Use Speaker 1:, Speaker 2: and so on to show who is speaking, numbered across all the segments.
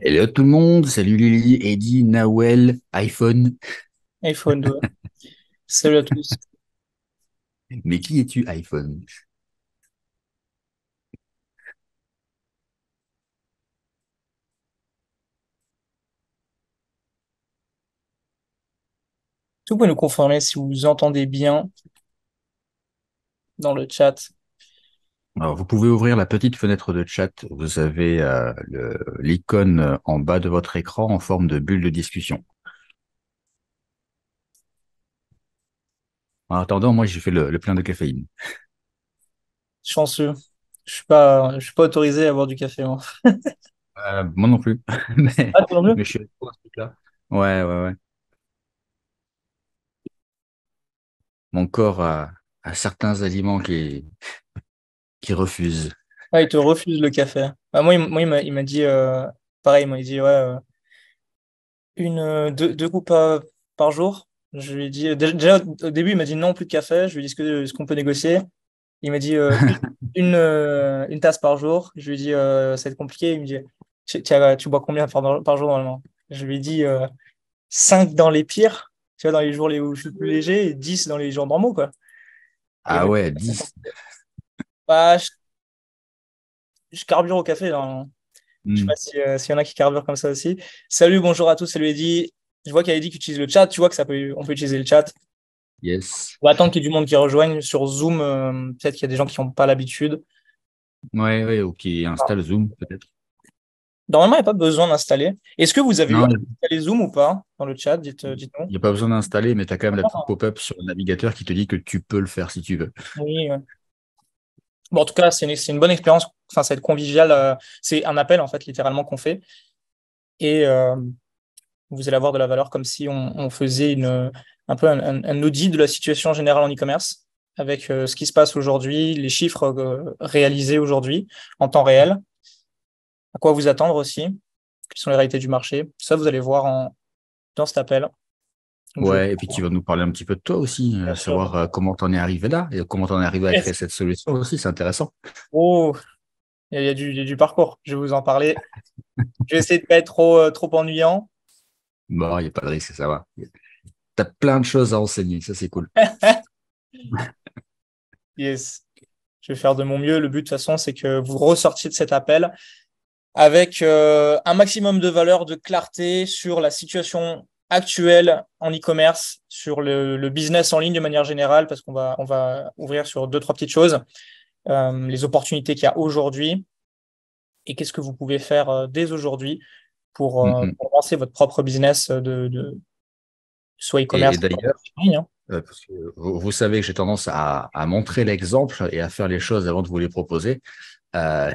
Speaker 1: Hello tout le monde, salut Lily, Eddy, Nawel, iPhone.
Speaker 2: iPhone, salut à tous.
Speaker 1: Mais qui es-tu, iPhone
Speaker 3: Tout peut nous confirmer si vous entendez bien dans le chat.
Speaker 1: Alors, vous pouvez ouvrir la petite fenêtre de chat. Vous avez euh, l'icône euh, en bas de votre écran en forme de bulle de discussion. En attendant, moi, j'ai fait le, plein de caféine.
Speaker 3: Chanceux. Je suis suis pas autorisé à avoir du café, moi. Euh,
Speaker 1: moi non plus. Ah, mais, je suis là. Ouais, ouais, ouais. Mon corps a certains aliments qui, qui refuse
Speaker 3: ah, il te refuse le café. Bah, moi, il m'a dit, euh, pareil, il m'a dit, ouais, euh, une, euh, deux, deux coupes par jour. Je lui ai euh, déjà au début, il m'a dit non, plus de café. Je lui ai dit ce qu'on peut négocier. Il m'a dit une, une tasse par jour. Je lui ai dit, ça va être compliqué. Il me dit, tu, tu bois combien par, jour normalement Je lui ai dit, 5 dans les pires, tu vois, dans les jours où je suis plus léger, et 10 dans les jours normaux, quoi. Ah ouais, 10 je... carbure au café. Hein. Je sais hmm. pas euh, s'il y en a qui carburent comme ça aussi. Salut, bonjour à tous, salut Eddy. Je vois qu'il y a Eddy qui utilise le chat. Tu vois que ça peut, peut utiliser le chat. Yes. On va attendre qu'il y ait du monde qui rejoigne sur Zoom. Euh, peut-être qu'il y a des gens qui n'ont pas l'habitude.
Speaker 1: Ouais, ouais, ou qui installent Zoom, peut-être.
Speaker 3: Normalement, il n'y a pas besoin d'installer. Est-ce que vous avez les installé Zoom ou pas dans le chat dites, euh, Il
Speaker 1: n'y a pas besoin d'installer, mais tu as quand même la ah. petite pop-up sur le navigateur qui te dit que tu peux le faire si tu veux.
Speaker 3: Oui, en tout cas, c'est une, bonne expérience. Enfin, ça être convivial. Euh, c'est un appel, en fait, littéralement, qu'on fait. Et euh, vous allez avoir de la valeur comme si on, faisait un peu un, audit de la situation générale en e-commerce avec euh, ce qui se passe aujourd'hui, les chiffres réalisés aujourd'hui en temps réel, à quoi vous attendre aussi, quelles sont les réalités du marché. Ça, vous allez voir dans cet appel.
Speaker 1: Ouais, et puis tu vas nous parler un petit peu de toi aussi, euh, savoir comment euh, comment t'en es arrivé là et comment t'en es arrivé à créer cette solution aussi, c'est intéressant.
Speaker 3: Oh, il y, a du, parcours, je vais vous en parler. je vais essayer de ne pas être trop, euh, trop ennuyant.
Speaker 1: Bon, il n'y a pas de risque, ça va. Tu as plein de choses à enseigner, ça c'est cool.
Speaker 3: yes, je vais faire de mon mieux. Le but de toute façon, c'est que vous ressortiez de cet appel avec un maximum de valeur, de clarté sur la situation actuel en e-commerce, sur le, business en ligne de manière générale, parce qu'on va, on va ouvrir sur deux, trois petites choses, euh, les opportunités qu'il y a aujourd'hui et qu'est-ce que vous pouvez faire euh, dès aujourd'hui euh, mm-hmm. pour, lancer votre propre business de, soit e-commerce. d'ailleurs,
Speaker 1: vous savez que j'ai tendance à, à montrer l'exemple et à faire les choses avant de vous les proposer. Euh,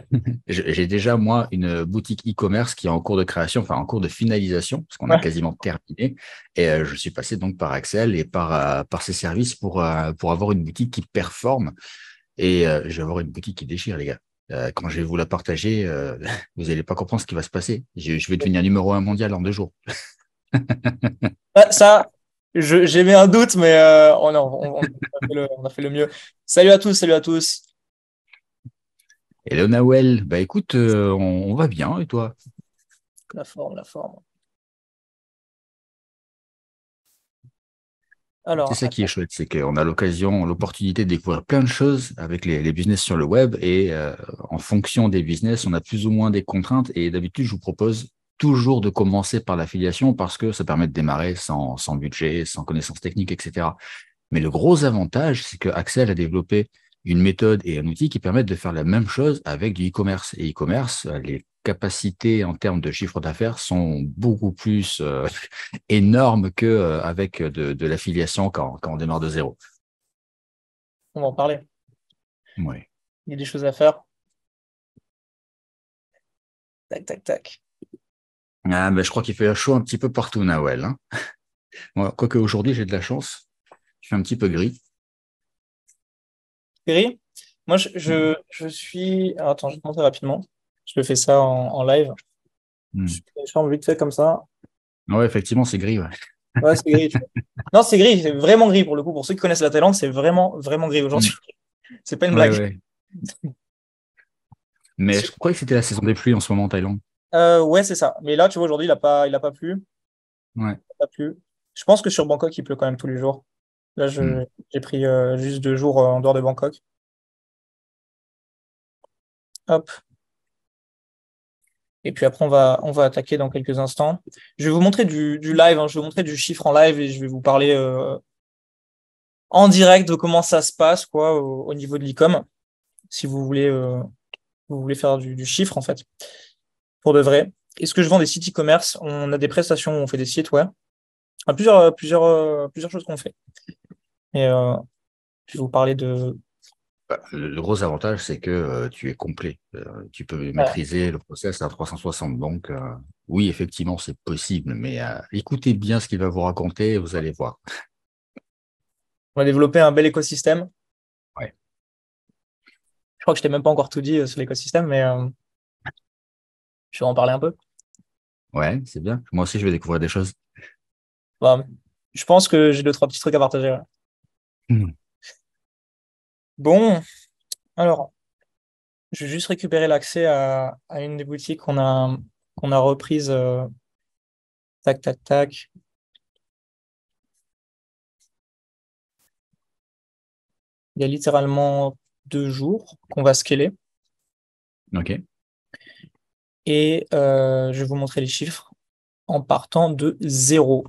Speaker 1: j'ai déjà, moi, une boutique e-commerce qui est en cours de création, enfin en cours de finalisation, parce qu'on a quasiment terminé. Et euh, je suis passé donc par Axel et par, euh, par ses services pour, pour avoir une boutique qui performe. Et je vais avoir une boutique qui déchire, les gars. quand je vais vous la partager, vous n'allez pas comprendre ce qui va se passer. Je, vais devenir numéro un mondial en deux jours.
Speaker 2: Ça,
Speaker 3: j'ai mis un doute, mais oh on a fait le mieux. Salut à tous, salut à tous.
Speaker 2: Et bah écoute, euh, on, va bien et toi La forme, la forme. c'est ça qui est chouette, c'est qu'on a l'occasion, l'opportunité de découvrir plein de choses avec les,
Speaker 1: business sur le web et euh, en fonction des business, on a plus ou moins des contraintes et d'habitude, je vous propose toujours de commencer par l'affiliation parce que ça permet de démarrer sans, sans budget, sans connaissances techniques, etc. Mais le gros avantage, c'est que Axel a développé une méthode et un outil qui permettent de faire la même chose avec du e-commerce. Et e-commerce, les capacités en termes de chiffre d'affaires sont beaucoup plus euh, énormes qu'avec euh, de,
Speaker 2: de l'affiliation quand, on démarre de zéro. On va en parler. Oui. Il y a des choses à faire. Tac, tac, tac. Ah, ben, je crois qu'il fait chaud un petit peu partout, Nawel. Hein Quoique aujourd'hui,
Speaker 1: j'ai de la chance. je suis un petit peu gris
Speaker 3: moi, je, mhm. suis. attends, je vais te montrer rapidement. Je fais ça en, en live. Mhm. Je chambre de faire comme ça.
Speaker 1: Ouais, effectivement, c'est gris. Ouais, c'est gris.
Speaker 3: non, c'est gris, c'est vraiment gris pour le coup. Pour ceux qui connaissent la Thaïlande, c'est vraiment, vraiment gris aujourd'hui. Mhm. c'est pas une blague.
Speaker 1: Mais je crois que c'était la saison des pluies en ce moment en Thaïlande.
Speaker 3: Euh, ouais, c'est ça. Mais là, tu vois, aujourd'hui, il n'a pas, pas plu. Ouais. Il pas plu. Je pense que sur Bangkok, il pleut
Speaker 2: quand même tous les jours. Là, hmm. j'ai pris euh, juste deux jours euh, en dehors de Bangkok. Hop. Et puis après, on
Speaker 3: va, on va attaquer dans quelques instants. Je vais vous montrer du, live, hein. je vais vous montrer du chiffre en live et je vais vous parler euh, en direct de comment ça se passe quoi, au, niveau de le si vous voulez, vous voulez faire du, chiffre, en fait, pour de vrai. Est-ce que je vends des sites e-commerce On a des prestations, on fait des sites, ouais. plusieurs, plusieurs, plusieurs choses qu'on fait. Et euh, je vais vous parler de. Bah, le
Speaker 1: gros avantage, c'est que euh, tu es complet. Euh, tu peux maîtriser le process à 360. Donc, oui, effectivement, c'est possible, mais écoutez bien ce qu'il va vous raconter et vous allez voir.
Speaker 2: On va développer un bel écosystème. Ouais. Je crois que je t'ai même pas encore tout dit sur l'écosystème, mais je vais en parler un peu.
Speaker 1: Ouais, c'est bien. Moi aussi, je vais découvrir des choses.
Speaker 3: Bah, je pense que j'ai deux, trois petits trucs à partager. Hmm. Bon, alors, je vais juste récupérer l'accès à, une des boutiques qu'on a, qu'on
Speaker 2: a reprise. Euh, tac, tac, tac. Il y a littéralement deux jours qu'on va scaler. OK. Et euh,
Speaker 3: je vais vous montrer les chiffres en partant de zéro.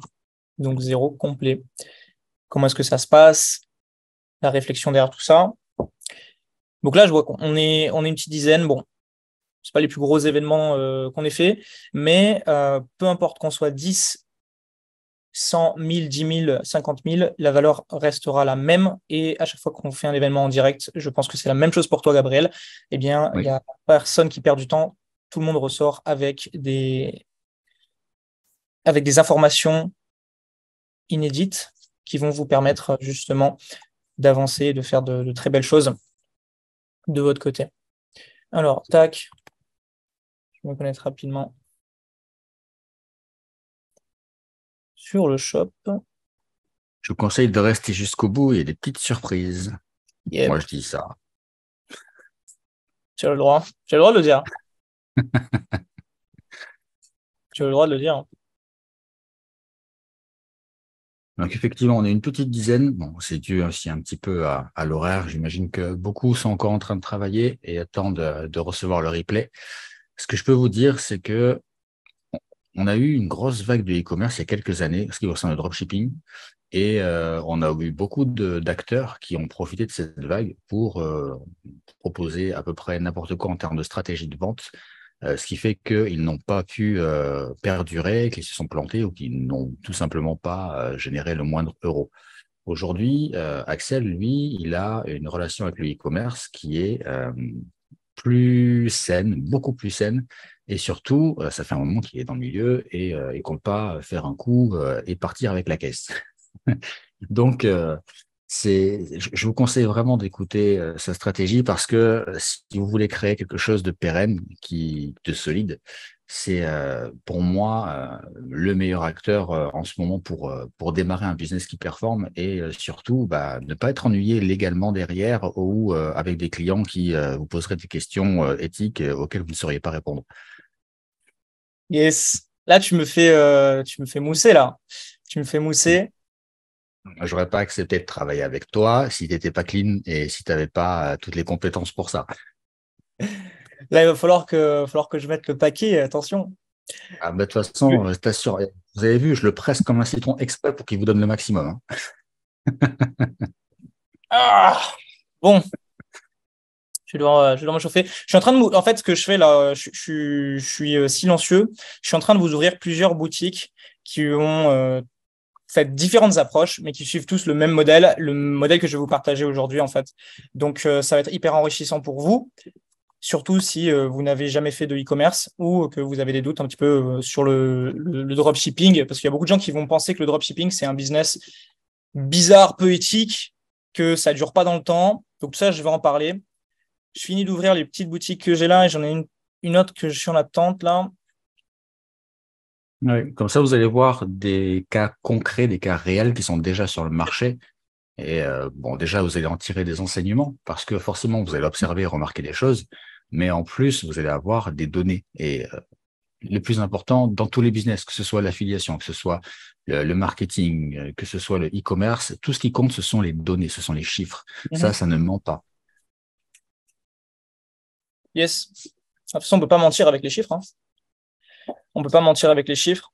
Speaker 3: Donc zéro complet. Comment est-ce que ça se passe la réflexion derrière tout ça. Donc là, je vois qu'on est, on est une petite dizaine. Bon, c'est pas les plus gros événements euh, qu'on ait fait, mais euh, peu importe qu'on soit 10, 100 1000, 10 000, 50 000, la valeur restera la même. Et à chaque fois qu'on fait un événement en direct, je pense que c'est la même chose pour toi, Gabriel. Eh bien, il y n'y a personne qui perd du temps. Tout le monde ressort avec des, avec des informations inédites qui vont vous permettre justement d'avancer, de faire de, très belles choses
Speaker 2: de votre côté. Alors, tac, je me connais rapidement sur le shop. Je vous conseille de rester jusqu'au bout, il y a des petites surprises. Moi, je dis ça. as le droit. J'ai le droit de le dire. as le droit de le dire. Donc
Speaker 1: effectivement, on est une petite dizaine. Bon, c'est dû aussi un petit peu à, l'horaire. J'imagine que beaucoup sont encore en train de travailler et attendent de recevoir le replay. Ce que je peux vous dire, c'est que on a eu une grosse vague de e-commerce il y a quelques années, ce qui concerne le dropshipping, et euh, on a eu beaucoup d'acteurs qui ont profité de cette vague pour euh, proposer à peu près n'importe quoi en termes de stratégie de vente, euh, ce qui fait qu'ils n'ont pas pu euh, perdurer, qu'ils se sont plantés ou qu'ils n'ont tout simplement pas euh, généré le moindre euro. Aujourd'hui, Axel, lui, il a une relation avec le e-commerce qui est plus saine, beaucoup plus saine. Et surtout, ça fait un moment qu'il est dans le milieu et il ne compte pas faire un coup et partir avec la caisse. Donc, c'est, je vous conseille vraiment d'écouter euh, sa stratégie parce que euh, si vous voulez créer quelque chose de pérenne, qui de solide, c'est euh, pour moi le meilleur acteur en ce moment pour pour démarrer un business qui performe et surtout bah, ne pas être ennuyé légalement derrière ou avec des clients qui vous poseraient des questions éthiques auxquelles vous ne sauriez pas répondre.
Speaker 3: Yes, là tu me fais tu me fais mousser là, tu me fais mmh. mousser
Speaker 1: j'aurais pas accepté de travailler avec toi si tu n'étais pas clean et si tu n'avais pas euh, toutes les compétences pour ça.
Speaker 3: Là, il va falloir que, falloir que je mette le paquet, attention.
Speaker 1: Ah, bah, de toute façon, vous avez vu, je le presse comme un citron exprès pour qu'il vous donne le maximum. Hein.
Speaker 3: Ah bon. Je vais, devoir, euh, je me chauffer. Je suis en train de, en fait, ce que je fais là, euh, je, suis silencieux. Je suis en train de vous ouvrir plusieurs boutiques qui ont faites différentes approches, mais qui suivent tous le même modèle, le modèle que je vais vous partager aujourd'hui, en fait. Donc, euh, ça va être hyper enrichissant pour vous, surtout si euh, vous n'avez jamais fait de e-commerce ou que vous avez des doutes un petit peu euh, sur le, le, dropshipping, parce qu'il y a beaucoup de gens qui vont penser que le dropshipping, c'est un business bizarre, peu éthique, que ça dure pas dans le temps. Donc, ça, je vais en parler. Je finis d'ouvrir les petites boutiques que j'ai là et j'en ai une, une autre que je suis en attente là.
Speaker 1: Oui. Comme ça, vous allez voir des cas concrets, des cas réels qui sont déjà sur le marché. Et euh, bon, déjà, vous allez en tirer des enseignements parce que forcément, vous allez observer, remarquer des choses, mais en plus, vous allez avoir des données. Et euh, le plus important dans tous les business, que ce soit l'affiliation, que ce soit le, marketing, euh, que ce soit le e-commerce, tout ce qui compte, ce sont les données, ce sont les chiffres. Mhm. Ça, ça ne ment pas.
Speaker 2: Yes. De toute façon, on ne peut pas mentir avec les chiffres. Hein on ne peut pas mentir avec les chiffres.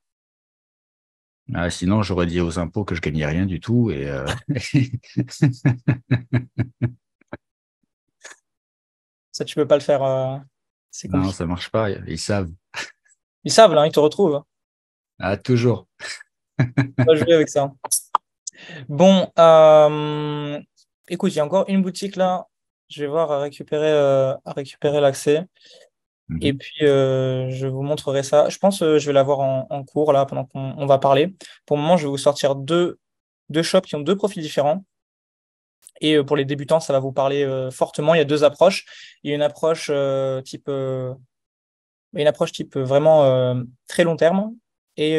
Speaker 1: Ah, sinon, j'aurais dit aux impôts que je gagnais rien du
Speaker 2: tout. Et euh,
Speaker 3: ça, tu peux pas le faire. Euh, non, ça
Speaker 1: marche pas. Ils savent.
Speaker 3: Ils savent, là, hein, ils te retrouvent. Hein.
Speaker 1: Ah, toujours.
Speaker 3: jouer avec ça. Hein. Bon, euh, écoute, il y a encore une boutique là. Je vais voir récupérer, à récupérer l'accès. Mhm. Et puis, euh, je vous montrerai ça. Je pense que euh, je vais l'avoir en, cours là pendant qu'on va parler. Pour le moment, je vais vous sortir deux, deux shops qui ont deux profils différents. Et euh, pour les débutants, ça va vous parler fortement. Il y a deux approches. Il y a une approche type, une approche type vraiment très long terme et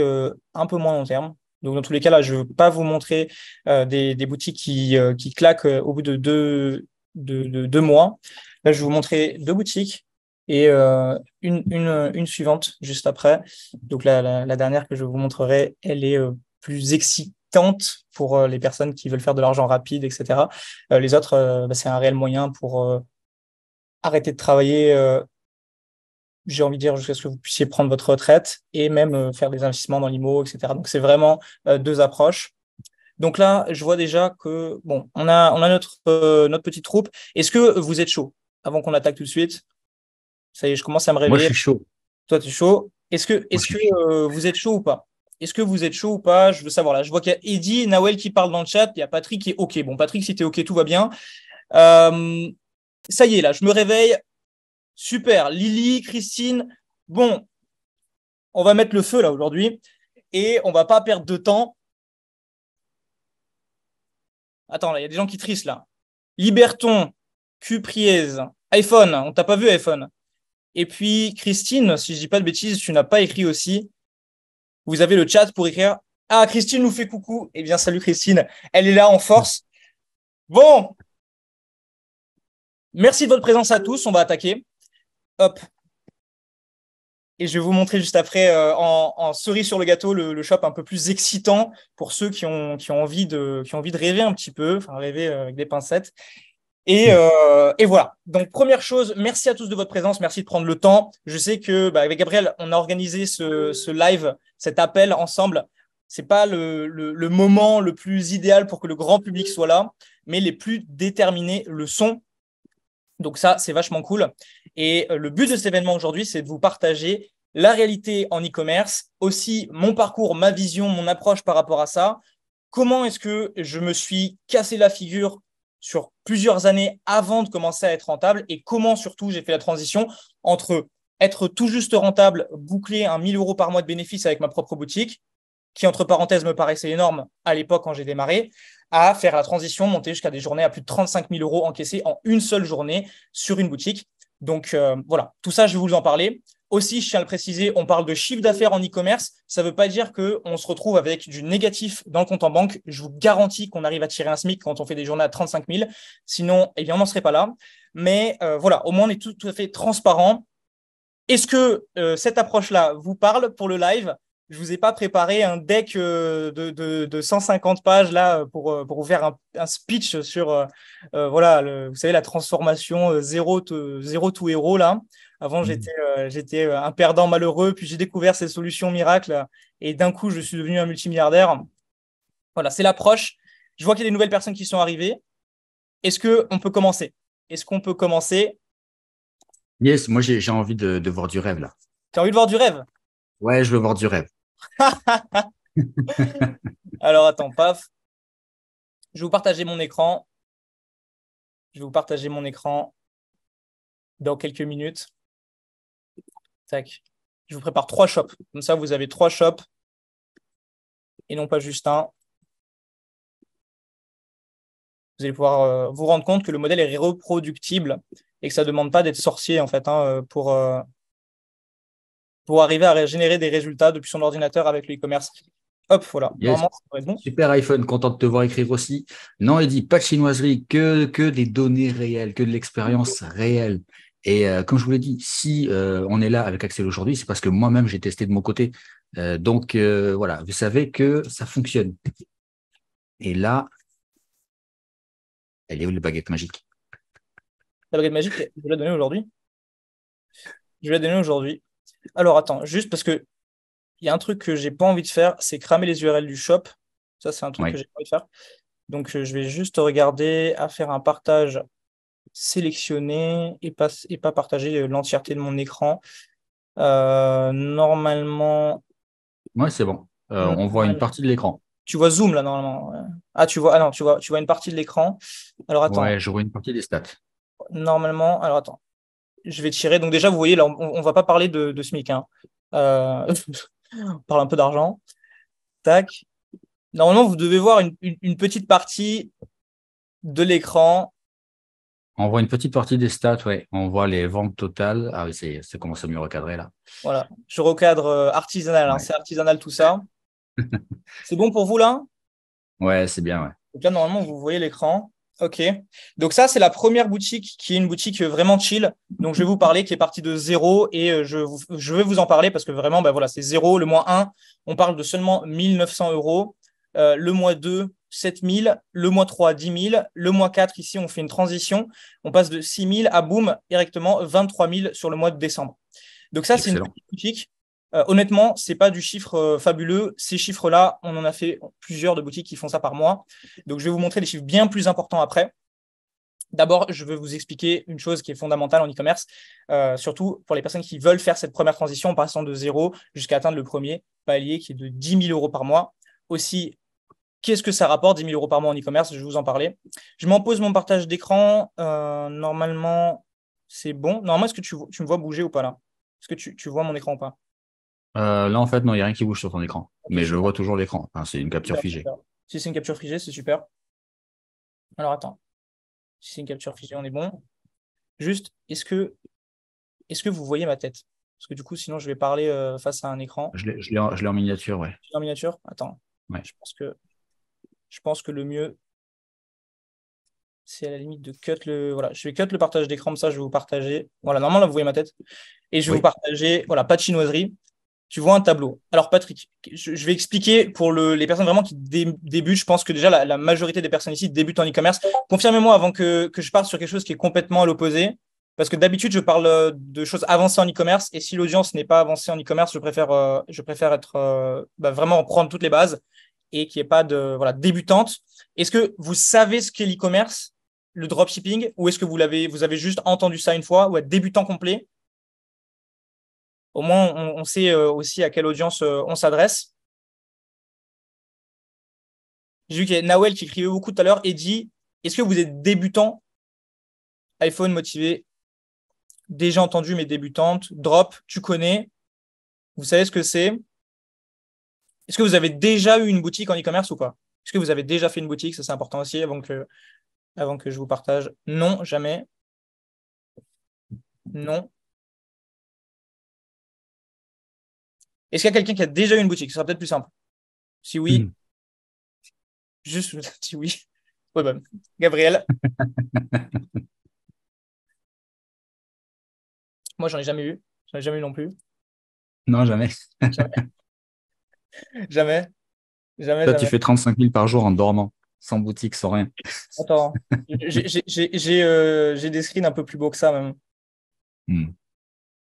Speaker 3: un peu moins long terme. Donc, dans tous les cas, là, je ne veux pas vous montrer des, des, boutiques qui, qui claquent au bout de deux, de, de deux mois. Là, je vais vous montrer deux boutiques et euh, une, suivante juste après. Donc la, dernière que je vous montrerai, elle est euh, plus excitante pour euh, les personnes qui veulent faire de l'argent rapide, etc. les autres, bah, c'est un réel moyen pour arrêter de travailler. j'ai envie de dire jusqu'à ce que vous puissiez prendre votre retraite et même faire des investissements dans l'IMO, etc. Donc c'est vraiment deux approches. Donc là, je vois déjà que bon, on a on a notre notre petite troupe. Est-ce que vous êtes chaud avant qu'on attaque tout de suite ça y est, je commence à me réveiller. Moi, je suis chaud. Toi, tu es chaud. Est-ce que, est que euh, vous êtes chaud ou pas Est-ce que vous êtes chaud ou pas Je veux savoir là. Je vois qu'il y a Eddy, Nawel qui parle dans le chat. Il y a Patrick qui est OK. Bon, Patrick, si tu es OK, tout va bien. Euh, ça y est, là, je me réveille. Super. Lily, Christine. Bon, on va mettre le feu là aujourd'hui et on va pas perdre de temps. Attends, là, il y a des gens qui trissent là. Liberton, Cupriez, iPhone, on t'a pas vu iPhone. Et puis, Christine, si je dis pas de bêtises, tu n'as pas écrit
Speaker 2: aussi. Vous avez le chat pour écrire. Ah, Christine nous fait coucou. Eh bien, salut Christine. Elle est là en force. Bon. Merci de votre présence à tous. On va attaquer. Hop. Et je vais vous montrer juste après
Speaker 3: euh, en, cerise sur le gâteau le, shop un peu plus excitant pour ceux qui ont, envie, de, qui ont envie de rêver un petit peu, enfin rêver euh, avec des pincettes. Et, hmm. euh, et, voilà. Donc première chose, merci à tous de votre présence, merci de prendre le temps. Je sais que bah, avec Gabriel, on a organisé ce, ce live, cet appel ensemble. C'est pas le, le, le, moment le plus idéal pour que le grand public soit là, mais les plus déterminés le sont. Donc ça, c'est vachement cool. Et euh, le but de cet événement aujourd'hui, c'est de vous partager la réalité en e-commerce, aussi mon parcours, ma vision, mon approche par rapport à ça. Comment est-ce que je me suis cassé la figure sur plusieurs années avant de commencer à être rentable et comment surtout j'ai fait la transition entre être tout juste rentable, boucler un 1000 euros par mois de bénéfice avec ma propre boutique, qui entre parenthèses me paraissait énorme à l'époque quand j'ai démarré, à faire la transition, monter jusqu'à des journées à plus de 35 000 euros encaissés en une seule journée sur une boutique. Donc euh, voilà, tout ça, je vais vous en parler. Aussi, je tiens à le préciser, on parle de chiffre d'affaires en e-commerce. Ça ne veut pas dire qu'on se retrouve avec du négatif dans le compte en banque. Je vous garantis qu'on arrive à tirer un SMIC quand on fait des journées à 35 000. Sinon, eh bien, on n'en serait pas là. Mais euh, voilà, au moins, on est tout, à fait transparent. Est-ce que euh, cette approche-là vous parle pour le live je ne vous ai pas préparé un deck euh, de, 150 pages là pour, vous faire un, speech sur voilà vous savez la transformation zéro to, héros là avant, mm. j'étais, euh, euh, un perdant malheureux, puis j'ai découvert ces solutions miracles et d'un coup, je suis devenu un multimilliardaire. Voilà, c'est l'approche. Je vois qu'il y a des nouvelles personnes qui sont arrivées. Est-ce qu'on peut commencer Est-ce qu'on peut commencer
Speaker 1: Yes, moi j'ai, envie de, de, voir du rêve là.
Speaker 3: Tu as envie de voir du rêve
Speaker 2: Ouais, je veux voir du rêve.
Speaker 3: Alors attends, paf.
Speaker 2: Je vais vous partager mon écran. Je vais vous partager mon écran dans quelques minutes. Tac. Je vous prépare trois shops. Comme ça, vous avez trois shops et non pas juste un. Vous allez pouvoir euh, vous rendre compte que le modèle est reproductible
Speaker 3: et que ça ne demande pas d'être sorcier en fait hein, euh, pour, euh, pour arriver à générer des résultats depuis son ordinateur avec le e-commerce. Hop, voilà.
Speaker 1: Super iPhone, content de te voir écrire aussi. Non, il dit pas de chinoiserie, que, que des données réelles, que de l'expérience réelle. Et euh, comme je vous l'ai dit, si euh, on est là avec Axel aujourd'hui, c'est parce que moi-même j'ai testé de mon côté. Euh, donc voilà, vous savez que ça fonctionne. Et
Speaker 2: là, elle est où la baguette magique La baguette magique, je vous l'ai donnée aujourd'hui. Je vous l'ai donner aujourd'hui. Alors attends, juste parce que
Speaker 3: il y a un truc que j'ai pas envie de faire, c'est cramer les URL du shop. Ça, c'est un truc que j'ai pas envie de faire. Donc je vais juste regarder à faire un partage sélectionner et pas, et pas partager euh, l'entièreté de mon écran. Euh, normalement.
Speaker 1: Ouais, c'est bon. Euh, on voit une partie de l'écran.
Speaker 3: Tu vois Zoom là normalement. Ah, tu vois, ah non, tu vois, tu vois une partie de l'écran. Alors attends. Ouais, je vois une partie des stats. Normalement, alors attends. Je vais tirer. Donc déjà, vous voyez, là, on, ne va pas parler de, SMIC. Hein. on parle un peu d'argent. Tac. Normalement, vous devez voir une petite partie de l'écran
Speaker 1: on voit une petite partie des stats, ouais. On voit les ventes totales. Ah oui, c'est, c'est à mieux recadrer là.
Speaker 3: Voilà, je recadre euh, artisanal, hein. c'est artisanal tout ça. c'est bon pour vous là
Speaker 1: Ouais, c'est bien, ouais.
Speaker 3: Donc là, normalement, vous voyez l'écran. Ok. Donc ça, c'est la première boutique qui est une boutique euh, vraiment chill. Donc je vais vous parler qui est partie de zéro et euh, je, je vais vous en parler parce que vraiment, ben voilà, c'est zéro, le moins 1, on parle de seulement 1900 euros. le mois 2, 7 000, le mois 3 10 000, le mois 4, ici, on fait une transition, on passe de 6 000 à boum, directement 23 000 sur le mois de décembre. Donc ça, c'est une boutique. Euh, honnêtement, ce n'est pas du chiffre euh, fabuleux. Ces chiffres-là, on en a fait plusieurs de boutiques qui font ça par mois. Donc je vais vous montrer des chiffres bien plus importants après. D'abord, je veux vous expliquer une chose qui est fondamentale en e-commerce, euh, surtout pour les personnes qui veulent faire cette première transition en passant de zéro jusqu'à atteindre le premier palier qui est de 10 000 euros par mois. Aussi, Qu'est-ce que ça rapporte 10 000 euros par mois en e-commerce Je vais vous en parler. Je m'en pose mon partage d'écran. Euh, normalement, c'est bon. Normalement, est-ce que tu, me vois bouger ou pas là Est-ce que tu, vois mon écran ou pas
Speaker 2: euh,
Speaker 1: Là, en fait, non, il n'y a rien qui bouge sur ton écran. Mais je vois toujours l'écran. c'est une capture figée.
Speaker 3: Si c'est une capture figée, c'est super. Alors attends. Si c'est une capture figée, on est bon. Juste, est-ce que, que vous voyez ma tête Parce que du coup, sinon, je vais parler euh, face à un écran. Je l'ai en, miniature, ouais. en miniature Attends. Ouais. Je pense que je pense que le mieux, c'est à la limite de cut le. Voilà, je vais cut le partage d'écran, comme ça je vais vous partager. Voilà, normalement là vous voyez ma tête. Et je vais vous partager, voilà, pas de chinoiserie. Tu vois un tableau. Alors, Patrick, je, vais expliquer pour les personnes vraiment qui débutent. Je pense que déjà la, majorité des personnes ici débutent en e-commerce. Confirmez-moi avant que, je parte sur quelque chose qui est complètement à l'opposé. Parce que d'habitude, je parle euh, de choses avancées en e-commerce. Et si l'audience n'est pas avancée en e-commerce, je préfère, euh, je préfère être, euh, bah, vraiment prendre toutes les bases et qui n'est pas de voilà, débutante. Est-ce que vous savez ce qu'est l'e-commerce, le dropshipping, ou est-ce que vous, l'avez, vous avez juste entendu ça
Speaker 2: une fois ou être débutant complet Au moins, on, sait euh, aussi à quelle audience euh, on s'adresse. J'ai vu qu'il y a Nawel qui écrivait beaucoup tout à l'heure et dit Est-ce que vous êtes débutant iPhone motivé
Speaker 3: Déjà entendu, mais débutante. Drop, tu connais. Vous savez ce que c'est est-ce que vous avez déjà eu une boutique en e-commerce ou pas Est-ce que vous avez déjà fait une boutique
Speaker 2: Ça, c'est important aussi avant que, avant que je vous partage. Non, jamais. Non. Est-ce qu'il y a quelqu'un qui a déjà eu une boutique Ce sera peut-être plus simple. Si oui, hmm. juste si oui. Oui, bah, Gabriel. Moi, j'en ai jamais eu. J'en ai jamais eu non plus. Non, jamais. jamais. jamais. Toi, tu fais 35 000 par jour en dormant,
Speaker 1: sans boutique, sans rien.
Speaker 3: Attends, euh, j'ai des screens un peu plus beaux que ça même. Hmm.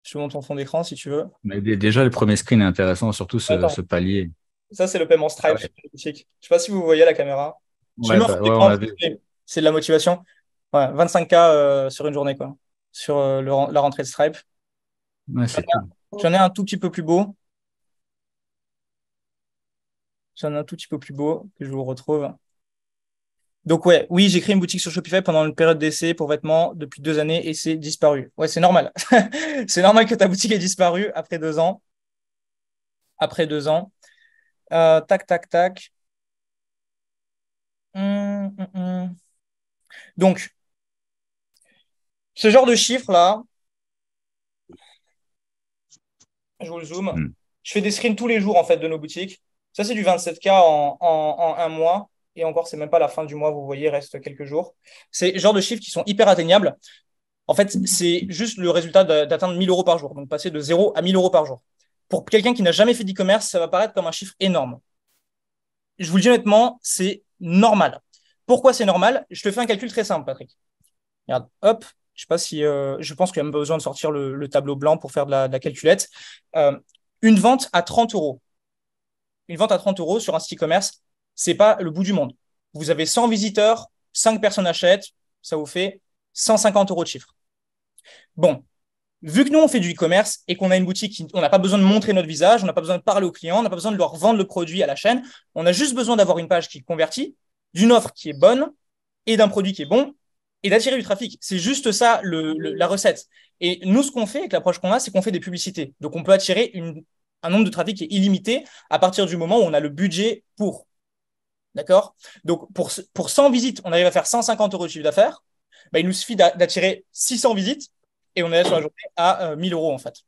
Speaker 3: Je te montre ton fond d'écran si tu veux.
Speaker 1: Mais déjà, le premier screen est intéressant, surtout ce, ce palier.
Speaker 3: Ça, c'est le paiement ah Stripe. Je ne sais pas si vous voyez la caméra. Bah, c'est de la motivation. 25K euh, sur une journée, quoi. sur euh, la rentrée de Stripe.
Speaker 2: J'en
Speaker 3: ai un tout petit peu plus beau j'en un tout petit peu plus beau que je vous retrouve. Donc ouais, oui, j'ai créé une boutique sur Shopify pendant une période d'essai pour vêtements depuis deux années et c'est disparu. Ouais, c'est normal. c'est normal que ta boutique ait disparu après deux ans. Après deux ans. Euh, tac, tac, tac. Hum, hum, hum. Donc, ce genre de chiffres-là, je vous le zoome, je fais des screens tous les jours en fait de nos boutiques. Ça, c'est du 27K en, un mois. Et encore, c'est même pas la fin du mois, vous voyez, il reste quelques jours. C'est genre de chiffres qui sont hyper atteignables. En fait, c'est juste le résultat d'atteindre 1000 euros par jour, donc passer de 0 à 1000 euros par jour. Pour quelqu'un qui n'a jamais fait d'e-commerce, ça va paraître comme un chiffre énorme. Je vous le dis honnêtement, c'est normal. Pourquoi c'est normal Je te fais un calcul très simple, Patrick. Regarde, hop, je sais pas si, euh, je pense qu'il n'y a même pas besoin de sortir le, tableau blanc pour faire de la, calculette. Euh, une vente à 30 euros, une vente à 30 euros sur un site e-commerce, c'est pas le bout du monde. Vous avez 100 visiteurs, 5 personnes achètent, ça vous fait 150 euros de chiffre. Bon, vu que nous, on fait du e-commerce et qu'on a une boutique, on n'a pas besoin de montrer notre visage, on n'a pas besoin de parler aux clients, on n'a pas besoin de leur vendre le produit à la chaîne, on a juste besoin d'avoir une page qui convertit, d'une offre qui est bonne et d'un produit qui est bon et d'attirer du trafic. C'est juste ça la recette. Et nous, ce qu'on fait avec l'approche qu'on a, c'est qu'on fait des publicités. Donc, on peut attirer une un nombre de trafic qui est illimité à partir du moment où on a le budget pour. D'accord Donc, pour, pour 100 visites, on arrive à faire 150 euros de chiffre d'affaires. Bah, il nous suffit d'attirer 600 visites et on est sur la journée à 1000 euh, euros, en fait.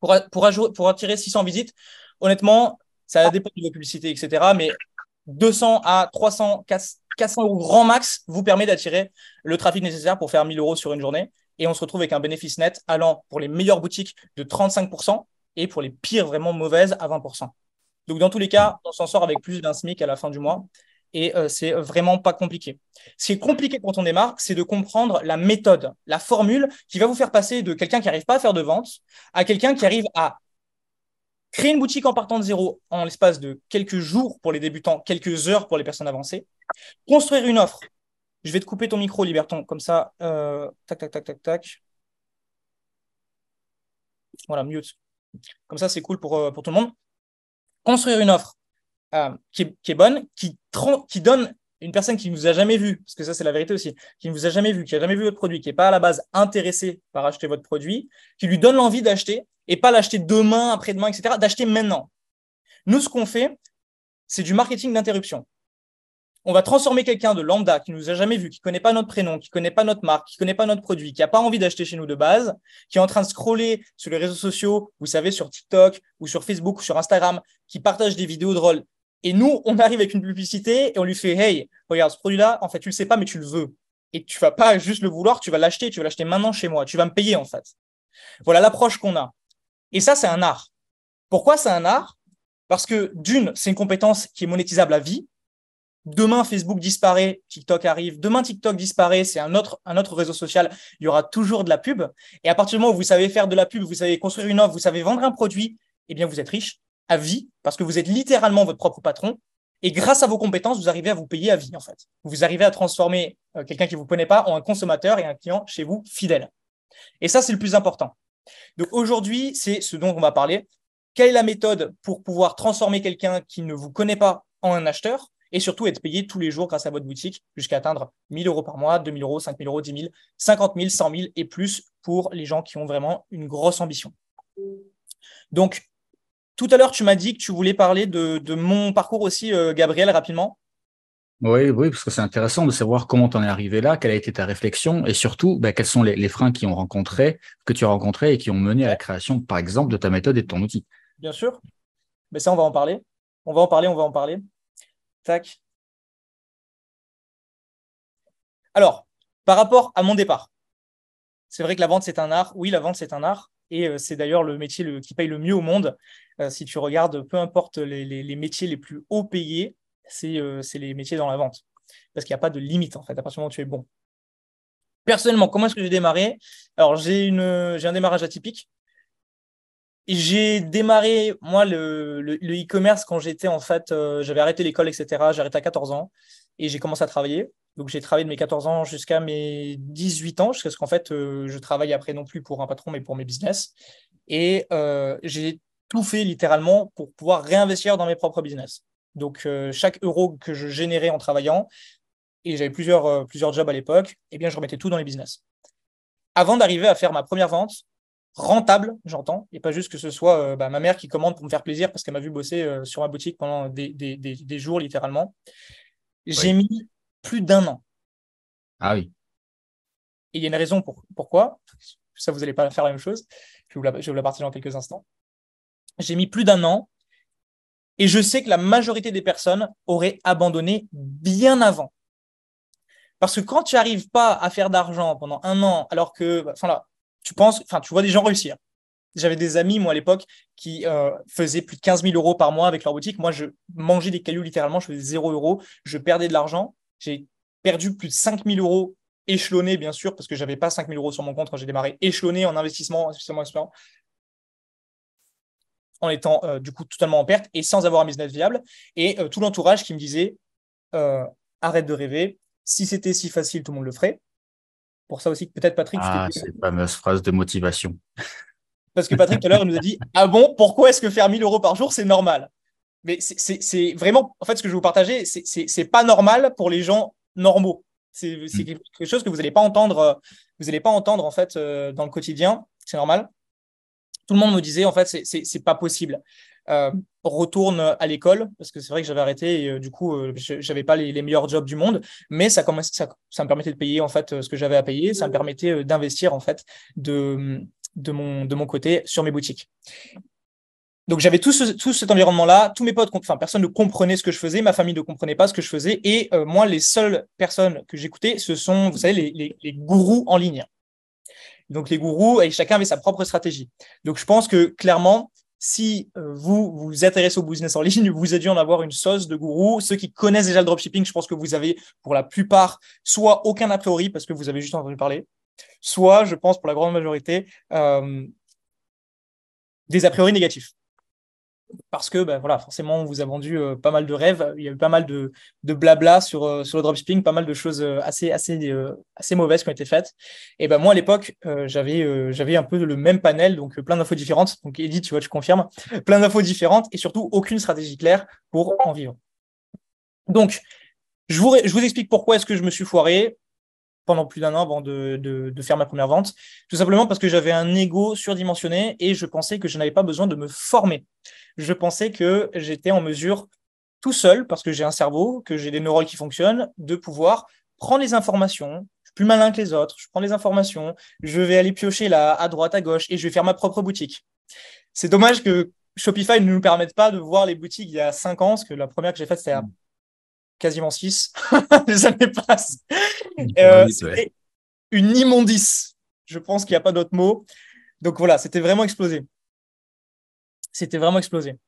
Speaker 3: Pour, pour, pour attirer 600 visites, honnêtement, ça dépend de vos publicités, etc. Mais 200 à 300, 400 euros grand max vous permet d'attirer le trafic nécessaire pour faire 1000 euros sur une journée. Et on se retrouve avec un bénéfice net allant pour les meilleures boutiques de 35%, et pour les pires vraiment mauvaises à 20%. Donc dans tous les cas, on s'en sort avec plus d'un SMIC à la fin du mois et euh, c'est vraiment pas compliqué. Ce qui est compliqué quand on démarre, c'est de comprendre la méthode, la formule qui va vous faire passer de quelqu'un qui n'arrive pas à faire de vente à quelqu'un qui arrive à créer une boutique en partant de zéro en l'espace de quelques jours pour les débutants, quelques heures pour les personnes avancées, construire une offre. Je vais te couper ton micro, Liberton, comme ça, euh, tac, tac, tac, tac, tac. Voilà, mute. Comme ça, c'est cool euh, pour, tout le monde. Construire une offre euh, qui, est, bonne, qui, qui donne une personne qui ne vous a jamais vu, parce que ça c'est la vérité aussi, qui ne vous a jamais vu, qui n'a jamais vu votre produit, qui n'est pas à la base intéressé par acheter votre produit, qui lui donne l'envie d'acheter et pas l'acheter demain, après-demain, etc., d'acheter maintenant. Nous, ce qu'on fait, c'est du marketing d'interruption on va transformer quelqu'un de lambda qui nous a jamais vu, qui connaît pas notre prénom, qui connaît pas notre marque, qui connaît pas notre produit, qui a pas envie d'acheter chez nous de base, qui est en train de scroller sur les réseaux sociaux, vous savez, sur TikTok ou sur Facebook ou sur Instagram, qui partage des vidéos drôles. Et nous, on arrive avec une publicité et on lui fait, hey, regarde ce produit-là, en fait, tu le sais pas, mais tu le veux. Et tu vas pas juste le vouloir, tu vas l'acheter, tu vas l'acheter maintenant chez moi, tu vas me payer, en fait. Voilà l'approche qu'on a. Et ça, c'est un art. Pourquoi c'est un art? Parce que d'une, c'est une compétence qui est monétisable à vie. Demain, Facebook disparaît, TikTok arrive. Demain, TikTok disparaît, c'est un autre, un autre réseau social. Il y aura toujours de la pub. Et à partir du moment où vous savez faire de la pub, vous savez construire une offre, vous savez vendre un produit, eh bien, vous êtes riche à vie parce que vous êtes littéralement votre propre patron. Et grâce à vos compétences, vous arrivez à vous payer à vie, en fait. Vous arrivez à transformer euh, quelqu'un qui ne vous connaît pas en un consommateur et un client chez vous fidèle. Et ça, c'est le plus important. Donc aujourd'hui, c'est ce dont on va parler. Quelle est la méthode pour pouvoir transformer quelqu'un qui ne vous connaît pas en un acheteur et surtout être payé tous les jours grâce à votre boutique jusqu'à atteindre 1000 euros par mois, 2000 euros, 5000 euros, 10 000, 50 000, 100 000 et plus pour les gens qui ont vraiment une grosse ambition. Donc, tout à l'heure, tu m'as dit que tu voulais parler de, mon parcours aussi, euh, Gabriel, rapidement.
Speaker 1: Oui, oui, parce que c'est intéressant de savoir comment tu en es arrivé là, quelle a été ta réflexion et surtout bah, quels sont les, freins qui ont rencontré, que tu as rencontrés et qui ont mené à la création, par exemple, de ta méthode et de ton outil.
Speaker 3: Bien sûr.
Speaker 2: Mais ça, on va en parler. On va en parler, on va en parler. Tac. Alors, par rapport à mon départ, c'est vrai
Speaker 3: que la vente, c'est un art. Oui, la vente, c'est un art. Et euh, c'est d'ailleurs le métier qui paye le mieux au monde. Euh, si tu regardes, peu importe les, métiers les plus haut payés, euh, c'est les métiers dans la vente. Parce qu'il n'y a pas de limite, en fait, à partir du moment où tu es bon. Personnellement, comment est-ce que j'ai démarré Alors, j'ai un démarrage atypique j'ai démarré, moi, le, e-commerce quand j'étais en fait, euh, j'avais arrêté l'école, etc. J'ai arrêté à 14 ans et j'ai commencé à travailler. Donc, j'ai travaillé de mes 14 ans jusqu'à mes 18 ans, jusqu'à ce qu'en fait, euh, je travaille après non plus pour un patron, mais pour mes business. Et euh, j'ai tout fait littéralement pour pouvoir réinvestir dans mes propres business. Donc, chaque euro que je générais en travaillant, et j'avais plusieurs, plusieurs jobs à l'époque, eh bien, je remettais tout dans les business. Avant d'arriver à faire ma première vente, rentable, j'entends, et pas juste que ce soit euh, bah, ma mère qui commande pour me faire plaisir parce qu'elle m'a vu bosser euh, sur ma boutique pendant des, des, des, jours littéralement. J'ai mis plus d'un an. Ah oui. il y a une raison pour, pourquoi. Ça, vous allez pas faire la même chose. Je vous la, je vous la partager dans quelques instants. J'ai mis plus d'un an et je sais que la majorité des personnes auraient abandonné bien avant. Parce que quand tu n'arrives pas à faire d'argent pendant un an, alors que, bah, enfin là, tu penses, enfin, tu vois des gens réussir. J'avais des amis, moi, à l'époque, qui euh, faisaient plus de 15 000 euros par mois avec leur boutique. Moi, je mangeais des cailloux littéralement, je faisais 0 euros, je perdais de l'argent. J'ai perdu plus de 5 000 euros échelonnés, bien sûr, parce que je n'avais pas 5 000 euros sur mon compte quand j'ai démarré, échelonné en investissement, en étant euh, du coup totalement en perte et sans avoir un business viable. Et euh, tout l'entourage qui me disait arrête de rêver, si c'était si facile, tout le monde le ferait pour ça aussi que peut-être Patrick. Ah,
Speaker 2: une
Speaker 1: fameuse phrase de motivation.
Speaker 3: Parce que Patrick, tout à l'heure, nous a dit Ah bon, pourquoi est-ce que faire 1000 euros par jour, c'est normal Mais c'est vraiment, en fait, ce que je vais vous partager, c'est pas normal pour les gens normaux. C'est mm. quelque chose que vous n'allez pas entendre, euh, vous allez pas entendre, en fait, euh, dans le quotidien. C'est normal. Tout le monde nous disait, en fait, c'est pas possible. Euh, retourne à l'école, parce que c'est vrai que j'avais arrêté et euh, du coup, euh, j'avais pas les, meilleurs jobs du monde, mais ça, ça, ça me permettait de payer en fait ce que j'avais à payer, ça me mmh. permettait d'investir en fait de, de, mon, de mon côté sur mes boutiques. Donc j'avais tout, ce, tout cet environnement-là, tous mes potes, enfin personne ne comprenait ce que je faisais, ma famille ne comprenait pas ce que je faisais, et moi les seules personnes que j'écoutais, ce sont, vous savez, les, les, les, gourous en ligne. Donc les gourous, et chacun avait sa propre stratégie. Donc je pense que clairement, si euh, vous vous intéressez au business en ligne, vous avez dû en avoir une sauce de gourou. Ceux qui connaissent déjà le dropshipping, je pense que vous avez pour la plupart soit aucun a priori parce que vous avez juste entendu parler, soit, je pense pour la grande majorité, euh, des a priori négatifs parce que ben voilà, forcément, on vous a vendu euh, pas mal de rêves. Il y a eu pas mal de, blabla euh, sur, le dropshipping, pas mal de choses euh, assez, assez, assez mauvaises qui ont été faites. Et ben moi, à l'époque, j'avais, j'avais un peu le même panel, donc plein d'infos différentes. Donc, Edith, tu vois, je confirme, plein d'infos différentes et surtout aucune stratégie claire pour en vivre. Donc, je vous, je vous explique pourquoi est-ce que je me suis foiré pendant plus d'un an avant de, faire ma première vente, tout simplement parce que j'avais un ego surdimensionné et je pensais que je n'avais pas besoin de me former. Je pensais que j'étais en mesure tout seul, parce que j'ai un cerveau, que j'ai des neurones qui fonctionnent, de pouvoir prendre les informations, je suis plus malin que les autres, je prends les informations, je vais aller piocher là, à droite, à gauche, et je vais faire ma propre boutique. C'est dommage que Shopify ne nous permette pas de voir les boutiques il y a cinq ans, parce que la première que j'ai faite, c'était à mm quasiment 6, les années passent. Euh, une immondice. Je pense qu'il n'y a pas d'autre mot. Donc voilà, c'était vraiment explosé. C'était vraiment explosé.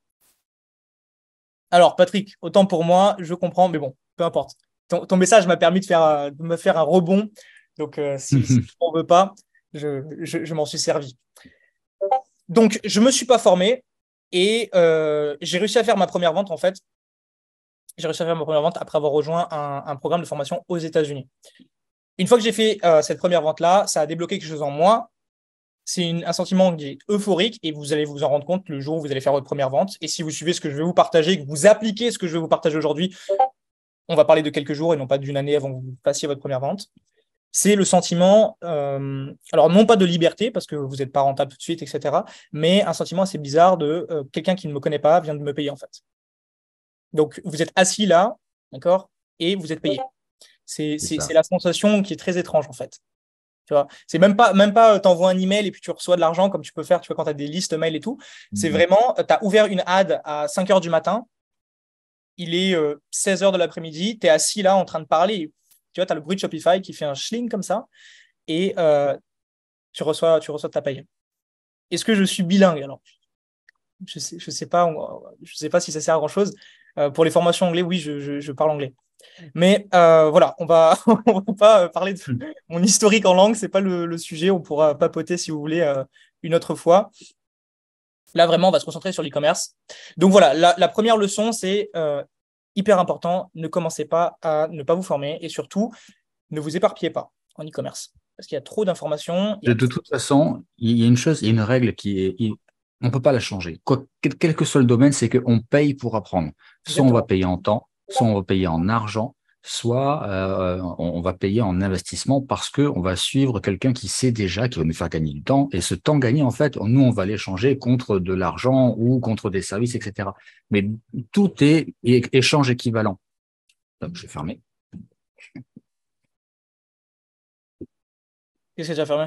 Speaker 3: Alors, Patrick, autant pour moi, je comprends, mais bon, peu importe. Ton, message m'a permis de, faire, euh, me faire un rebond. Donc, euh, si, on ne veut pas, je, m'en suis servi. Donc, je ne me suis pas formé et j'ai réussi à faire ma première vente, en fait, j'ai réussi à faire ma première vente après avoir rejoint un, programme de formation aux États-Unis. Une fois que j'ai fait euh, cette première vente-là, ça a débloqué quelque chose en moi. C'est un sentiment qui est euphorique et vous allez vous en rendre compte le jour où vous allez faire votre première vente. Et si vous suivez ce que je vais vous partager, que vous appliquez ce que je vais vous partager aujourd'hui, on va parler de quelques jours et non pas d'une année avant que vous fassiez votre première vente. C'est le sentiment, euh, alors non pas de liberté parce que vous n'êtes pas rentable tout de suite, etc., mais un sentiment assez bizarre de euh, quelqu'un qui ne me connaît pas vient de me payer en fait. Donc, vous êtes assis là, d'accord Et vous êtes payé. C'est la sensation qui est très étrange, en fait. Tu vois, c'est même pas, même pas, euh, t'envoies un email et puis tu reçois de l'argent comme tu peux faire, tu vois, quand tu as des listes mail et tout. C'est mhm. vraiment, euh, tu as ouvert une ad à 5 heures du matin, il est 16 euh, heures de l'après-midi, tu es assis là en train de parler. Tu vois, tu as le bruit de Shopify qui fait un schling comme ça et tu, reçois, tu reçois ta paye. Est-ce que je suis bilingue alors Je sais, sais pas, je sais pas si ça sert à grand chose. Euh, pour les formations anglais, oui, je, parle anglais. Mais euh, voilà, on va, va pas euh, parler de hmm. mon historique en langue, c'est pas le, sujet. On pourra papoter si vous voulez une autre fois. Là vraiment, on va se concentrer sur l'e-commerce. Donc voilà, la, première leçon, c'est hyper important. Ne commencez pas à ne pas vous former et surtout, ne vous éparpillez pas en e-commerce parce qu'il y a trop d'informations.
Speaker 2: De, de, toute
Speaker 1: façon, il y a une chose, il y a une règle qui est on peut pas la changer. Quoi, quel que soit le domaine, c'est qu'on paye pour apprendre. Soit on va payer en temps, soit on va payer en argent, soit euh, on va payer en investissement parce qu'on va suivre quelqu'un qui sait déjà, qui va nous faire gagner du temps. Et ce temps gagné, en fait, nous, on va l'échanger contre de l'argent ou contre des services,
Speaker 2: etc. Mais tout est, échange équivalent. je vais fermer. Qu'est-ce que tu as fermé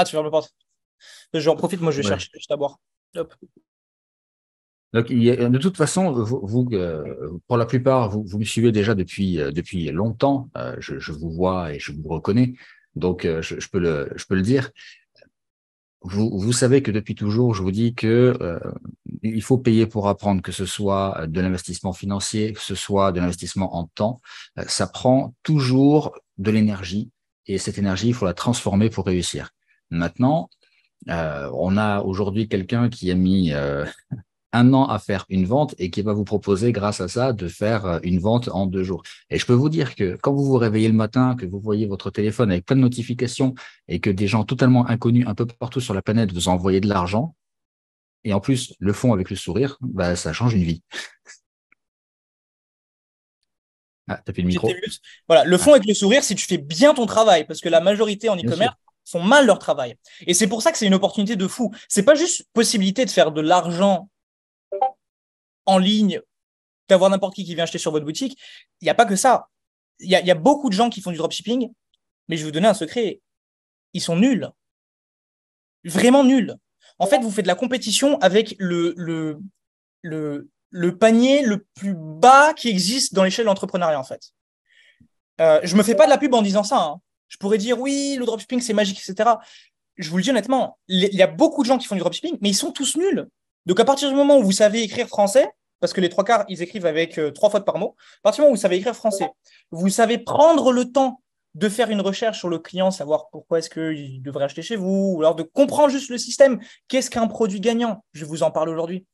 Speaker 2: Ah, tu fermes la porte. J'en profite, moi je vais chercher juste à boire. de toute façon, vous,
Speaker 1: euh, pour la plupart, vous, me suivez déjà depuis, euh, depuis longtemps. Euh, je, vous vois et je vous reconnais. Donc, je, peux le, je peux le dire. Vous, savez que depuis toujours, je vous dis que il faut payer pour apprendre, que ce soit de l'investissement financier, que ce soit de l'investissement en temps. ça prend toujours de l'énergie et cette énergie, il faut la transformer pour réussir. Maintenant, euh, on a aujourd'hui quelqu'un qui a mis euh, un an à faire une vente et qui va vous proposer, grâce à ça, de faire euh, une vente en deux jours. Et je peux vous dire que quand vous vous réveillez le matin, que vous voyez votre téléphone avec plein de notifications et que des gens totalement inconnus un peu partout sur la planète vous envoient de l'argent, et en plus le font avec le sourire, bah, ça change une vie.
Speaker 2: Ah, t'as le micro. Voilà, le fond ah. avec le sourire
Speaker 3: si tu fais bien ton travail, parce que la majorité en e-commerce font mal leur travail. Et c'est pour ça que c'est une opportunité de fou. C'est pas juste possibilité de faire de l'argent en ligne, d'avoir n'importe qui qui vient acheter sur votre boutique. Il n'y a pas que ça. Il y, a, beaucoup de gens qui font du dropshipping, mais je vais vous donner un secret. Ils sont nuls. Vraiment nuls. En fait, vous faites de la compétition avec le, le, panier le plus bas qui existe dans l'échelle de l'entrepreneuriat, en fait. Euh, je me fais pas de la pub en disant ça. Hein. Je pourrais dire oui, le dropshipping c'est magique, etc. Je vous le dis honnêtement, il y a beaucoup de gens qui font du dropshipping, mais ils sont tous nuls. Donc à partir du moment où vous savez écrire français, parce que les trois quarts, ils écrivent avec euh, trois fautes par mot, à partir du moment où vous savez écrire français, vous savez prendre le temps de faire une recherche sur le client, savoir pourquoi est-ce qu'il devrait acheter chez vous, ou alors de comprendre juste le système. Qu'est-ce qu'un produit gagnant Je vous en parle aujourd'hui.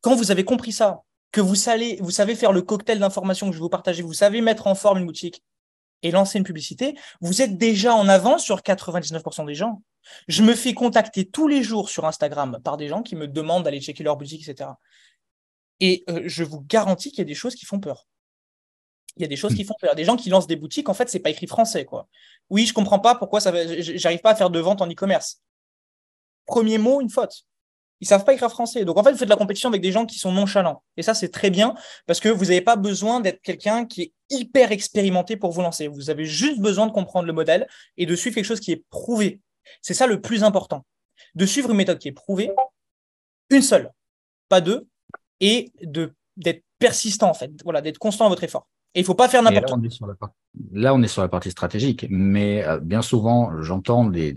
Speaker 3: Quand vous avez compris ça, que vous savez, vous savez faire le cocktail d'informations que je vais vous partager, vous savez mettre en forme une boutique, et lancer une publicité, vous êtes déjà en avance sur 99% des gens. Je me fais contacter tous les jours sur Instagram par des gens qui me demandent d'aller checker leur boutique, etc. Et euh, je vous garantis qu'il y a des choses qui font peur. Il y a des choses hmm. qui font peur. Des gens qui lancent des boutiques, en fait, ce n'est pas écrit français, quoi. Oui, je ne comprends pas pourquoi ça, j'arrive pas à faire de vente en e-commerce. Premier mot, une faute. Ils savent pas écrire français. Donc en fait, vous faites de la compétition avec des gens qui sont nonchalants. Et ça, c'est très bien parce que vous n'avez pas besoin d'être quelqu'un qui est hyper expérimenté pour vous lancer. Vous avez juste besoin de comprendre le modèle et de suivre quelque chose qui est prouvé. C'est ça le plus important. De suivre une méthode qui est prouvée, une seule, pas deux, et de d'être persistant en fait. Voilà, d'être constant à votre effort. Et il faut pas faire n'importe quoi.
Speaker 1: Là, on est sur la partie stratégique, mais euh, bien souvent, j'entends des,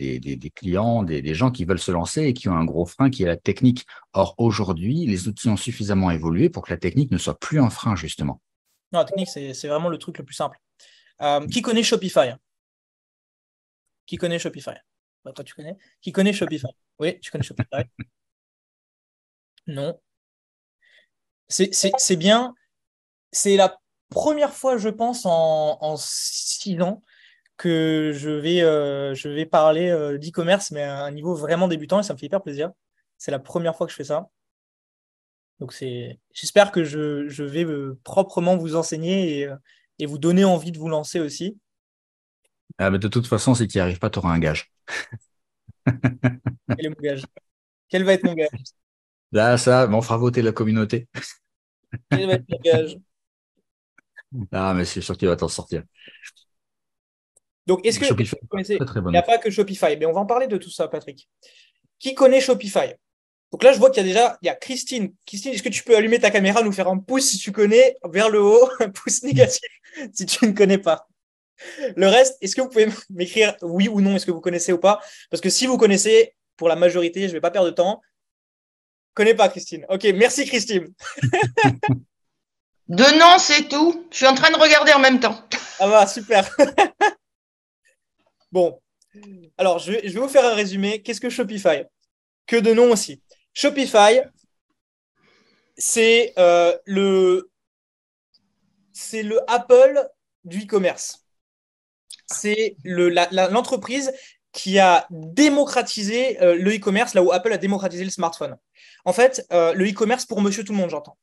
Speaker 1: clients, des, gens qui veulent se lancer et qui ont un gros frein qui est la technique. Or, aujourd'hui, les outils ont suffisamment évolué pour que la technique ne soit plus un frein, justement.
Speaker 3: Non, la technique, c'est vraiment le truc le plus simple. Euh, qui connaît Shopify
Speaker 2: Qui connaît Shopify bah, Toi, tu connais Qui connaît Shopify Oui, tu connais Shopify. non. C'est bien. C'est la première fois, je pense, en, six ans
Speaker 3: que je vais, euh, je vais parler euh, d'e-commerce, mais à un niveau vraiment débutant, et ça me fait hyper plaisir. C'est la première fois que je fais ça. Donc j'espère que je, vais euh, proprement vous enseigner et, vous donner envie de vous lancer aussi.
Speaker 1: Ah mais de toute façon, si tu n'y arrives pas, tu auras un gage.
Speaker 2: Quel est mon gage Quel va être mon gage
Speaker 1: Là, ça, on fera voter la communauté.
Speaker 2: Quel va être mon gage
Speaker 1: ah, mais c'est sûr qu'il va t'en sortir.
Speaker 3: Donc, est-ce que Il n'y a pas que Shopify. Mais on va en parler de tout ça, Patrick. Qui connaît Shopify Donc là, je vois qu'il y a déjà, il y a Christine. Christine, est-ce que tu peux allumer ta caméra, nous faire un pouce si tu connais, vers le haut, un pouce négatif si tu ne connais pas. Le reste, est-ce que vous pouvez m'écrire oui ou non, est-ce que vous connaissez ou pas Parce que si vous connaissez, pour la majorité, je ne vais pas perdre de temps. Connais pas Christine. Ok, merci Christine. De non, c'est tout. Je suis en train de regarder en même temps. Ah bah super. bon, alors je vais, vous faire un résumé. Qu'est-ce que Shopify Que de nom aussi. Shopify, c'est euh, le c'est le Apple du e-commerce. C'est l'entreprise qui a démocratisé euh, le e-commerce là où Apple a démocratisé le smartphone. En fait, euh, le e-commerce pour monsieur tout le monde, j'entends.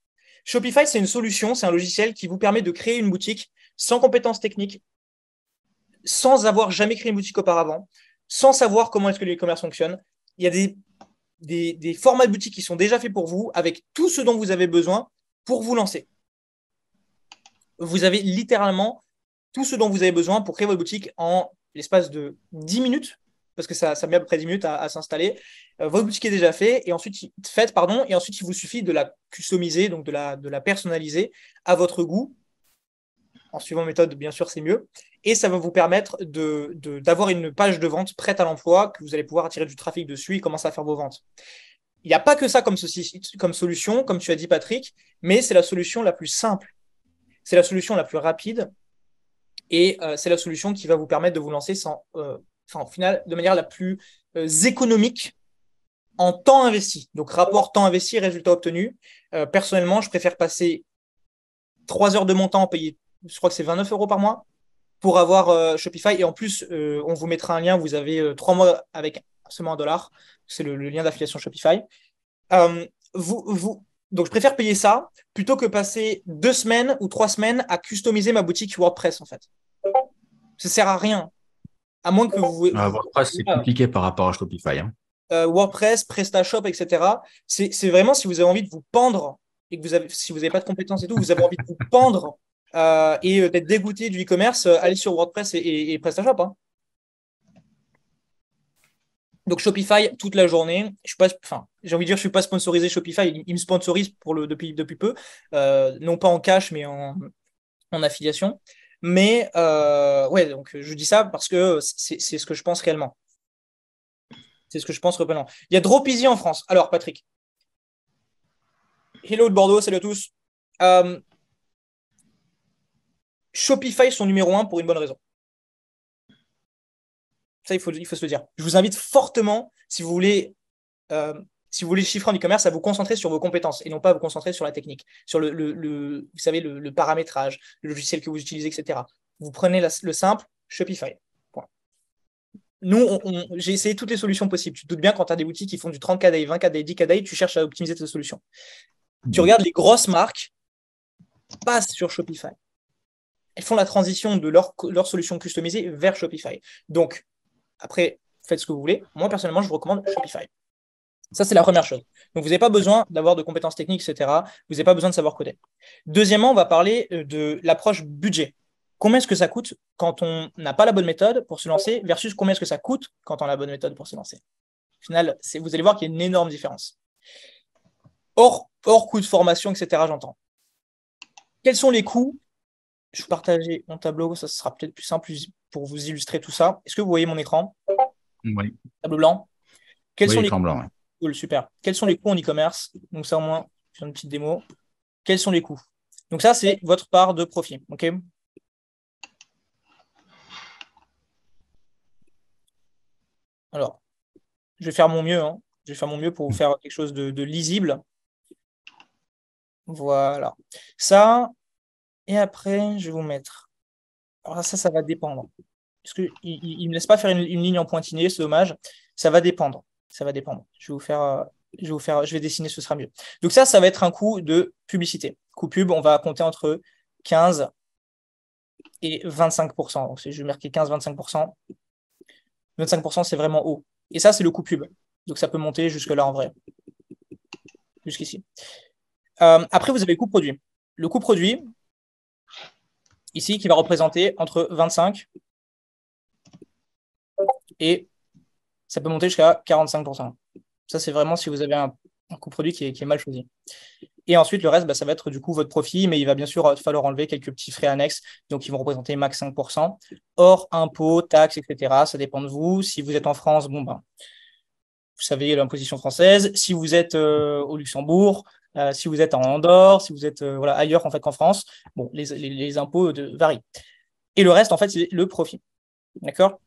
Speaker 3: Shopify, c'est une solution, c'est un logiciel qui vous permet de créer une boutique sans compétences techniques, sans avoir jamais créé une boutique auparavant, sans savoir comment est-ce que l'e-commerce fonctionne. Il y a des, des formats de boutique qui sont déjà faits pour vous, avec tout ce dont vous avez besoin pour vous lancer. Vous avez littéralement tout ce dont vous avez besoin pour créer votre boutique en l'espace de 10 minutes, parce que ça, ça met à peu près 10 minutes à, s'installer. Euh, votre boutique est déjà fait et ensuite, faite, pardon, et ensuite, il vous suffit de la customiser, donc de la, de la personnaliser à votre goût. En suivant méthode, bien sûr, c'est mieux. Et ça va vous permettre d'avoir de, une page de vente prête à l'emploi, que vous allez pouvoir attirer du trafic dessus et commencer à faire vos ventes. Il n'y a pas que ça comme, solution, comme tu as dit, Patrick, mais c'est la solution la plus simple. C'est la solution la plus rapide et euh, c'est la solution qui va vous permettre de vous lancer sans euh, enfin, au final, de manière la plus euh, économique en temps investi. Donc, rapport temps investi, résultat obtenu. Euh, personnellement, je préfère passer trois heures de mon temps je crois que c'est 29 euros par mois, pour avoir euh, Shopify. Et en plus, on vous mettra un lien, vous avez 3 mois avec seulement un dollar. C'est le, lien d'affiliation Shopify. vous, vous, donc, je préfère payer ça plutôt que passer deux semaines ou trois semaines à customiser ma boutique WordPress, en fait. Ça sert à rien. À moins que vous. Ah, WordPress, c'est compliqué
Speaker 1: par rapport à Shopify. Hein.
Speaker 3: Euh, WordPress, PrestaShop, etc. C'est vraiment si vous avez envie de vous pendre et que vous avez, si vous n'avez pas de compétences et tout, vous avez envie de vous pendre euh, et euh, d'être dégoûté du e-commerce, allez sur WordPress et, PrestaShop. Hein. Donc Shopify toute la journée. Je enfin, j'ai envie de dire, je suis pas sponsorisé Shopify. Ils, me sponsorisent pour le depuis depuis peu, non pas en cash mais en affiliation. Mais euh, ouais, donc je dis ça parce que c'est ce que je pense réellement. C'est ce que je pense réellement. Il y a easy en France. Alors, Patrick. Hello de Bordeaux, salut à tous. Euh, Shopify sont numéro un pour une bonne raison. Ça, il faut, il faut se le dire. Je vous invite fortement, si vous voulez euh, si vous voulez chiffrer en e-commerce, à vous concentrer sur vos compétences et non pas vous concentrer sur la technique, sur le, vous savez, le, paramétrage, le logiciel que vous utilisez, etc. Vous prenez le simple, Shopify. Nous, j'ai essayé toutes les solutions possibles. Tu te doutes bien quand tu as des outils qui font du 30 KDI, 20 KDI, 10 KDI, tu cherches à optimiser tes solutions. Tu mmh. regardes les grosses marques, passent sur Shopify. Elles font la transition de leur, solution customisée vers Shopify. Donc, après, faites ce que vous voulez. Moi, personnellement, je recommande Shopify. Ça, c'est la première chose. Donc, vous n'avez pas besoin d'avoir de compétences techniques, etc. Vous n'avez pas besoin de savoir coder. Deuxièmement, on va parler euh, de l'approche budget. Combien est-ce que ça coûte quand on n'a pas la bonne méthode pour se lancer versus combien est-ce que ça coûte quand on a la bonne méthode pour se lancer Au final, vous allez voir qu'il y a une énorme différence. Hors, hors coût de formation, etc., j'entends. Quels sont les coûts Je vais partager mon tableau, ça sera peut-être plus simple pour vous illustrer tout ça. Est-ce que vous voyez mon écran Oui. Tableau blanc. Cool, super. Quels sont les coûts en e-commerce Donc ça au moins, je fais une petite démo. Quels sont les coûts Donc ça, c'est votre part de profit. OK Alors, je vais faire mon mieux. Hein. Je vais faire mon mieux pour vous faire quelque chose de, lisible. Voilà. Ça, et après, je vais vous mettre. Alors ça, ça va dépendre. Parce qu'il ne me laisse pas faire une, ligne en pointillé, c'est dommage. Ça va dépendre ça va dépendre. Je vais euh, faire, je vais dessiner, ce sera mieux. Donc ça, ça va être un coût de publicité. Coût pub, on va compter entre 15 et 25%. Donc, je vais marquer 15-25%. 25%, c'est vraiment haut. Et ça, c'est le coût pub. Donc ça peut monter jusque-là en vrai. Jusqu'ici. Euh, après, vous avez le coût produit. Le coût produit, ici, qui va représenter entre 25 et ça peut monter jusqu'à 45%. Ça, c'est vraiment si vous avez un, coût produit qui est, mal choisi. Et ensuite, le reste, bah, ça va être du coup votre profit, mais il va bien sûr euh, falloir enlever quelques petits frais annexes, donc ils vont représenter max 5%, Or, impôts, taxes, etc. Ça dépend de vous. Si vous êtes en France, bon ben, vous savez l'imposition française. Si vous êtes euh, au Luxembourg, euh, si vous êtes en Andorre, si vous êtes voilà, ailleurs en fait qu'en France, bon, les, impôts varient. Et le reste, en fait, c'est le profit. D'accord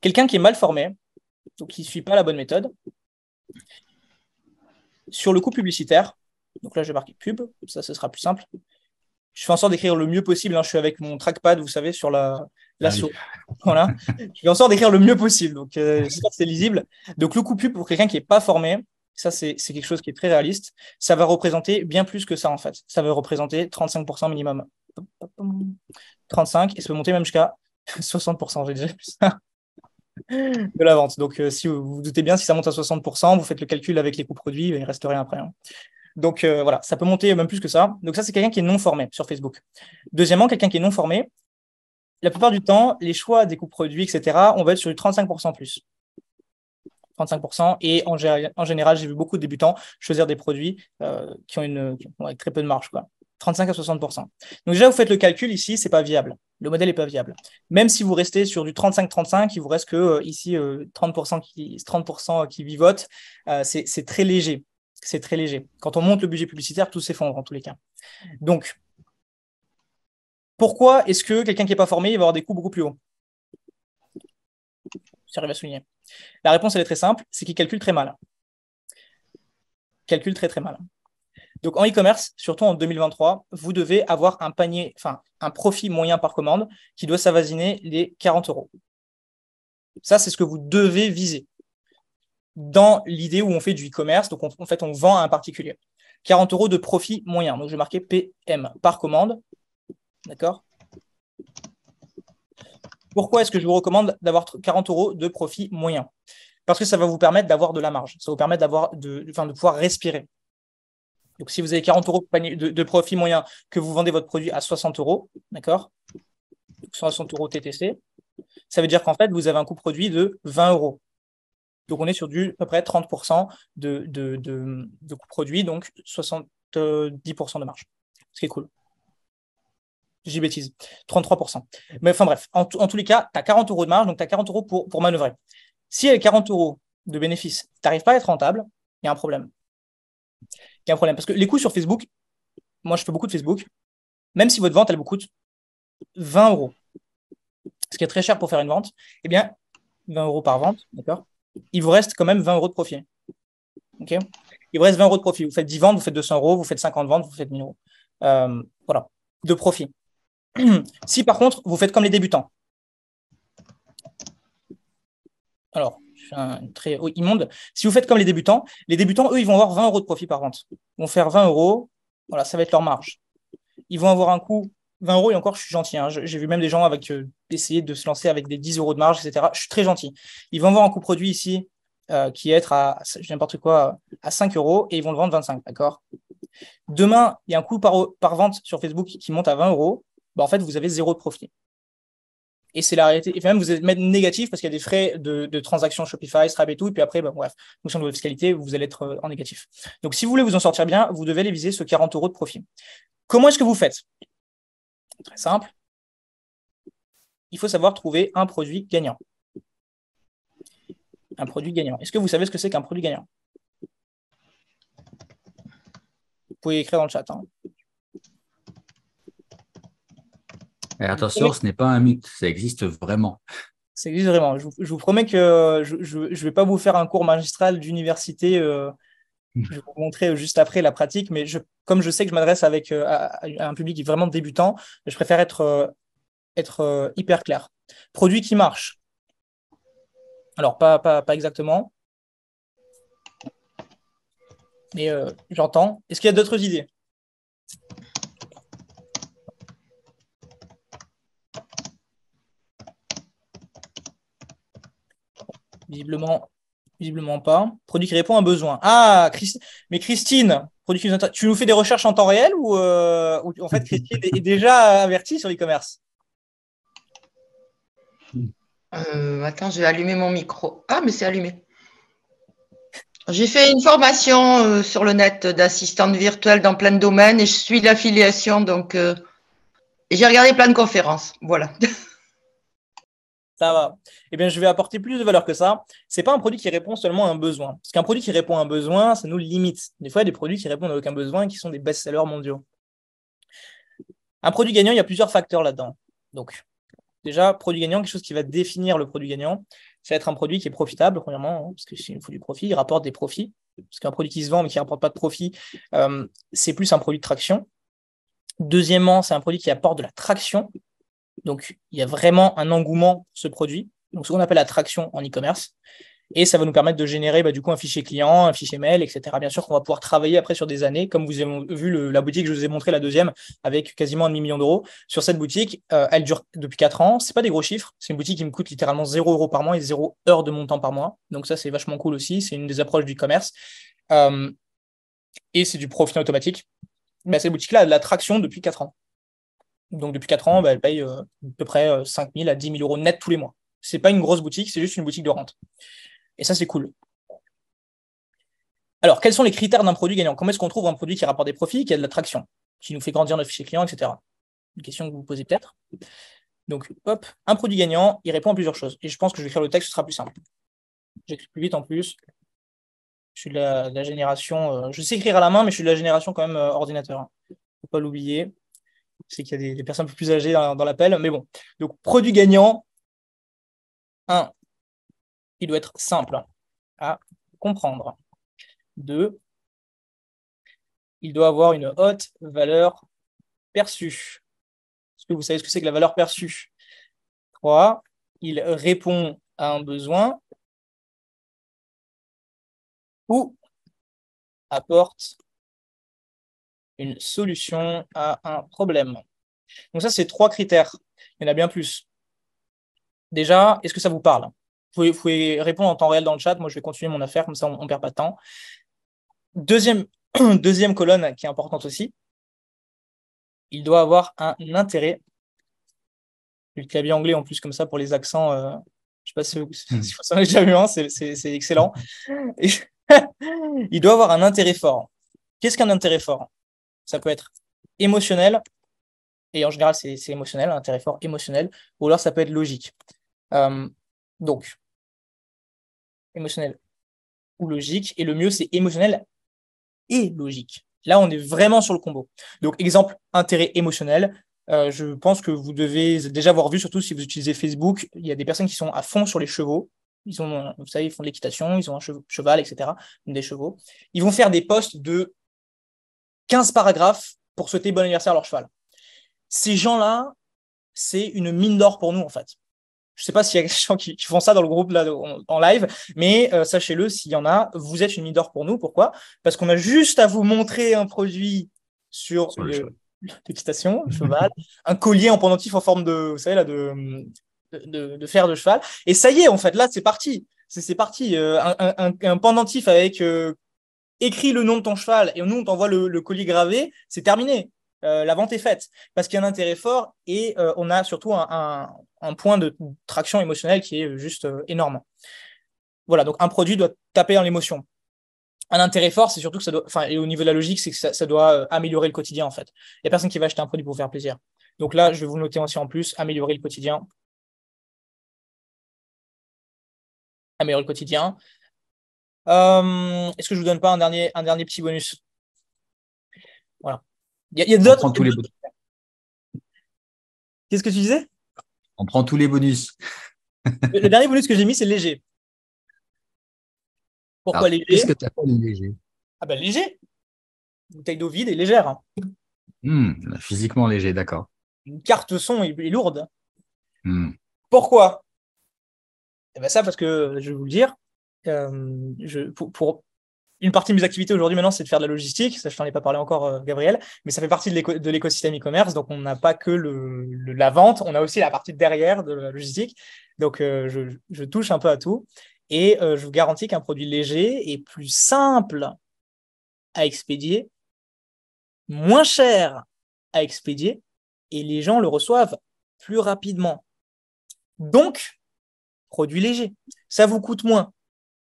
Speaker 3: Quelqu'un qui est mal formé, donc qui ne suit pas la bonne méthode, sur le coût publicitaire, donc là je vais marquer pub, ça ce sera plus simple. Je fais en sorte d'écrire le mieux possible. Hein. Je suis avec mon trackpad, vous savez, sur la, ah voilà. je fais en sorte d'écrire le mieux possible. Donc euh, j'espère que c'est lisible. Donc le coût pub pour quelqu'un qui n'est pas formé, ça c'est, quelque chose qui est très réaliste. Ça va représenter bien plus que ça en fait. Ça va représenter 35% minimum. 35 et ça peut monter même jusqu'à 60%, j'ai déjà de la vente. Donc, euh, si vous, vous, doutez bien, si ça monte à 60%, vous faites le calcul avec les coûts produits, il ne reste rien après. Hein. Donc euh, voilà, ça peut monter même plus que ça. Donc ça, c'est quelqu'un qui est non formé sur Facebook. Deuxièmement, quelqu'un qui est non formé, la plupart du temps, les choix des coûts produits, etc., on va être sur du 35% plus. 35%. Et en, général, j'ai vu beaucoup de débutants choisir des produits euh, qui ont une, avec très peu de marge. Quoi. 35 à 60%. Donc déjà, vous faites le calcul ici, c'est pas viable. Le modèle n'est pas viable. Même si vous restez sur du 35-35, il vous reste que euh, ici 30% euh, qui, 30 qui vivotent. Euh, c'est très léger. C'est très léger. Quand on monte le budget publicitaire, tout s'effondre en tous les cas. Donc, pourquoi est-ce que quelqu'un qui n'est pas formé, il va avoir des coûts beaucoup plus hauts J'arrive à souligner. La réponse, elle est très simple, c'est qu'il calcule très mal. Calcule très très mal. Donc en e-commerce, surtout en 2023, vous devez avoir un panier, enfin un profit moyen par commande qui doit s'avasiner les 40 euros. Ça, c'est ce que vous devez viser dans l'idée où on fait du e-commerce, donc en fait on vend à un particulier. 40 euros de profit moyen, donc je vais marquer PM par commande. D'accord Pourquoi est-ce que je vous recommande d'avoir 40 euros de profit moyen Parce que ça va vous permettre d'avoir de la marge, ça va vous permettre de pouvoir respirer. Donc, si vous avez 40 euros de, profit moyen, que vous vendez votre produit à 60 euros, d'accord 60 euros TTC, ça veut dire qu'en fait, vous avez un coût produit de 20 euros. Donc, on est sur du à peu près 30% de, coût produit, donc 70% de marge, ce qui est cool. J'ai bêtise, 33%. Mais enfin bref, en, tous les cas, tu as 40 euros de marge, donc tu as 40 euros pour, pour manœuvrer. Si avec 40 euros de bénéfice, tu n'arrives pas à être rentable, il y a un problème il y a un problème. Parce que les coûts sur Facebook, moi je fais beaucoup de Facebook, même si votre vente elle vous coûte 20 euros, ce qui est très cher pour faire une vente, eh bien 20 euros par vente, d'accord Il vous reste quand même 20 euros de profit. il vous reste 20 euros de profit. Vous faites 10 ventes, vous faites 200 euros, vous faites 50 ventes, vous faites 1000 euros. Euh, voilà, de profit. si par contre, vous faites comme les débutants. Alors, très immonde. Si vous faites comme les débutants, les débutants, eux, ils vont avoir 20 euros de profit par vente. Ils vont faire 20 euros, voilà, ça va être leur marge. Ils vont avoir un coût 20 euros, et encore, je suis gentil. Hein. J'ai vu même des gens avec euh, essayer de se lancer avec des 10 euros de marge, etc. Je suis très gentil. Ils vont avoir un coût produit ici euh, qui est être à, n'importe quoi, à 5 euros, et ils vont le vendre 25, d'accord Demain, il y a un coût par, vente sur Facebook qui monte à 20 euros. Bah, en fait, vous avez zéro de profit. Et c'est la réalité. Et même, vous êtes mettre négatif parce qu'il y a des frais de, de transactions Shopify, Stripe et tout. Et puis après, ben, bref, fonction de votre fiscalité, vous allez être euh, en négatif. Donc, si vous voulez vous en sortir bien, vous devez les viser ce 40 euros de profit. Comment est-ce que vous faites Très simple. Il faut savoir trouver un produit gagnant. Un produit gagnant. Est-ce que vous savez ce que c'est qu'un produit gagnant Vous pouvez écrire dans le chat. Hein.
Speaker 1: attention, ce n'est pas un mythe, ça existe vraiment.
Speaker 3: Ça existe vraiment. Je vous, promets que euh, je ne vais pas vous faire un cours magistral d'université. Euh, hmm. je vais vous montrer juste après la pratique, mais comme je sais que je m'adresse avec euh, à, un public vraiment débutant, je préfère être, hyper clair. Produit qui marche. Alors, pas exactement. Mais j'entends. Est-ce qu'il y a d'autres idées Visiblement, visiblement pas. Produit qui répond à un besoin. Ah, mais Christine, produit tu nous fais des recherches en temps réel ou, euh, en fait Christine est déjà avertie sur l'e-commerce euh, Attends, je vais allumer mon micro. Ah, mais c'est allumé. J'ai fait une formation euh, sur le net d'assistante virtuelle dans plein de domaines et je suis l'affiliation, donc j'ai regardé plein de conférences. Voilà. Ça va. Eh bien, je vais apporter plus de valeur que ça. C'est pas un produit qui répond seulement à un besoin. Parce qu'un produit qui répond à un besoin, ça nous limite. Des fois, il y a des produits qui répondent à aucun besoin et qui sont des best-sellers mondiaux. Un produit gagnant, il y a plusieurs facteurs là-dedans. Donc, déjà, produit gagnant, quelque chose qui va définir le produit gagnant, c'est être un produit qui est profitable, premièrement, hein, que parce qu'il faut du profit, il rapporte des profits. Parce qu'un produit qui se vend mais qui ne rapporte pas de profit, euh, c'est plus un produit de traction. Deuxièmement, c'est un produit qui apporte de la traction. Donc, il y a vraiment un engouement ce produit, donc ce qu'on appelle attraction en e-commerce. Et ça va nous permettre de générer bah, du coup un fichier client, un fichier mail, etc. Bien sûr qu'on va pouvoir travailler après sur des années, comme vous avez vu la boutique que je vous ai montré la deuxième avec quasiment un demi million d'euros. Sur cette boutique, euh, elle dure depuis 4 ans. C'est pas des gros chiffres. C'est une boutique qui me coûte littéralement 0 euros par mois et 0 heure de montant par mois. Donc ça c'est vachement cool aussi. C'est une des approches du commerce. Euh, et c'est du profit automatique. Mais bah, cette boutique-là a de l'attraction depuis 4 ans. Donc depuis 4 ans, bah, elle paye euh, à peu près 5 euh, 000 à 10 000 euros net tous les mois. C'est pas une grosse boutique, c'est juste une boutique de rente. Et ça, c'est cool. Alors, quels sont les critères d'un produit gagnant Comment est-ce qu'on trouve un produit qui rapporte des profits, qui a de l'attraction, qui nous fait grandir notre fichier client, etc. Une question que vous vous posez peut-être. Donc, hop, un produit gagnant, il répond à plusieurs choses. Et je pense que je vais faire le texte, ce sera plus simple. J'écris plus vite en plus. Je suis de la, génération. Euh, je sais écrire à la main, mais je suis de la génération quand même ordinateur. Il hein. ne faut pas l'oublier c'est qu'il y a des, personnes un peu plus âgées dans, dans l'appel. Mais bon, donc produit gagnant,
Speaker 2: 1, il doit être simple à comprendre. 2, il doit avoir une haute valeur perçue. Est-ce que vous savez ce que c'est que la valeur perçue 3, il répond à un besoin ou apporte une solution à un problème. Donc ça, c'est trois critères. Il y en a bien plus.
Speaker 3: Déjà, est-ce que ça vous parle vous pouvez, répondre en temps réel dans le chat. Moi, je vais continuer mon affaire, comme ça, on ne perd pas de temps. Deuxième, deuxième colonne qui est importante aussi, il doit avoir un intérêt. Le clavier anglais, en plus, comme ça, pour les accents, euh, je ne sais pas si vous, en avez déjà vu c'est excellent. il doit avoir un intérêt fort. Qu'est-ce qu'un intérêt fort ça peut être émotionnel, et en général, c'est émotionnel, intérêt hein, fort émotionnel, ou alors ça peut être logique.
Speaker 2: Euh, donc, émotionnel ou logique, et le mieux, c'est émotionnel et logique. Là, on est vraiment sur le combo. Donc, exemple,
Speaker 3: intérêt émotionnel. Euh, je pense que vous devez déjà avoir vu, surtout si vous utilisez Facebook, il y a des personnes qui sont à fond sur les chevaux. Ils ont, vous savez, ils font de l'équitation, ils ont un cheval, etc. Des chevaux. Ils vont faire des posts de 15 paragraphes pour souhaiter bon anniversaire à leur cheval. Ces gens-là, c'est une mine d'or pour nous, en fait. Je ne sais pas s'il y a des gens qui, font ça dans le groupe là, en live, mais euh, sachez-le, s'il y en a, vous êtes une mine d'or pour nous. Pourquoi Parce qu'on a juste à vous montrer un produit sur, l'équitation, cheval, un collier en pendentif en forme de, vous savez, là, de, de, fer de cheval. Et ça y est, en fait, là, c'est parti c'est parti. Euh, un, pendentif avec euh, écris le nom de ton cheval et nous, on t'envoie le, colis gravé, c'est terminé. Euh, la vente est faite parce qu'il y a un intérêt fort et euh, on a surtout un, point de traction émotionnelle qui est juste euh, énorme. Voilà, donc un produit doit taper dans l'émotion. Un intérêt fort, c'est surtout que ça doit, enfin, et au niveau de la logique, c'est que ça, ça doit améliorer le quotidien en fait. Il n'y a
Speaker 2: personne qui va acheter un produit pour faire plaisir. Donc là, je vais vous le noter aussi en plus, améliorer le quotidien. Améliorer le quotidien. Euh, est-ce que je vous donne pas un dernier, un dernier petit bonus Voilà. Il y a, d'autres. tous les Qu'est-ce que tu disais On prend tous les bonus. le, dernier bonus que j'ai mis, c'est léger. Pourquoi léger Qu'est-ce que tu appelles léger Ah ben léger. Une bouteille d'eau vide est légère. Hmm,
Speaker 1: bah, physiquement léger, d'accord.
Speaker 3: Une carte son est, lourde. Hmm. Pourquoi Eh ben ça, parce que je vais vous le dire, euh, pour, une partie de mes activités aujourd'hui maintenant, c'est de faire de la logistique. Ça, je t'en ai pas parlé encore, euh, Gabriel, mais ça fait partie de l'écosystème e-commerce. Donc, on n'a pas que le, la vente, on a aussi la partie derrière de la logistique. Donc, euh, je, touche un peu à tout. Et je vous garantis qu'un produit léger est plus
Speaker 2: simple à expédier, moins cher à expédier, et les gens le reçoivent plus rapidement. Donc,
Speaker 3: produit léger. Ça vous coûte moins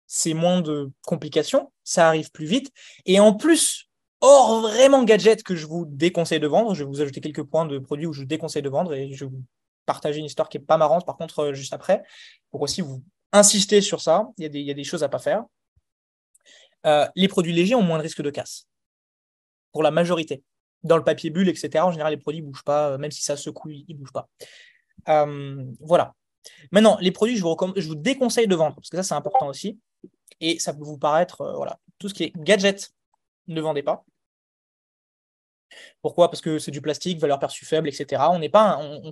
Speaker 3: c'est moins de complications, ça arrive plus vite. Et en plus, hors vraiment gadget que je vous déconseille de vendre, je vais vous ajouter quelques points de produits où je vous déconseille de vendre et je vais vous partager une histoire qui est pas marrante par contre euh, juste après, pour aussi vous insister sur ça, il y a des, il y a des choses à pas faire. Euh, les produits légers ont moins de risque de casse, pour la majorité. Dans le papier bulle, etc., en général, les produits ne bougent pas, euh, même si ça secoue, ils ne bougent pas. voilà. Maintenant, les produits, je vous, je vous déconseille de vendre, parce que ça, c'est important aussi. Et ça peut vous paraître, euh, voilà, tout ce qui est gadget, ne vendez pas. Pourquoi Parce que c'est du plastique, valeur perçue faible, etc. On ne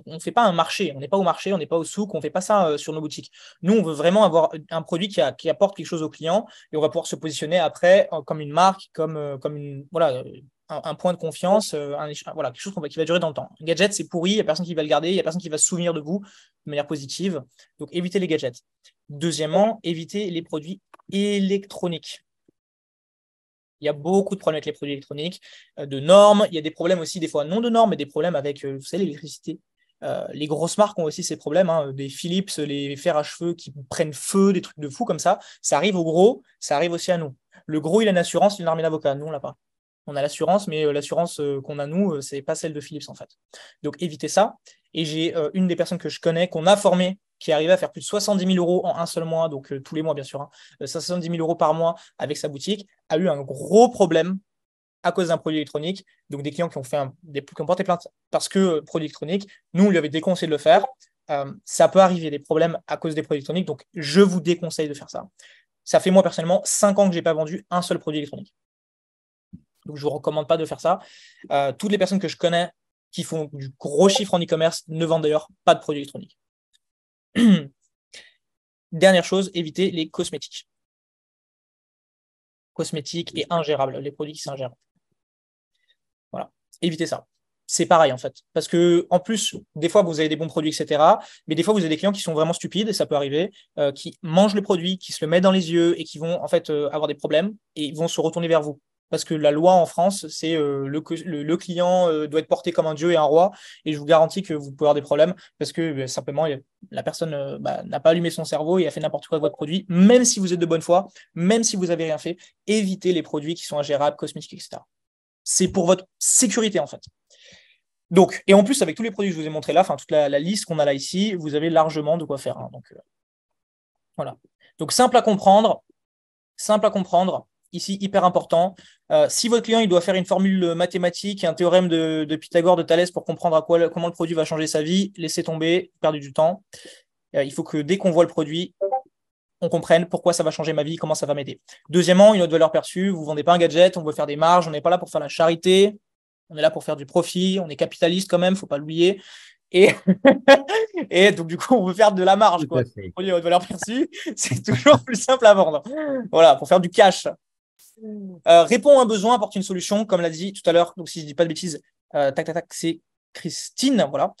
Speaker 3: on, fait pas un marché. On n'est pas au marché, on n'est pas au souk, on ne fait pas ça euh, sur nos boutiques. Nous, on veut vraiment avoir un produit qui, apporte quelque chose au client et on va pouvoir se positionner après comme une marque, comme, euh, comme une, voilà, un, point de confiance, euh, un, voilà, quelque chose qui va durer dans le temps. gadget, c'est pourri, il n'y a personne qui va le garder, il n'y a personne qui va se souvenir de vous de manière positive. Donc, évitez les gadgets. Deuxièmement, évitez les produits électroniques. Il y a beaucoup de problèmes avec les produits électroniques, euh, de normes. Il y a des problèmes aussi, des fois non de normes, mais des problèmes avec, euh, vous savez, l'électricité. les grosses marques ont aussi ces problèmes, hein. des Philips, les fers à cheveux qui prennent feu, des trucs de fou comme ça. Ça arrive au gros, ça arrive aussi à nous. Le gros, il a une assurance, il a une armée d'avocats. Nous, on l'a pas on a l'assurance, mais euh, l'assurance euh, qu'on a nous, euh, c'est pas celle de Philips en fait. Donc évitez ça. Et j'ai une des personnes que je connais, qu'on a formée, qui est arrivée à faire plus de 70 000 euros en un seul mois, donc tous les mois bien sûr, 70 hein, 000 euros par mois avec sa boutique, a eu un gros problème à cause d'un produit électronique. Donc des clients qui ont fait des qui ont porté plainte parce que produit électronique, nous on lui avait déconseillé de le faire. ça peut arriver des problèmes à cause des produits électroniques, donc je vous déconseille de faire ça. Ça fait moi personnellement 5 ans que j'ai pas vendu un seul produit électronique. Donc, je ne vous recommande pas de faire ça. Euh, toutes les personnes que je connais qui font du gros chiffre en e-commerce ne vendent d'ailleurs pas de produits électroniques.
Speaker 2: Dernière chose, évitez les cosmétiques. Cosmétiques et ingérables, les produits qui sont Voilà, évitez ça.
Speaker 3: C'est pareil en fait. Parce que, en plus, des fois vous avez des bons produits, etc. Mais des fois vous avez des clients qui sont vraiment stupides, et ça peut arriver, euh, qui mangent le produit, qui se le mettent dans les yeux et qui vont en fait euh, avoir des problèmes et ils vont se retourner vers vous parce que la loi en France, c'est euh, le, client euh, doit être porté comme un dieu et un roi, et je vous garantis que vous pouvez avoir des problèmes parce que ben, simplement la personne euh, bah, n'a pas allumé son cerveau et a fait n'importe quoi avec votre produit, même si vous êtes de bonne foi, même si vous n'avez rien fait, évitez les produits qui sont ingérables, cosmétiques, etc. C'est pour votre sécurité en fait. Donc, et en plus, avec tous les produits que je vous ai montrés là, enfin toute la, liste qu'on a là ici, vous avez largement de quoi faire. Hein. donc voilà. Donc simple à comprendre, simple à comprendre ici hyper important. Euh, si votre client il doit faire une formule euh, mathématique, un théorème de, Pythagore, de Thalès pour comprendre à quoi, comment le produit va changer sa vie, laissez tomber, perdu du temps. Euh, il faut que dès qu'on voit le produit, on comprenne pourquoi ça va changer ma vie, comment ça va m'aider. Deuxièmement, une autre valeur perçue, vous ne vendez pas un gadget, on veut faire des marges, on n'est pas là pour faire la charité, on est là pour faire du profit, on est capitaliste quand même, il ne faut pas l'oublier. Et, donc, du coup, on veut faire de la marge. Quoi. Produit haute valeur perçue, c'est toujours plus simple à vendre. Voilà, pour faire du cash. Euh, réponds répond à un besoin, apporte une solution, comme l'a dit tout à l'heure, donc si je dis pas de bêtises, euh, tac, tac, tac, c'est Christine, voilà.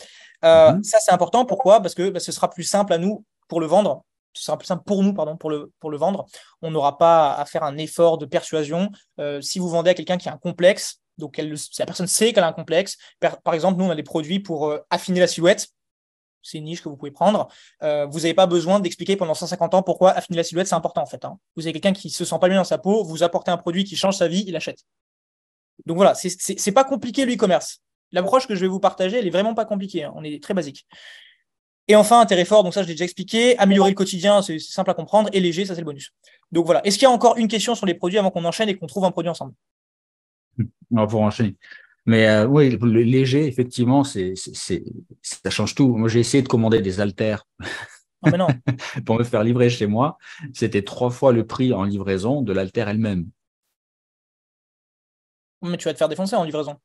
Speaker 3: Euh, mhm. Ça, c'est important, pourquoi Parce que bah, ce sera plus simple à nous pour le vendre, ce sera plus simple pour nous, pardon, pour le, pour le vendre. On n'aura pas à faire un effort de persuasion. si vous vendez à quelqu'un qui a un complexe, donc elle, la personne sait qu'elle a un complexe, par exemple, nous, on a des produits pour affiner la silhouette, c'est une niche que vous pouvez prendre. Euh, vous n'avez pas besoin d'expliquer pendant 150 ans pourquoi affiner la silhouette, c'est important en fait. Hein. Vous avez quelqu'un qui se sent pas bien dans sa peau, vous apportez un produit qui change sa vie, il achète. Donc voilà, c'est pas compliqué l'e-commerce. L'approche que je vais vous partager, elle n'est vraiment pas compliquée. Hein. On est très basique. Et enfin, intérêt fort, donc ça je l'ai déjà expliqué. Améliorer le quotidien, c'est simple à comprendre. Et léger, ça c'est le bonus. Donc voilà. Est-ce qu'il y a encore une question sur les produits avant qu'on enchaîne et qu'on trouve un produit ensemble
Speaker 1: On va enchaîner. Mais euh, oui, le léger, effectivement, c'est, ça change tout. Moi, j'ai essayé de commander des haltères pour me faire livrer chez moi. C'était trois fois le prix en livraison de l'altère elle-même.
Speaker 2: Mais tu vas te faire défoncer en livraison.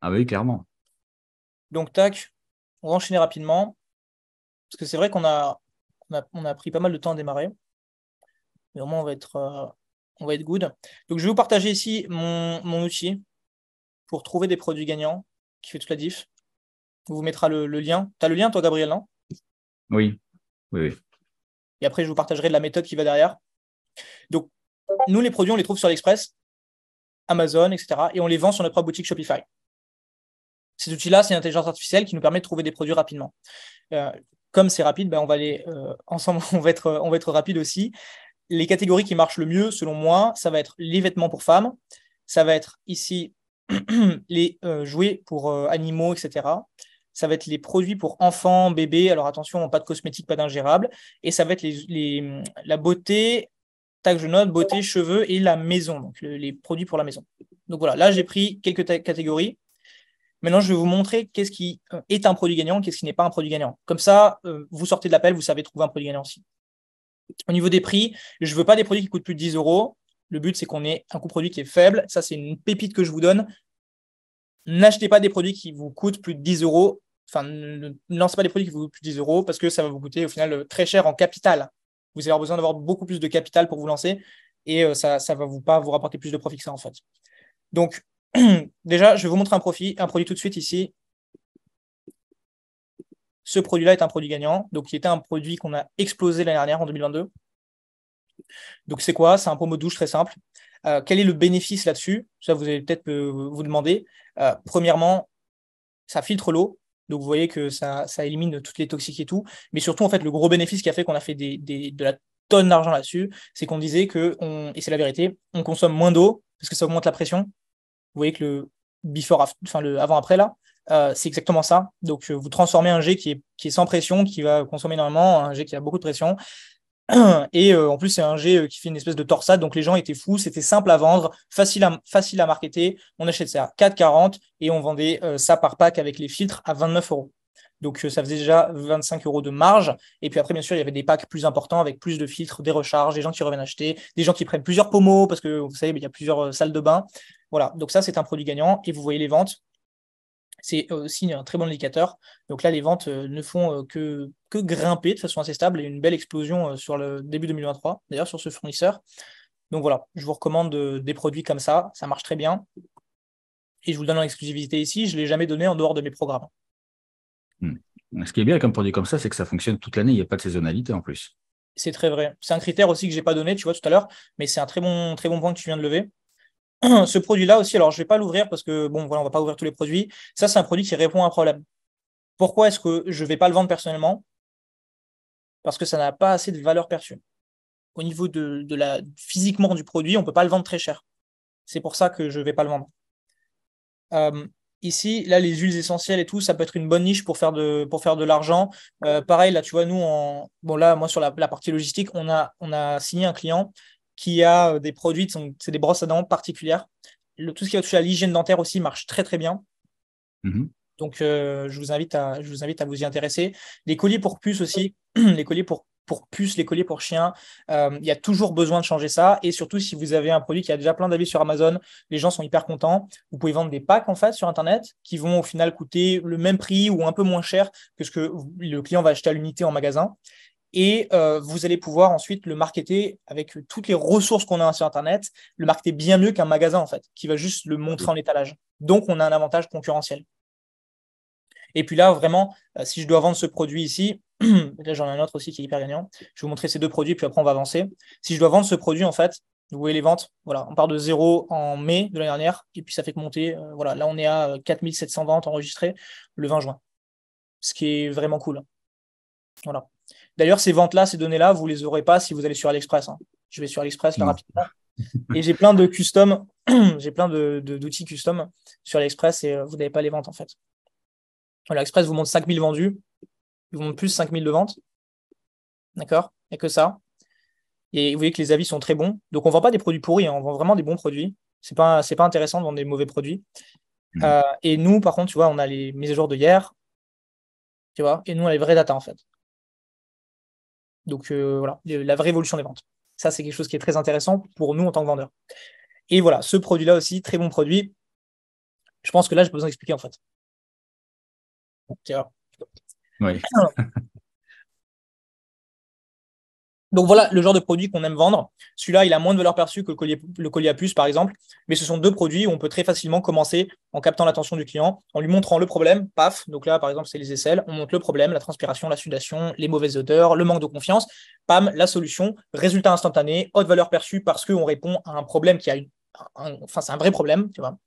Speaker 2: Ah bah oui, clairement. Donc, tac, on va enchaîner rapidement. Parce que c'est vrai qu'on a,
Speaker 3: on a, pris pas mal de temps à démarrer. Mais au moins, on va être, euh, on va être good. Donc, je vais vous partager ici mon, mon outil pour trouver des produits gagnants qui fait toute la diff. On vous mettra le, lien. Tu as le lien, toi, Gabriel, non
Speaker 1: oui.
Speaker 2: oui.
Speaker 3: Et après, je vous partagerai de la méthode qui va derrière. Donc, nous, les produits, on les trouve sur l'Express, Amazon, etc. Et on les vend sur notre propre boutique Shopify. Ces outil-là, c'est l'intelligence artificielle qui nous permet de trouver des produits rapidement. Euh, comme c'est rapide, ben on va aller euh, ensemble, on va, être, on va être rapide aussi. Les catégories qui marchent le mieux, selon moi, ça va être les vêtements pour femmes, ça va être ici les euh, jouets pour euh, animaux, etc. Ça va être les produits pour enfants, bébés. Alors attention, pas de cosmétiques, pas d'ingérables. Et ça va être les, la beauté, tac, je note, beauté, cheveux et la maison. Donc les produits pour la maison. Donc voilà, là j'ai pris quelques catégories. Maintenant, je vais vous montrer qu'est-ce qui euh, est un produit gagnant, qu'est-ce qui n'est pas un produit gagnant. Comme ça, vous sortez de l'appel, vous savez trouver un produit gagnant aussi. Au niveau des prix, je ne veux pas des produits qui coûtent plus de 10 euros. Le but, c'est qu'on ait un coût produit qui est faible. Ça, c'est une pépite que je vous donne. N'achetez pas des produits qui vous coûtent plus de 10 euros. Enfin, ne lancez pas des produits qui vous coûtent plus de 10 euros parce que ça va vous coûter au final euh, très cher en capital. Vous allez avoir besoin d'avoir beaucoup plus de capital pour vous lancer et euh, ça ne va vous, pas vous rapporter plus de profit que ça en fait. Donc, déjà, je vais vous montrer un, profit, un produit tout de suite ici. Ce produit-là est un produit gagnant. Donc, il était un produit qu'on a explosé l'année dernière en 2022. Donc c'est quoi C'est un promo douche très simple. Euh, quel est le bénéfice là-dessus Ça, vous allez peut-être vous demander. Euh, premièrement, ça filtre l'eau. Donc vous voyez que ça, élimine toutes les toxiques et tout. Mais surtout, en fait, le gros bénéfice qui a fait qu'on a fait des, de la tonne d'argent là-dessus, c'est qu'on disait que, on, et c'est la vérité, on consomme moins d'eau parce que ça augmente la pression. Vous voyez que le before, enfin le avant-après là, euh, c'est exactement ça. Donc, vous transformez un jet qui est, qui est, sans pression, qui va consommer énormément, un jet qui a beaucoup de pression. Et euh, en plus, c'est un jet euh, qui fait une espèce de torsade, donc les gens étaient fous, c'était simple à vendre, facile à, facile à marketer. On achète ça à 4,40 et on vendait euh, ça par pack avec les filtres à 29 euros. Donc ça faisait déjà 25 euros de marge. Et puis après, bien sûr, il y avait des packs plus importants avec plus de filtres, des recharges, des gens qui reviennent acheter, des gens qui prennent plusieurs pommeaux parce que vous savez, il y a plusieurs salles de bain. Voilà, donc ça, c'est un produit gagnant et vous voyez les ventes c'est aussi un très bon indicateur. Donc là, les ventes euh, ne font euh, que, que grimper de façon assez stable et une belle explosion euh, sur le début 2023, d'ailleurs sur ce fournisseur. Donc voilà, je vous recommande des produits comme ça, ça marche très bien. Et je vous donne en exclusivité ici, je ne l'ai jamais donné en dehors de mes programmes.
Speaker 1: Hmm. Ce qui est bien un produit comme ça, c'est que ça fonctionne toute l'année, il n'y a pas de saisonnalité en plus.
Speaker 3: C'est très vrai. C'est un critère aussi que je n'ai pas donné, tu vois, tout à l'heure, mais c'est un très bon, très bon point que tu viens de lever. ce produit-là aussi, alors je ne vais pas l'ouvrir parce que, bon, voilà, on ne va pas ouvrir tous les produits. Ça, c'est un produit qui répond à un problème. Pourquoi est-ce que je ne vais pas le vendre personnellement Parce que ça n'a pas assez de valeur perçue. Au niveau de, la physiquement du produit, on ne peut pas le vendre très cher. C'est pour ça que je ne vais pas le vendre. Euh, ici, là, les huiles essentielles et tout, ça peut être une bonne niche pour faire de, pour faire de l'argent. Euh, pareil, là, tu vois, nous, en, bon, là, moi, sur la, partie logistique, on a, on a signé un client qui a euh, des produits, c'est des brosses à dents particulières. tout ce qui est dessus à l'hygiène dentaire aussi marche très très bien. Mhm. Donc euh, je, vous invite à, je vous invite à vous y intéresser. Les colliers pour puces aussi, les colliers pour, pour puces, les colliers pour chiens, euh, il y a toujours besoin de changer ça. Et surtout, si vous avez un produit qui a déjà plein d'avis sur Amazon, les gens sont hyper contents. Vous pouvez vendre des packs en fait sur Internet qui vont au final coûter le même prix ou un peu moins cher que ce que le client va acheter à l'unité en magasin et euh, vous allez pouvoir ensuite le marketer avec toutes les ressources qu'on a sur Internet, le marketer bien mieux qu'un magasin en fait, qui va juste le montrer en étalage. Donc on a un avantage concurrentiel. Et puis là, vraiment, euh, si je dois vendre ce produit ici, là j'en ai un autre aussi qui est hyper gagnant, je vais vous montrer ces deux produits, puis après on va avancer. Si je dois vendre ce produit, en fait, vous voyez les ventes, voilà, on part de zéro en mai de l'année dernière, et puis ça fait que monter, euh, voilà, là on est à 4700 ventes enregistrées le 20 juin, ce qui est vraiment cool. Voilà. D'ailleurs, ces ventes-là, ces données-là, vous ne les aurez pas si vous allez sur AliExpress. Hein. Je vais sur AliExpress là rapidement. Et j'ai plein de custom, j'ai plein d'outils de, d'outils custom sur AliExpress et euh, vous n'avez pas les ventes en fait. AliExpress vous montre 5000 vendus, il vous montre plus 5000 de ventes. D'accord Il n'y a que ça. Et vous voyez que les avis sont très bons. Donc on ne vend pas des produits pourris, hein. on vend vraiment des bons produits. Ce n'est pas, pas intéressant de vendre des mauvais produits. Mmh. Euh, et nous, par contre, tu vois, on a les mises à jour de hier. Tu vois, et nous, on a les vraies data en fait. Donc euh, voilà, la vraie évolution des ventes. Ça, c'est quelque chose qui est très intéressant pour nous en tant que vendeurs. Et voilà, ce produit-là aussi, très bon produit. Je pense que là, j'ai pas besoin d'expliquer en fait.
Speaker 2: Euh, oui. Donc voilà le genre de produit qu'on aime vendre. Celui-là, il a moins de valeur perçue que le collier, le
Speaker 3: collier à puce, par exemple. Mais ce sont deux produits où on peut très facilement commencer en captant l'attention du client, en lui montrant le problème, paf. Donc là, par exemple, c'est les aisselles. On montre le problème, la transpiration, la sudation, les mauvaises odeurs, le manque de confiance. Pam, la solution. Résultat instantané, haute valeur perçue parce qu'on répond à un problème qui a une. enfin, c'est un vrai problème, tu vois.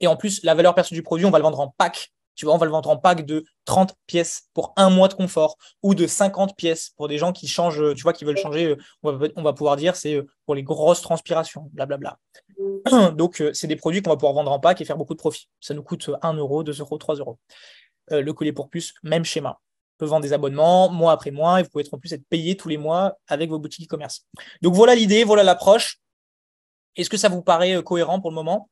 Speaker 3: Et en plus, la valeur perçue du produit, on va le vendre en pack. Tu vois, on va le vendre en pack de 30 pièces pour un mois de confort ou de 50 pièces pour des gens qui changent, euh, tu vois, qui veulent changer. Euh, on va, pouvoir dire c'est euh, pour les grosses transpirations, blablabla. Mm. Donc, c'est des produits qu'on va pouvoir vendre en pack et faire beaucoup de profit. Ça nous coûte 1 euro, 2 euros, 3 euros. le collier pour plus, même schéma. On peut vendre des abonnements mois après mois et vous pouvez être en plus être payé tous les mois avec vos boutiques e-commerce. Donc, voilà l'idée, voilà l'approche. Est-ce que ça vous paraît cohérent pour le moment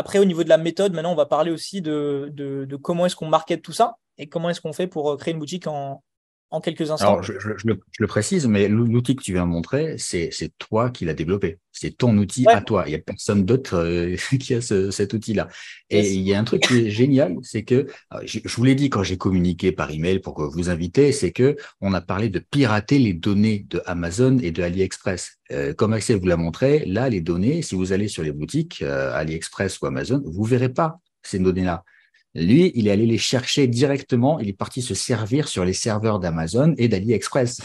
Speaker 3: après, au niveau de la méthode, maintenant, on va parler aussi de, de, comment est-ce qu'on market tout ça et comment est-ce qu'on fait pour euh, créer une boutique en, en quelques instants. Alors, je,
Speaker 1: le, précise, mais l'outil que tu viens de montrer, c'est toi qui l'as développé. C'est ton outil à toi. Il n'y a personne d'autre euh, qui a cet outil-là. Et il y a un truc qui est génial, c'est que, euh, je, vous l'ai dit quand j'ai communiqué par email pour que vous inviter, c'est que on a parlé de pirater les données de Amazon et de AliExpress. Euh, comme Axel vous l'a montré, là, les données, si vous allez sur les boutiques AliExpress ou Amazon, vous verrez pas ces données-là. Lui, il est allé les chercher directement. Il est parti se servir sur les serveurs d'Amazon et d'AliExpress.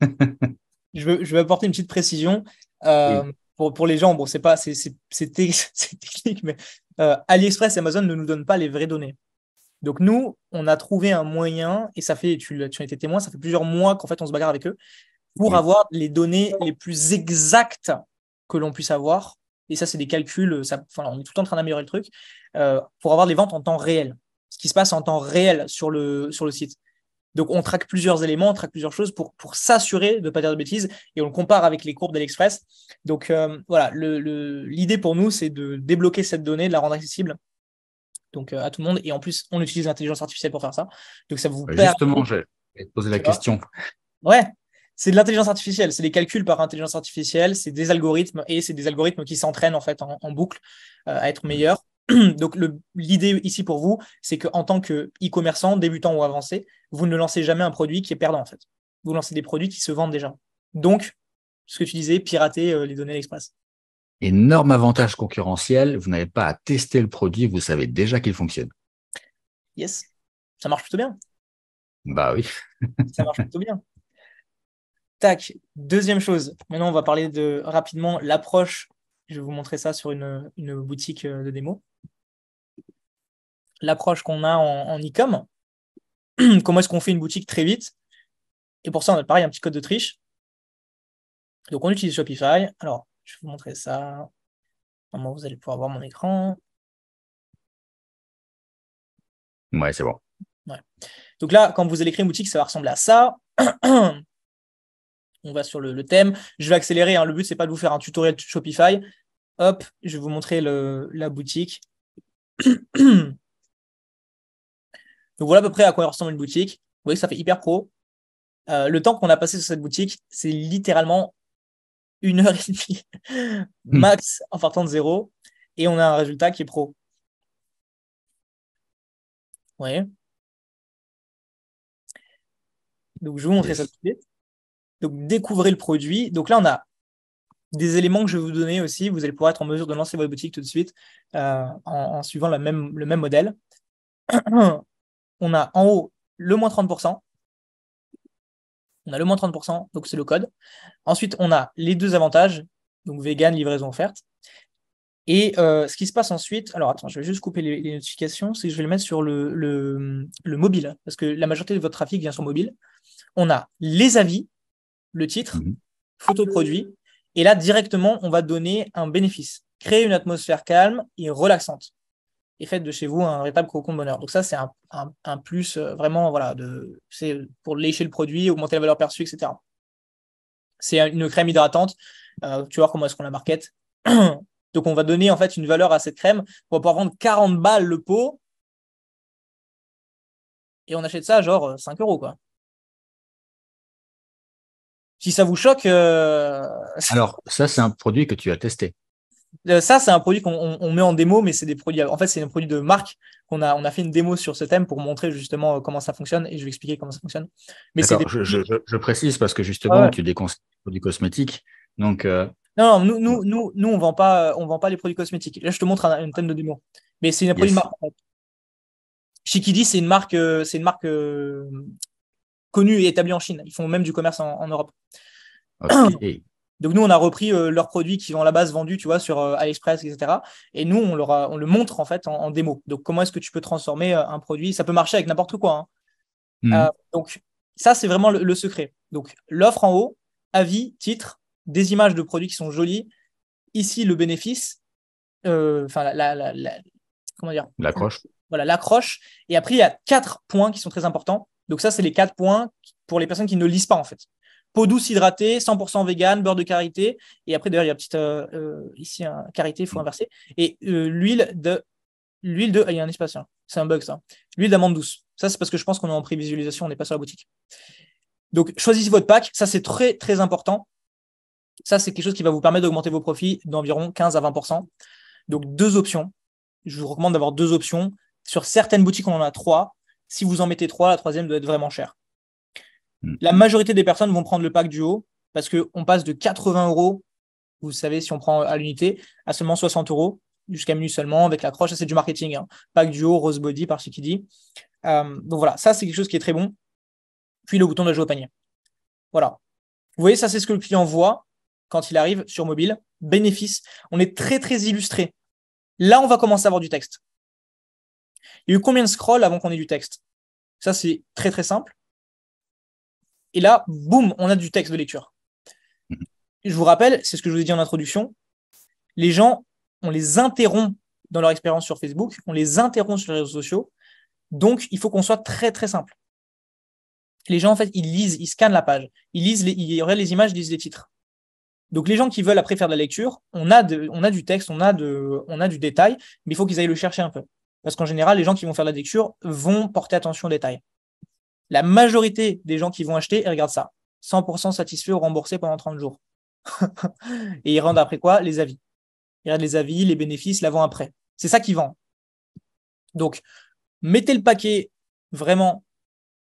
Speaker 3: je, veux, apporter une petite précision. Euh, pour, les gens, bon, c'est pas, c'est, technique, mais euh, AliExpress et Amazon ne nous donnent pas les vraies données. Donc nous, on a trouvé un moyen, et ça fait, tu, tu as été témoin, ça fait plusieurs mois qu'en fait on se bagarre avec eux, pour avoir les données les plus exactes que l'on puisse avoir et ça, c'est des calculs, euh, on est tout le temps en train d'améliorer le truc, euh, pour avoir des ventes en temps réel, ce qui se passe en temps réel sur le, sur le site. Donc, on traque plusieurs éléments, on traque plusieurs choses pour, pour s'assurer de ne pas dire de bêtises et on le compare avec les courbes d'AliExpress. Donc, euh, voilà, l'idée pour nous, c'est de débloquer cette donnée, de la rendre accessible donc, à tout le monde. Et en plus, on utilise l'intelligence artificielle pour faire ça. Donc, ça vous bah, Justement, j'ai
Speaker 1: posé la question.
Speaker 3: Ouais, c'est de l'intelligence artificielle, c'est des calculs par intelligence artificielle, c'est des algorithmes et c'est des algorithmes qui s'entraînent en fait en, boucle euh, à être mm. meilleurs. Donc l'idée ici pour vous, c'est qu'en tant que e-commerçant, débutant ou avancé, vous ne lancez jamais un produit qui est perdant en fait. Vous lancez des produits qui se vendent déjà. Donc, ce que tu disais, pirater euh, les données d'Express.
Speaker 1: Énorme avantage concurrentiel, vous n'avez pas à tester le produit, vous savez déjà qu'il fonctionne.
Speaker 3: Yes, ça marche plutôt bien. Bah oui. ça marche plutôt bien. Tac. Deuxième chose. Maintenant, on va parler de rapidement l'approche. Je vais vous montrer ça sur une, boutique euh, de démo. L'approche qu'on a en, e-com. Comment est-ce qu'on fait une boutique très vite Et
Speaker 2: pour ça, on a pareil un petit code de triche. Donc, on utilise Shopify. Alors, je vais vous montrer ça. Normalement, vous allez pouvoir voir mon écran. Ouais, c'est bon. Donc là, quand vous allez créer une boutique, ça va ressembler à ça.
Speaker 3: on va sur le, thème. Je vais accélérer, hein. le but, c'est pas de vous faire un tutoriel Shopify. Hop, je vais vous montrer la boutique. Donc voilà à peu près à quoi ressemble une boutique. Vous voyez que ça fait hyper pro. Euh, le temps qu'on a passé sur cette boutique, c'est littéralement une heure et demie
Speaker 2: hmm. max en partant de zéro. Et on a un résultat qui est pro. Vous voyez Donc je vous montrer ça tout de suite. Donc, découvrez le produit. Donc là, on a des éléments que je vais vous donner
Speaker 3: aussi. Vous allez pouvoir être en mesure de lancer votre boutique tout de suite euh, en, suivant même, le même modèle. on a en haut le moins 30%. On a le moins 30%, donc c'est le code. Ensuite, on a les deux avantages, donc vegan, livraison offerte. Et euh, ce qui se passe ensuite, alors attends, je vais juste couper les, notifications, c'est que je vais le mettre sur le, le, le, mobile, parce que la majorité de votre trafic vient sur mobile. On a les avis, le titre, mhm. photo produit Et là, directement, on va donner un bénéfice. Créer une atmosphère calme et relaxante. Et faites de chez vous un véritable cocon bonheur. Donc ça, c'est un, plus euh, vraiment, voilà, de, c'est pour lécher le produit, augmenter la valeur perçue, etc. C'est une crème hydratante. Euh, tu vois comment est-ce qu'on la market.
Speaker 2: Donc on va donner en fait une valeur à cette crème. On va pouvoir vendre 40 balles le pot. Et on achète ça genre 5 euh, euros, quoi. Si ça vous choque. Euh, Alors, ça, c'est un produit que tu as testé.
Speaker 3: Euh, ça, c'est un produit qu'on met en démo, mais c'est des produits. En fait, c'est un produit de marque qu'on a. On a fait une démo sur ce thème pour montrer justement euh, comment ça fonctionne et je vais expliquer comment ça fonctionne. Mais
Speaker 2: je,
Speaker 1: précise parce que justement, tu déconseilles des produits cosmétiques, donc.
Speaker 3: Non, non, nous, nous, nous, on ne vend pas les produits cosmétiques. Là, je te montre un, thème de démo, mais c'est un produit de marque. Chikidi, c'est une marque, c'est une marque connus et établis en Chine. Ils font même du commerce en, Europe. Ah, donc nous, on a repris euh, leurs produits qui vont à la base vendus, tu vois, sur euh, AliExpress, etc. Et nous, on, leur on le montre en fait en, démo. Donc comment est-ce que tu peux transformer euh, un produit Ça peut marcher avec n'importe quoi. Hein. Hmm. donc ça, c'est vraiment le, secret. Donc l'offre en haut, avis, titre, des images de produits qui sont jolies. Ici, le bénéfice, enfin la, comment dire L'accroche. Voilà, l'accroche. Et après, il y a quatre points qui sont très importants. Donc ça, c'est les quatre points pour les personnes qui ne lisent pas en fait. Peau douce hydratée, 100% vegan, beurre de karité. Et après, d'ailleurs, il y a petite, euh, euh, ici un karité, il faut inverser. Et euh, l'huile de... L'huile de... il y a un espace, hein. c'est un bug ça. L'huile d'amande douce. Ça, c'est parce que je pense qu'on est en prévisualisation, on n'est pas sur la boutique. Donc, choisissez votre pack. Ça, c'est très, très important. Ça, c'est quelque chose qui va vous permettre d'augmenter vos profits d'environ 15 à 20%. Donc, deux options. Je vous recommande d'avoir deux options. Sur certaines boutiques, on en a trois. Si vous en mettez trois, la troisième doit être vraiment chère. Hmm. La majorité des personnes vont prendre le pack du haut parce qu'on passe de 80 euros, vous savez, si on prend à l'unité, à seulement 60 euros, jusqu'à menu seulement, avec la croche, c'est du marketing. Hein. Pack du haut, rose body, par ce qui dit. Euh, donc voilà, ça, c'est quelque chose qui est très bon. Puis le bouton de jouer au panier. Voilà. Vous voyez, ça, c'est ce que le client voit quand il arrive sur mobile. Bénéfice. On est très, très illustré. Là, on va commencer à avoir du texte. Il y a eu combien de scrolls avant qu'on ait du texte Ça, c'est très très simple. Et là, boum, on a du texte de lecture. Mhm. Je vous rappelle, c'est ce que je vous ai dit en introduction, les gens, on les interrompt dans leur expérience sur Facebook, on les interrompt sur les réseaux sociaux. Donc, il faut qu'on soit très très simple. Les gens, en fait, ils lisent, ils scannent la page, ils lisent, les, ils regardent les images, ils lisent les titres. Donc, les gens qui veulent après faire de la lecture, on a, on a du texte, on a, on a du détail, mais il faut qu'ils aillent le chercher un peu. Parce qu'en général, les gens qui vont faire la lecture vont porter attention aux détails. La majorité des gens qui vont acheter, ils regardent ça. 100% satisfait ou remboursé pendant 30 jours. et ils rendent après quoi Les avis. Ils regardent les avis, les bénéfices, l'avant-après. C'est ça qui vend. Donc, mettez le paquet vraiment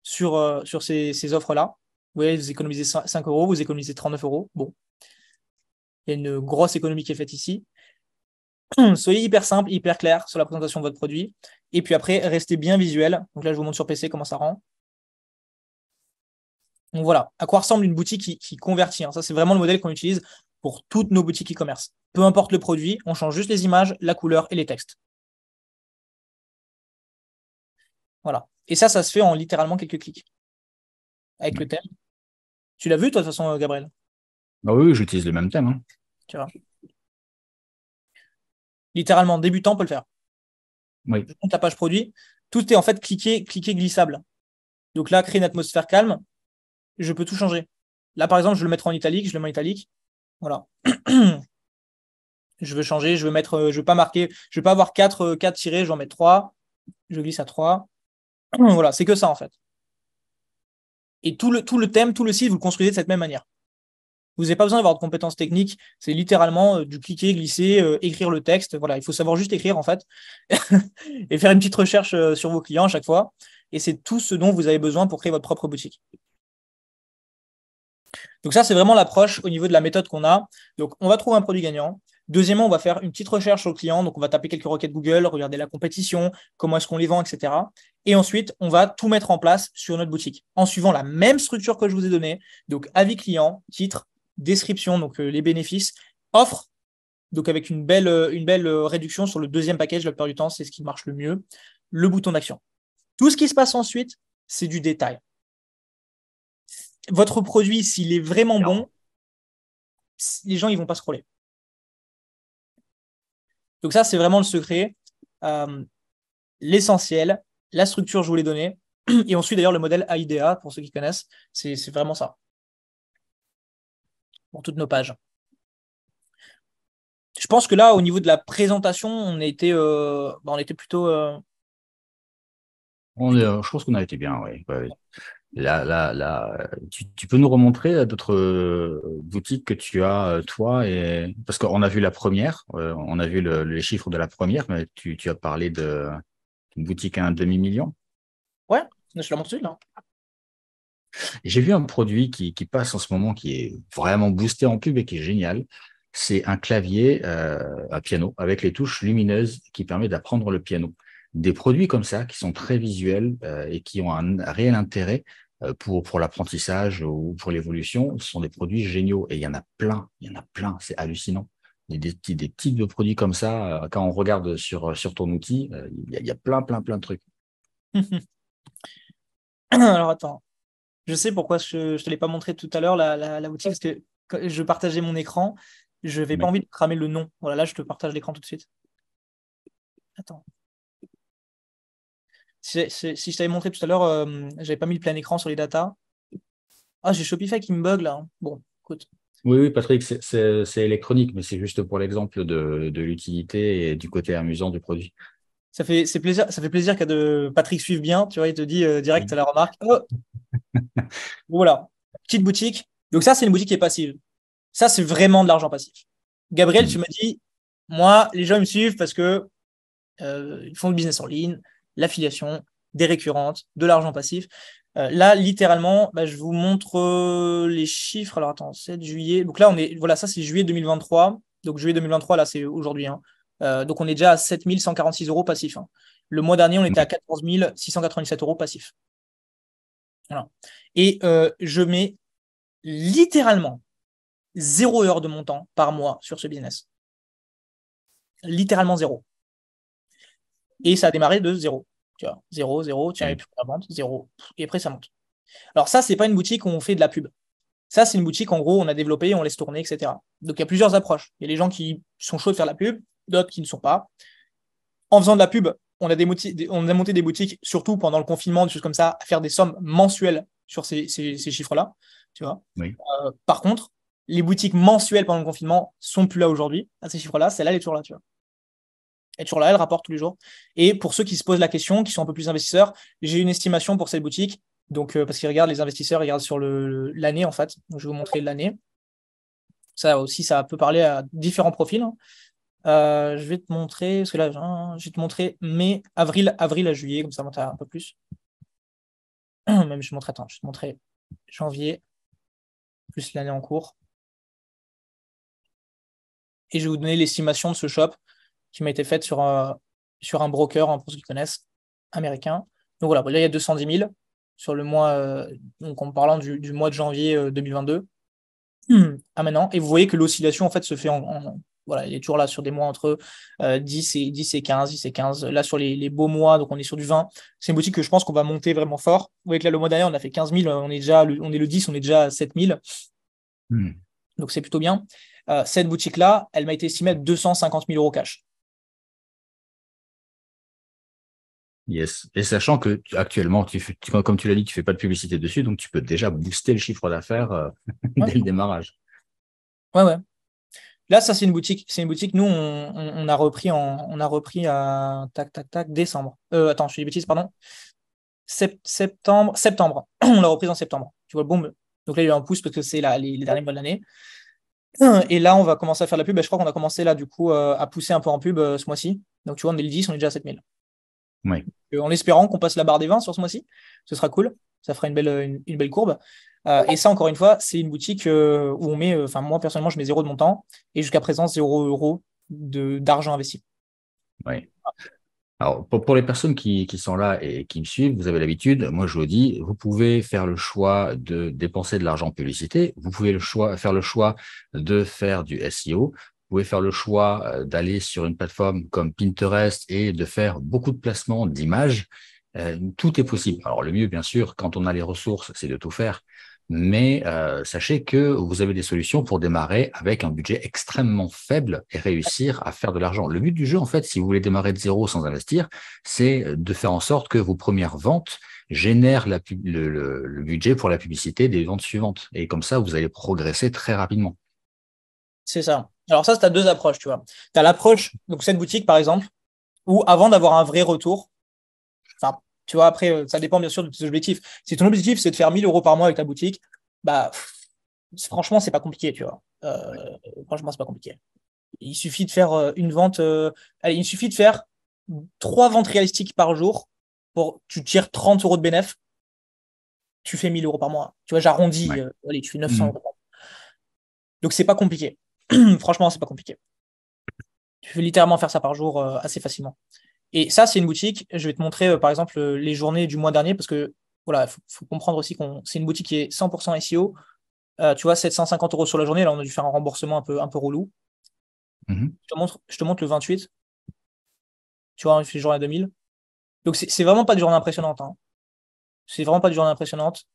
Speaker 3: sur, euh, sur ces, ces offres-là. Vous voyez, vous économisez 5 euros, vous économisez 39 euros. Bon. Il y a une grosse économie qui est faite ici. soyez hyper simple, hyper clair sur la présentation de votre produit. Et puis après, restez bien visuel. Donc là, je vous montre sur PC comment ça rend. Donc voilà, à quoi ressemble une boutique qui, convertit. Hein. Ça, c'est vraiment le modèle qu'on utilise pour toutes nos boutiques e-commerce. Peu importe
Speaker 2: le produit, on change juste les images, la couleur et les textes. Voilà. Et ça, ça se fait en littéralement quelques clics. Avec le mmh. thème.
Speaker 3: Tu l'as vu, toi, de toute façon, euh, Gabriel
Speaker 2: bah oui, j'utilise le même thème. Hein.
Speaker 3: Tu vois littéralement débutant peut le faire. Je compte la page produit. Tout est en fait cliqué, cliqué glissable. Donc là, créer une atmosphère calme, je peux tout changer. Là, par exemple, je vais le mettre en italique, je le mets en italique. Voilà. je veux changer, je veux mettre, euh, je veux pas marquer, je veux pas avoir 4, 4 euh, tirés, je vais en mettre 3. Je glisse à 3. voilà, c'est que ça en fait. Et tout le, tout le thème, tout le site, vous le construisez de cette même manière. Vous n'avez pas besoin d'avoir de compétences techniques. C'est littéralement euh, du cliquer, glisser, euh, écrire le texte. Voilà, il faut savoir juste écrire en fait et faire une petite recherche euh, sur vos clients à chaque fois. Et c'est tout ce dont vous avez besoin pour créer votre propre boutique. Donc ça, c'est vraiment l'approche au niveau de la méthode qu'on a. Donc on va trouver un produit gagnant. Deuxièmement, on va faire une petite recherche au client. Donc on va taper quelques requêtes Google, regarder la compétition, comment est-ce qu'on les vend, etc. Et ensuite, on va tout mettre en place sur notre boutique en suivant la même structure que je vous ai donnée. Donc avis client, titre, description, donc euh, les bénéfices, offre, donc avec une belle, euh, une belle euh, réduction sur le deuxième package, la plupart du temps, c'est ce qui marche le mieux, le bouton
Speaker 2: d'action. Tout ce qui se passe ensuite, c'est du détail. Votre produit, s'il est vraiment bon, les gens, ils vont pas scroller. Donc ça, c'est vraiment le secret. L'essentiel,
Speaker 3: la structure, je vous l'ai donnée. Et ensuite, d'ailleurs, le modèle AIDA, pour ceux qui connaissent, c'est vraiment ça pour toutes nos pages. Je pense que là, au niveau de la présentation, on était, euh, bah, on était plutôt. Euh,
Speaker 1: on euh, je pense qu'on a été bien, oui. Là, là, tu, peux nous remontrer d'autres boutiques que tu as, toi et... Parce qu'on a vu la première, on a vu les chiffres de la première, mais tu, as parlé d'une boutique à un demi-million.
Speaker 3: Ouais, je la montre là.
Speaker 1: J'ai vu un produit qui, passe en ce moment qui est vraiment boosté en pub et qui est génial. C'est un clavier à euh, piano avec les touches lumineuses qui permet d'apprendre le piano. Des produits comme ça qui sont très visuels euh, et qui ont un réel intérêt euh, pour, l'apprentissage ou pour l'évolution ce sont des produits géniaux. Et il y en a plein, il y en a plein, c'est hallucinant. Des, types de produits comme ça, quand on regarde sur, ton outil, il y, il y a plein, plein, plein de trucs.
Speaker 3: Alors attends, je sais pourquoi je ne te l'ai pas montré tout à l'heure, la, la, parce que je partageais mon écran. Je n'avais pas envie de cramer le nom. Voilà, là, je te partage l'écran tout de suite. Attends. Si, je t'avais montré tout à l'heure, je euh, j'avais pas mis le plein écran sur les datas. Ah, j'ai Shopify qui me bug là. Hein. Bon, écoute.
Speaker 1: Oui, oui, Patrick, c'est électronique, mais c'est juste pour l'exemple de, de l'utilité et du côté amusant du produit
Speaker 3: ça fait, c'est plaisir, ça fait plaisir qu'à de Patrick suive bien. Tu vois, il te dit euh, direct à mm. la remarque. Oh. voilà, petite boutique. Donc ça, c'est une boutique qui est passive. Ça, c'est vraiment de l'argent passif. Gabriel, mm. tu m'as dit, moi, les gens me suivent parce que euh, ils font le business en ligne, l'affiliation, des récurrentes, de l'argent passif. Euh, là, littéralement, bah, je vous montre les chiffres. Alors attends, 7 juillet. Donc là, on est, voilà, ça c'est juillet 2023. Donc juillet 2023, là c'est aujourd'hui. Hein. Euh, donc on est déjà à 7146 euros passifs. Hein. Le mois dernier, on était à 14 697 euros passifs. Et euh, je mets littéralement zéro heure de montant par mois sur ce business. Littéralement zéro. Et ça a démarré de zéro. Tu vois, zéro, zéro, tu n'avais plus la vente, zéro. Et après, ça monte. Alors ça, ce n'est pas une boutique où on fait de la pub. Ça, c'est une boutique, en gros, on a développé, on laisse tourner, etc. Donc, il y a plusieurs approches. Il y a les gens qui sont chauds de faire de la pub, d'autres qui ne sont pas. En faisant de la pub, on a, des on a monté des boutiques, surtout pendant le confinement, des choses comme ça, à faire des sommes mensuelles sur ces, chiffres-là. Tu vois. Euh, par contre, les boutiques mensuelles pendant le confinement sont plus là aujourd'hui, à ces chiffres-là. Celle-là, elle est toujours là, tu vois. Elle est toujours là, elle rapporte tous les jours. Et pour ceux qui se posent la question, qui sont un peu plus investisseurs, j'ai une estimation pour cette boutique. Donc, euh, parce qu'ils regardent, les investisseurs ils regardent sur l'année, en fait. je vais vous montrer l'année. Ça aussi, ça peut parler à différents profils. Hein. Euh, je vais te montrer, parce que là, hein, je vais te montrer mai, avril, avril à juillet, comme ça,
Speaker 2: monte un peu plus. Même, je te montrer attends, je vais te montrer janvier, plus l'année en cours. Et je vais vous donner l'estimation de ce shop qui m'a été faite sur, euh, sur un broker, hein, pour ceux qui connaissent,
Speaker 3: américain. Donc voilà, là, il y a 210 000 sur le mois, euh, donc en parlant du, mois de janvier 2022 à ah, maintenant. Et vous voyez que l'oscillation, en fait, se fait en voilà, il est toujours là sur des mois entre 10, euh, et, 10 et 15, 10 et 15. Là, sur les, beaux mois, donc on est sur du 20. C'est une boutique que je pense qu'on va monter vraiment fort. Vous voyez que là, le mois dernier, on a fait 15 000, on est déjà, le, on est le 10, on est déjà à
Speaker 2: 7 000. Hmm. Donc, c'est plutôt bien. Euh, cette boutique-là, elle m'a été estimée à 250 000 euros cash. Yes. Et sachant que actuellement, tu, comme tu l'as dit, tu ne fais pas de publicité dessus, donc tu peux déjà booster le chiffre d'affaires
Speaker 1: euh, dès le démarrage.
Speaker 3: Ouais, ouais. Là, ça, c'est une boutique. C'est une boutique. Nous, on, a repris en, on a repris à tac, tac, tac, décembre. Euh, attends, je suis des bêtises, pardon. septembre, septembre. on l'a reprise en septembre. Tu vois, boum. Donc là, il y a eu un pouce parce que c'est les, les, derniers mois de l'année. Et là, on va commencer à faire la pub. je crois qu'on a commencé là, du coup, euh, à pousser un peu en pub euh, ce mois-ci. Donc, tu vois, on est le 10, on est déjà à 7000. Oui. en espérant qu'on passe la barre des 20 sur ce mois-ci, ce sera cool. Ça fera une belle, une belle courbe. Euh, et ça, encore une fois, c'est une boutique euh, où on met, euh, enfin, moi personnellement, je mets zéro de mon temps et jusqu'à présent, zéro euro d'argent investi. Oui.
Speaker 1: Alors, pour, les personnes qui, sont là et qui me suivent, vous avez l'habitude, moi je vous dis, vous pouvez faire le choix de dépenser de l'argent publicité, vous pouvez le choix, faire le choix de faire du SEO, vous pouvez faire le choix d'aller sur une plateforme comme Pinterest et de faire beaucoup de placements d'images. tout est possible. Alors le mieux, bien sûr, quand on a les ressources, c'est de tout faire mais euh, sachez que vous avez des solutions pour démarrer avec un budget extrêmement faible et réussir à faire de l'argent. Le but du jeu, en fait, si vous voulez démarrer de zéro sans investir, c'est de faire en sorte que vos premières ventes génèrent le, budget pour la publicité des ventes suivantes. Et comme ça, vous allez progresser très rapidement.
Speaker 3: C'est ça. Alors ça, c'est as deux approches, tu vois. Tu as l'approche, donc cette boutique, par exemple, où avant d'avoir un vrai retour, enfin, tu vois, après, euh, ça dépend bien sûr de tes objectifs. Si ton objectif, c'est de faire 1000 euros par mois avec ta boutique, bah, franchement, c'est pas compliqué, tu vois. Euh, franchement, c'est pas compliqué. Il suffit de faire euh, une vente. il suffit de faire trois ventes réalistiques par jour pour tu tires 30 euros de bénéf Tu fais 1000 euros par mois. Tu vois, j'arrondis. tu fais 900 mhm. euros. Donc, c'est pas compliqué. franchement, c'est pas compliqué. Tu peux littéralement faire ça par jour assez facilement. Et ça, c'est une boutique. Je vais te montrer, euh, par exemple, euh, les journées du mois dernier, parce que voilà, faut, faut comprendre aussi qu'on c'est une boutique qui est 100% SEO. Euh, tu vois, 750 euros sur la journée. Là, on a dû faire un remboursement un peu, un peu relou. Mhm. Je, te montre, je te montre le 28. Tu vois, on hein, fait journée 2000. Donc, c'est vraiment pas de journée impressionnante. Hein. C'est vraiment pas de journée impressionnante.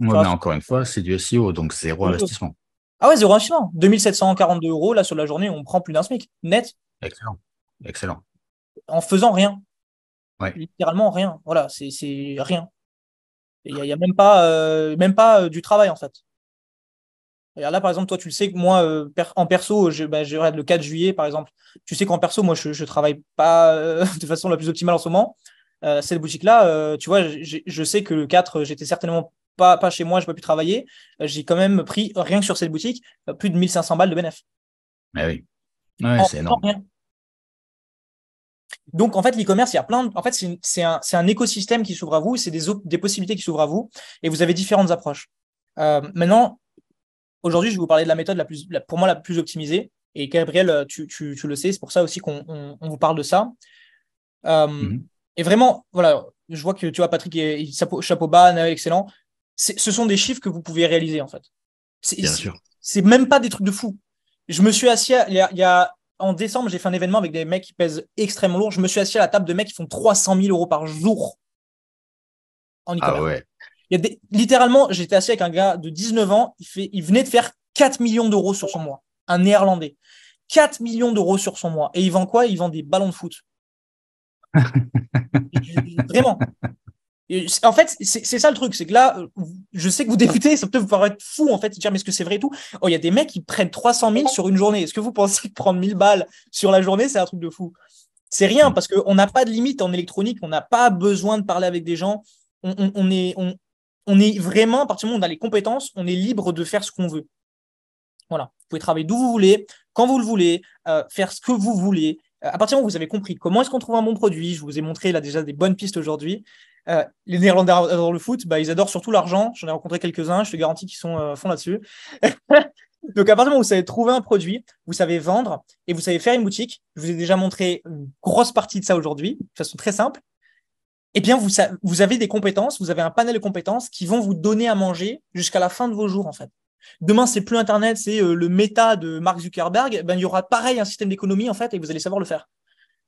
Speaker 2: Ouais, mais encore une
Speaker 1: fois, c'est du SEO, donc zéro investissement.
Speaker 3: Ah ouais, zéro investissement. 2742 euros, là, sur la journée, on prend plus d'un SMIC. Net.
Speaker 2: Excellent. Excellent
Speaker 3: en faisant rien. Littéralement rien. Voilà, c'est rien. Il n'y a, y a, même pas, euh, même pas euh, du travail en fait. là, par exemple, toi, tu le sais que moi, euh, en perso, je, bah, le 4 juillet, par exemple. Tu sais qu'en perso, moi, je ne travaille pas de façon la plus optimale en ce moment. cette boutique-là, tu vois, je sais que le 4, j'étais certainement pas, pas chez moi, je n'ai pas pu travailler. J'ai quand même pris, rien que sur cette boutique, plus de 1500 balles de bénéfice. Mais
Speaker 2: oui. c'est énorme.
Speaker 3: Donc, en fait, l'e-commerce, il y a plein En fait, c'est un, écosystème qui s'ouvre à vous, c'est des, possibilités qui s'ouvrent à vous, et vous avez différentes approches. Euh, maintenant, aujourd'hui, je vais vous parler de la méthode la plus, pour moi, la plus optimisée. Et Gabriel, euh, tu, le sais, c'est pour ça aussi qu'on vous parle de ça. Euh, mm-hmm. Et vraiment, voilà, je vois que tu vois, Patrick, et, chapeau, chapeau bas, excellent. Ce sont des chiffres que vous pouvez réaliser, en fait. Bien sûr. C'est même pas des trucs de fou. Je me suis assis il y a en décembre, j'ai fait un événement avec des mecs qui pèsent extrêmement lourd. Je me suis assis à la table de mecs qui font 300 000 euros par jour en Ah ouais. Littéralement, j'étais assis avec un gars de 19 ans. Il, fait... il venait de faire 4 millions d'euros sur son mois. Un néerlandais. 4 millions d'euros sur son mois. Et il vend quoi Il vend des ballons de foot. Vraiment. En fait, c'est ça le truc, c'est que là, euh, je sais que vous débutez, ça peut vous paraître fou en fait, dire mais est-ce que c'est vrai et tout. Oh, il y a des mecs qui prennent 300 000 sur une journée. Est-ce que vous pensez que prendre 1000 balles sur la journée, c'est un truc de fou C'est rien parce qu'on n'a pas de limite en électronique, on n'a pas besoin de parler avec des gens. On, est, on, est vraiment, à partir du moment où on a les compétences, on est libre de faire ce qu'on veut. Voilà, vous pouvez travailler d'où vous voulez, quand vous le voulez, euh, faire ce que vous voulez. Euh, à partir du moment où vous avez compris comment est-ce qu'on trouve un bon produit, je vous ai montré là déjà des bonnes pistes aujourd'hui. Euh, les Néerlandais adorent le foot, bah, ils adorent surtout l'argent. J'en ai rencontré quelques-uns, je te garantis qu'ils sont à euh, fonds là-dessus. Donc, à partir du moment où vous savez trouver un produit, vous savez vendre et vous savez faire une boutique, je vous ai déjà montré une grosse partie de ça aujourd'hui, de façon très simple. Eh bien, vous, avez des compétences, vous avez un panel de compétences qui vont vous donner à manger jusqu'à la fin de vos jours, en fait. Demain, c'est plus Internet, c'est euh, le méta de Mark Zuckerberg. Eh ben, il y aura pareil un système d'économie, en fait, et vous allez savoir le faire.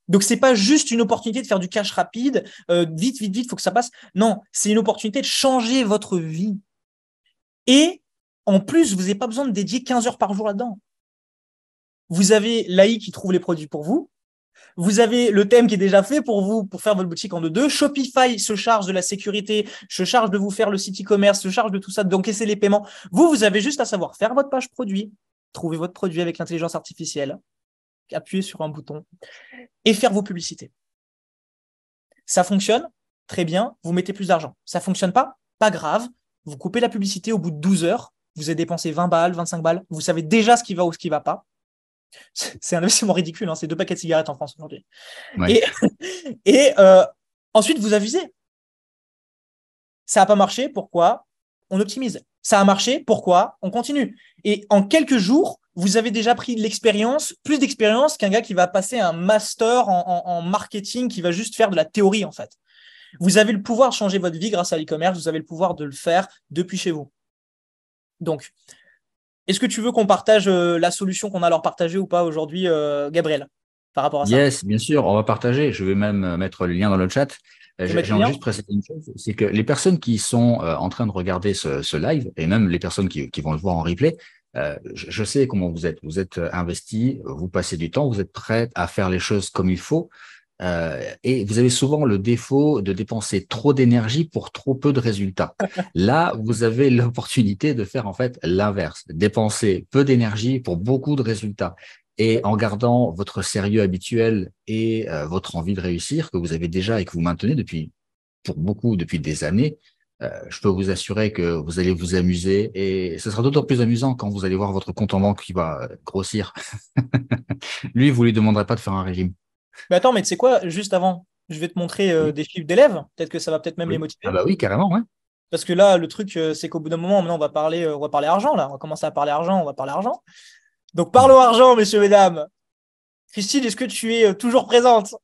Speaker 3: Donc c'est pas juste une opportunité de faire du cash rapide, euh, vite, vite, vite, faut que ça passe. Non, c'est une opportunité de changer votre vie. Et en plus, vous n'avez pas besoin de dédier 15 heures par jour là-dedans. Vous avez l'AI qui trouve les produits pour vous. Vous avez le thème qui est déjà fait pour vous, pour faire votre boutique en deux deux. Shopify se charge de la sécurité, se charge de vous faire le site e-commerce, se charge de tout ça, d'encaisser les paiements. Vous, vous avez juste à savoir faire votre page produit, trouver votre produit avec l'intelligence artificielle, appuyer sur un bouton faire vos publicités. Ça fonctionne Très bien, vous mettez plus d'argent. Ça fonctionne pas Pas grave, vous coupez la publicité au bout de 12 heures, vous avez dépensé 20 balles, 25 balles, vous savez déjà ce qui va ou ce qui va pas. C'est un investissement ridicule, hein, c'est deux paquets de cigarettes en France aujourd'hui. Et, euh, ensuite, vous avisez. Ça n'a pas marché, pourquoi On optimise. Ça a marché, pourquoi On continue. Et en quelques jours, vous avez déjà pris l'expérience, plus d'expérience qu'un gars qui va passer un master en, marketing, qui va juste faire de la théorie en fait. Vous avez le pouvoir de changer votre vie grâce à l'e-commerce, vous avez le pouvoir de le faire depuis chez vous. Donc, est-ce que tu veux qu'on partage euh, la solution qu'on a alors leur ou pas aujourd'hui, euh, Gabriel, par rapport à ça Yes,
Speaker 1: bien sûr, on va partager. Je vais même euh, mettre le lien dans le chat. J'ai juste préciser une chose, c'est que les personnes qui sont en train de regarder ce, live, et même les personnes qui vont le voir en replay, euh, je, sais comment vous êtes. Vous êtes euh, investi, vous passez du temps, vous êtes prêt à faire les choses comme il faut. Euh, et vous avez souvent le défaut de dépenser trop d'énergie pour trop peu de résultats. Là, vous avez l'opportunité de faire en fait l'inverse, dépenser peu d'énergie pour beaucoup de résultats. Et en gardant votre sérieux habituel et votre envie de réussir que vous avez déjà et que vous maintenez depuis, pour beaucoup, depuis des années, euh, je peux vous assurer que vous allez vous amuser et ce sera d'autant plus amusant quand vous allez voir votre compte en banque qui va euh, grossir. lui, vous lui demanderez pas de faire un régime.
Speaker 3: Mais attends, mais tu sais quoi, juste avant, je vais te montrer euh, des chiffres d'élèves. Peut-être que ça va peut-être même les motiver. Ah bah oui, carrément, ouais. Parce que là, le truc, c'est qu'au bout d'un moment, maintenant, on va parler, on va parler argent, là. On va commencer à parler argent, on va parler argent. Donc, parlons argent, messieurs, mesdames. Christine, est-ce que tu es toujours présente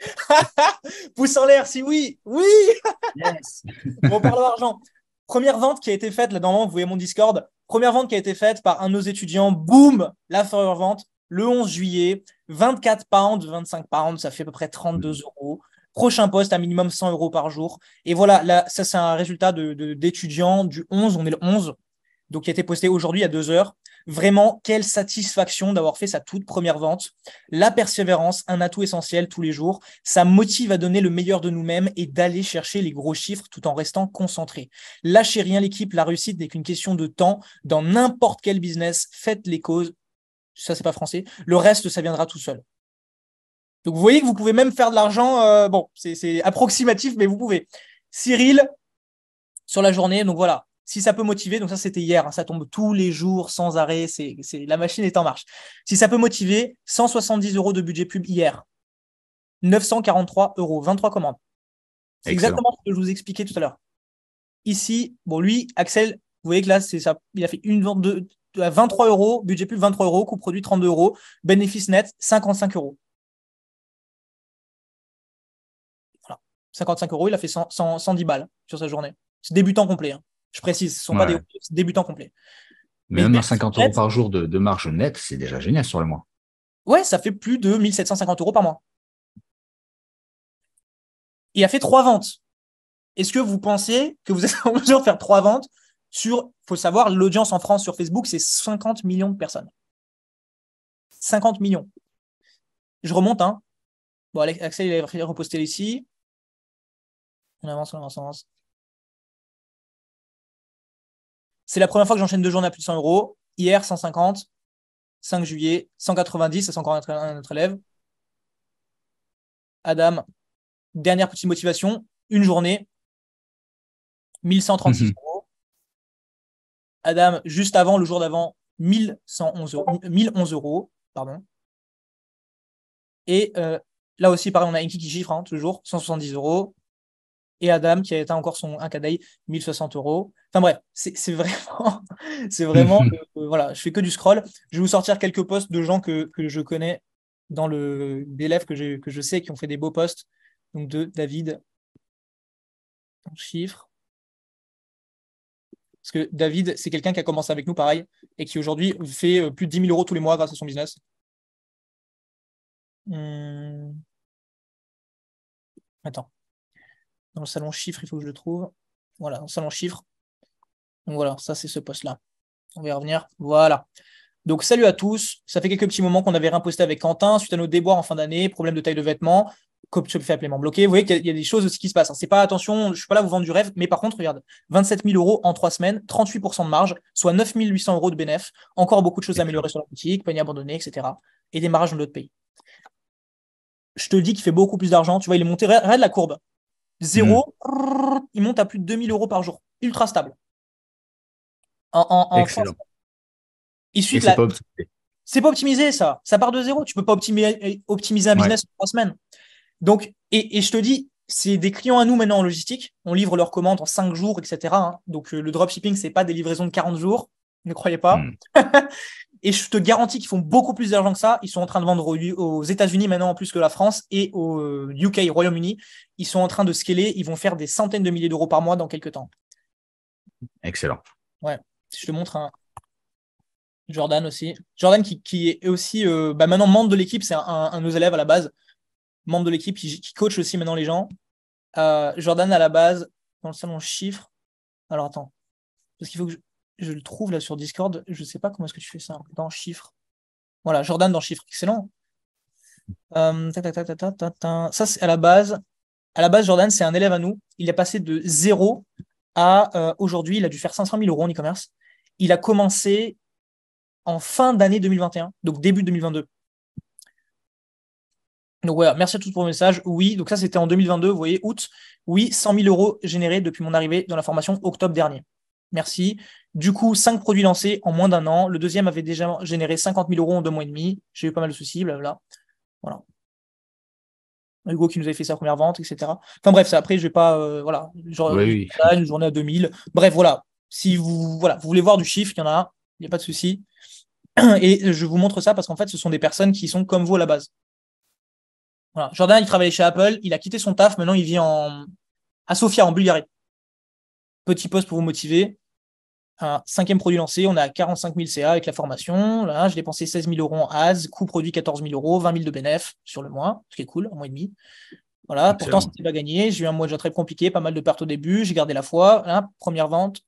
Speaker 3: Pouce en l'air, si oui, oui. yes. On parle d'argent. Première vente qui a été faite, là, normalement, vous voyez mon Discord. Première vente qui a été faite par un de nos étudiants. Boum, la première vente, le 11 juillet. 24 pounds, 25 pounds, ça fait à peu près 32 euros. Prochain poste, un minimum 100 euros par jour. Et voilà, là, ça, c'est un résultat d'étudiants de, du 11. On est le 11. Donc, qui a été posté aujourd'hui à 2 heures. Vraiment, quelle satisfaction d'avoir fait sa toute première vente. La persévérance, un atout essentiel tous les jours. Ça motive à donner le meilleur de nous-mêmes et d'aller chercher les gros chiffres tout en restant concentré. Lâchez rien l'équipe, la réussite n'est qu'une question de temps. Dans n'importe quel business, faites les causes. Ça, c'est pas français. Le reste, ça viendra tout seul. Donc vous voyez que vous pouvez même faire de l'argent. Euh, bon, c'est approximatif, mais vous pouvez. Cyril, sur la journée, donc voilà, si ça peut motiver, donc ça c'était hier, hein, ça tombe tous les jours sans arrêt, c'est, la machine est en marche. Si ça peut motiver, 170 euros de budget pub hier, 943 euros, 23 commandes. C'est exactement ce que je vous expliquais tout à l'heure. Ici, bon, lui, Axel, vous voyez que là, ça, il a fait une vente de, 23 euros, budget pub 23 euros, coût produit 32 euros, bénéfice net 55 euros. Voilà, 55 euros, il a fait 110 balles sur sa journée. C'est débutant complet. Hein. Je précise, ce ne sont pas des débutants complets.
Speaker 1: Mais, même 50 euros par jour de, marge nette, c'est déjà
Speaker 2: génial sur le mois. Ouais, ça fait plus de 1750 euros par mois. Il a fait trois ventes. Est-ce que vous pensez que vous êtes en mesure de faire trois
Speaker 3: ventes sur, Il faut savoir, l'audience en France sur Facebook, c'est 50 millions de personnes.
Speaker 2: 50 millions. Je remonte, hein. Bon, Axel, il a reposté ici. On avance, on avance, on avance. C'est la première fois que j'enchaîne deux journées à plus de 100 euros. Hier, 150. 5
Speaker 3: juillet, 190. Ça, c'est encore un autre élève. Adam, dernière petite motivation. Une journée, 1136 mhm. euros. Adam, juste avant, le jour d'avant, 1111 euros, 1011 euros. Pardon. Et euh, là aussi, pareil, on a une qui chiffre, hein, toujours, 170 euros et Adam qui a atteint encore son un cadaï 1060 euros. Enfin bref, c'est vraiment, c'est vraiment, euh, voilà, je fais que du scroll. Je vais vous sortir quelques posts de gens que, je connais dans le d'élèves que, que je sais qui ont fait des beaux posts. Donc de David, en chiffre.
Speaker 2: Parce que David, c'est quelqu'un qui a commencé avec nous pareil et qui aujourd'hui fait euh, plus de 10 000 euros tous les mois grâce à son business. Hmm. Attends. Dans le salon chiffre, il faut que je le trouve. Voilà, dans le salon chiffre.
Speaker 3: Donc voilà, ça c'est ce poste-là. On va y revenir. Voilà. Donc salut à tous. Ça fait quelques petits moments qu'on avait réimposté avec Quentin suite à nos déboires en fin d'année, problème de taille de vêtements, copie fait appellement bloqué. Vous voyez qu'il y a des choses aussi qui se passent. C'est pas attention, je ne suis pas là vous vendre du rêve, mais par contre, regarde, 27 000 euros en trois semaines, 38% de marge, soit 9 800 euros de bénéfice. Encore beaucoup de choses à améliorer sur la boutique, panier abandonné, etc. Et des démarrage dans d'autres pays. Je te dis qu'il fait beaucoup plus d'argent. Tu vois, il est monté. Regarde la courbe. Zéro, mm. il monte à plus de 2000 euros par jour. Ultra stable. En, Excellent. Il c'est, pas c'est pas optimisé, ça. Ça part de zéro. Tu peux pas optimiser, un business en trois semaines. Donc, et, je te dis, c'est des clients à nous maintenant en logistique. On livre leurs commandes en cinq jours, etc. Hein. Donc, euh, le dropshipping, c'est pas des livraisons de 40 jours. Ne croyez pas. Mm. Et je te garantis qu'ils font beaucoup plus d'argent que ça. Ils sont en train de vendre aux, États-Unis maintenant en plus que la France et au UK, euh, Royaume-Uni. Ils sont en train de scaler. Ils vont faire des centaines de milliers d'euros par mois dans quelques temps. Excellent. Ouais, je te montre un. Jordan aussi. Jordan qui, est aussi euh, bah, maintenant membre de l'équipe, c'est un, de nos élèves à la base. Membre de l'équipe qui, coache coach aussi maintenant les gens. Euh, Jordan à la base, dans le salon chiffre. Alors attends. Parce qu'il faut que je je le trouve là sur Discord. Je ne sais pas comment est-ce que tu fais ça. Hein, dans chiffres. Voilà, Jordan dans chiffres. Excellent. Euh, ça, c'est à la base. À la base, Jordan, c'est un élève à nous. Il est passé de zéro à euh, aujourd'hui. Il a dû faire 500 000 euros en e-commerce. Il a commencé en fin d'année 2021, donc début 2022. Donc voilà, merci à tous pour le message. Oui, donc ça c'était en 2022, vous voyez, août. Oui, 100 000 euros générés depuis mon arrivée dans la formation octobre dernier. Merci. Du coup, cinq produits lancés en moins d'un an. Le deuxième avait déjà généré 50 000 euros en deux mois et demi. J'ai eu pas mal de soucis, blablabla. Voilà. Hugo qui nous avait fait sa première vente, etc. Enfin bref, ça, après, je vais pas. Euh, voilà. Genre, Une journée à 2000. Bref, voilà. Si vous, voilà, vous voulez voir du chiffre, il y en a il n'y a pas de souci. Et je vous montre ça parce qu'en fait, ce sont des personnes qui sont comme vous à la base. Voilà. Jordan, il travaillait chez Apple, il a quitté son taf, maintenant il vit en... à Sofia, en Bulgarie. Petit poste pour vous motiver un cinquième produit lancé, on a 45 000 CA avec la formation. Là, j'ai dépensé 16 000 euros en AS, coût produit 14 000 euros, 20 000 de bénéf sur le mois, ce qui est cool, un mois et demi. Voilà, pourtant, c'était pas gagné. J'ai eu un mois déjà très compliqué, pas mal de pertes au début, j'ai gardé la foi. première vente.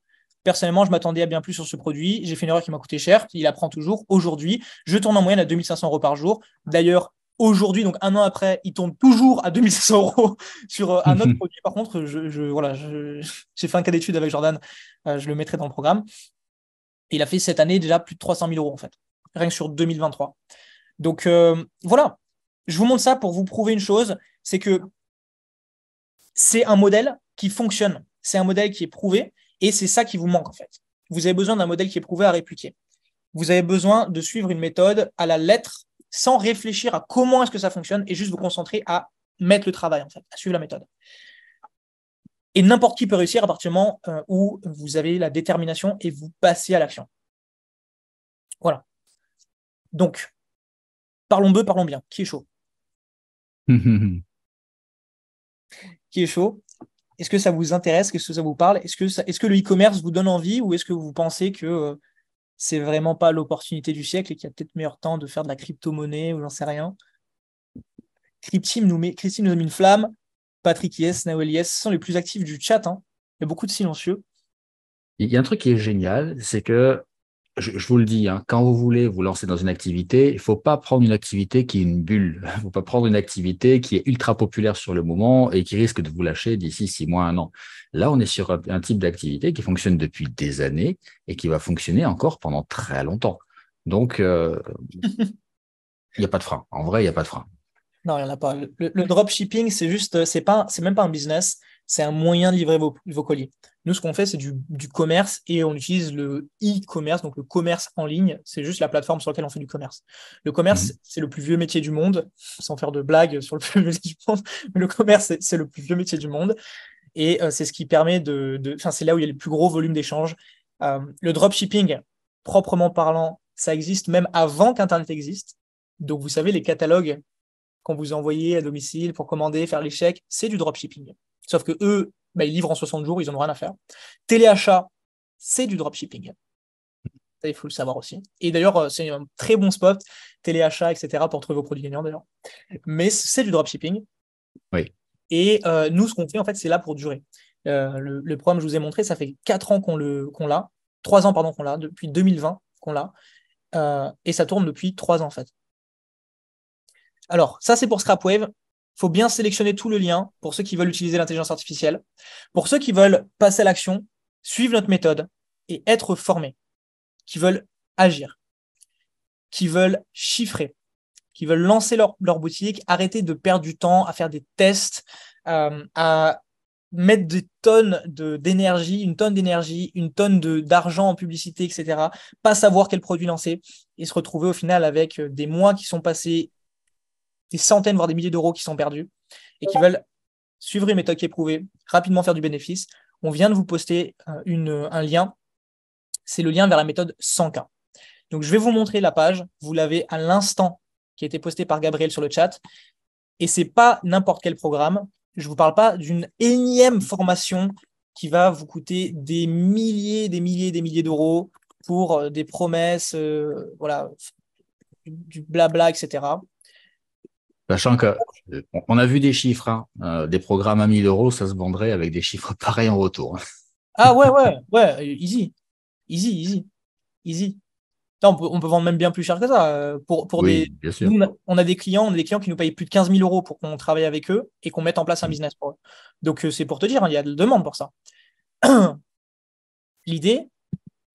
Speaker 3: Personnellement, je m'attendais à bien plus sur ce produit. J'ai fait une erreur qui m'a coûté cher. Il apprend toujours. Aujourd'hui, je tourne en moyenne à 2500 euros par jour. D'ailleurs, Aujourd'hui, donc un an après, il tombe toujours à 2500 euros sur euh, un mhm. autre produit. Par contre, je, voilà, j'ai fait un cas d'étude avec Jordan, euh, je le mettrai dans le programme. il a fait cette année déjà plus de 300 000 euros en fait, rien que sur 2023. Donc euh, voilà, je vous montre ça pour vous prouver une chose, c'est que c'est un modèle qui fonctionne, c'est un modèle qui est prouvé, et c'est ça qui vous manque en fait. Vous avez besoin d'un modèle qui est prouvé à répliquer. Vous avez besoin de suivre une méthode à la lettre sans réfléchir à comment est-ce que ça fonctionne et juste vous concentrer à mettre le travail, en fait, à suivre la méthode. Et n'importe qui peut réussir à partir du moment euh, où vous avez
Speaker 2: la détermination et vous passez à l'action. Voilà. Donc, parlons deux, parlons bien. Qui est chaud Qui
Speaker 3: est chaud Est-ce que ça vous intéresse Est-ce que ça vous parle Est-ce que, que le e-commerce vous donne envie ou est-ce que vous pensez que euh, c'est vraiment pas l'opportunité du siècle et qu'il y a peut-être meilleur temps de faire de la crypto-monnaie ou j'en sais rien. Cryptim nous met, Christine nous une flamme. Patrick Yes, Nawel Yes sont les plus actifs du chat. Hein. Il y a beaucoup de silencieux.
Speaker 1: Il y a un truc qui est génial, c'est que je, vous le dis, hein, quand vous voulez vous lancer dans une activité, il ne faut pas prendre une activité qui est une bulle. Il ne faut pas prendre une activité qui est ultra populaire sur le moment et qui risque de vous lâcher d'ici six mois, un an. Là, on est sur un, type d'activité qui fonctionne depuis des années et qui va fonctionner encore pendant très longtemps. Donc, euh,
Speaker 3: il
Speaker 1: n'y a pas de frein. En vrai, il n'y a pas de frein.
Speaker 3: Non, il n'y en a pas. Le, dropshipping, c'est juste, euh, c'est pas, c'est même pas un business, c'est un moyen de livrer vos, colis. Nous, ce qu'on fait, c'est du, commerce et on utilise le e-commerce, donc le commerce en ligne. C'est juste la plateforme sur laquelle on fait du commerce. Le commerce, mhm. c'est le plus vieux métier du monde, sans faire de blague sur le plus vieux métier du monde, mais le commerce, c'est le plus vieux métier du monde. Et euh, c'est ce qui permet de. Enfin, c'est là où il y a le plus gros volume d'échanges. Euh, le dropshipping, proprement parlant, ça existe même avant qu'Internet existe. Donc, vous savez, les catalogues qu'on vous envoyait à domicile pour commander, faire l'échec, c'est du dropshipping. Sauf que eux, ben, ils livrent en 60 jours, ils n'ont rien à faire. Téléachat, c'est du dropshipping. il faut le savoir aussi. Et d'ailleurs, euh, c'est un très bon spot, téléachat, etc., pour trouver vos produits gagnants, d'ailleurs. Mais c'est du dropshipping. Oui. Et euh, nous, ce qu'on fait, en fait, c'est là pour durer. Euh, le, programme que je vous ai montré, ça fait 4 ans qu'on l'a, 3 ans, pardon, qu'on l'a, depuis 2020 qu'on l'a. et ça tourne depuis 3 ans, en fait. Alors, ça, c'est pour Scrapwave faut bien sélectionner tout le lien pour ceux qui veulent utiliser l'intelligence artificielle. Pour ceux qui veulent passer à l'action, suivre notre méthode et être formés, qui veulent agir, qui veulent chiffrer, qui veulent lancer leur, boutique, arrêter de perdre du temps à faire des tests, euh, à mettre des tonnes d'énergie, une tonne d'énergie, une tonne d'argent en publicité, etc. Pas savoir quel produit lancer et se retrouver au final avec euh, des mois qui sont passés des centaines, voire des milliers d'euros qui sont perdus et qui veulent suivre une méthode qui est prouvée, rapidement faire du bénéfice. On vient de vous poster euh, euh, un lien. C'est le lien vers la méthode 100K. Donc, je vais vous montrer la page. Vous l'avez à l'instant qui a été postée par Gabriel sur le chat. Et ce n'est pas n'importe quel programme. Je ne vous parle pas d'une énième formation qui va vous coûter des milliers, des milliers, des milliers d'euros pour euh, des promesses, voilà, du blabla, etc.
Speaker 1: Sachant qu'on euh, on a vu des chiffres, hein. euh, des programmes à 1000 euros, ça se vendrait avec des chiffres pareils en retour. Hein.
Speaker 3: ah ouais, ouais, ouais, euh, easy. Easy, easy. Easy. on, peut, vendre même bien plus cher que ça. Pour, on, a, des clients, on des clients qui nous payent plus de 15 000 euros pour qu'on travaille avec eux et qu'on mette en place un mm. business pour eux. Donc c'est pour te dire, hein, il y a de la demande pour ça. L'idée,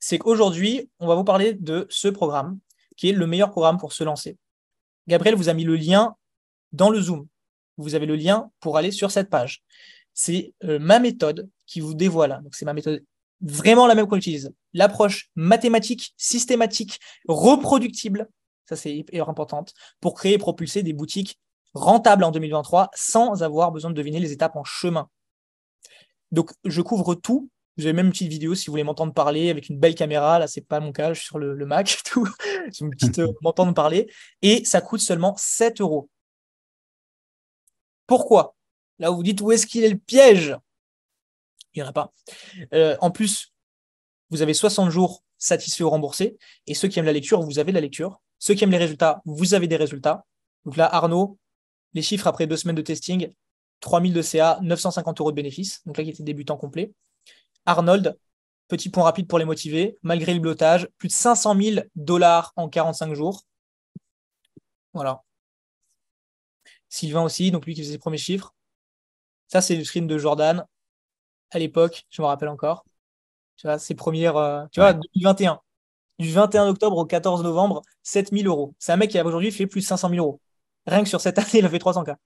Speaker 3: c'est qu'aujourd'hui, on va vous parler de ce programme qui est le meilleur programme pour se lancer. Gabriel vous a mis le lien dans le Zoom. Vous avez le lien pour aller sur cette page. C'est euh, ma méthode qui vous dévoile. Donc, c'est ma méthode vraiment la même qu'on utilise. L'approche mathématique, systématique, reproductible, ça c'est hyper importante, pour créer et propulser des boutiques rentables en 2023 sans avoir besoin de deviner les étapes en chemin. Donc, je couvre tout. Vous avez même une petite vidéo si vous voulez m'entendre parler avec une belle caméra. Là, c'est pas mon cas, je suis sur le, Mac, tout. C'est une petite euh, m'entendre parler.
Speaker 2: Et ça coûte seulement 7 euros. Pourquoi Là où vous dites où est-ce qu'il est le piège Il n'y en a pas. Euh, en plus,
Speaker 3: vous avez 60 jours satisfaits ou remboursés. Et ceux qui aiment la lecture, vous avez de la lecture. Ceux qui aiment les résultats, vous avez des résultats. Donc là, Arnaud, les chiffres après deux semaines de testing, 3000 de CA, 950 euros de bénéfices. Donc là, qui était débutant complet. Arnold, petit point rapide pour les motiver, malgré le blottage, plus de 500 000 dollars en 45 jours. Voilà. Sylvain aussi, donc lui qui faisait ses premiers chiffres. Ça, c'est le screen de Jordan à l'époque, je me rappelle encore. Tu vois, ses premières, euh, tu vois, 2021. Du 21 octobre au 14 novembre, 7000 euros. C'est un mec qui aujourd'hui fait plus de 500 000 euros. Rien que sur cette année, il a fait 300K.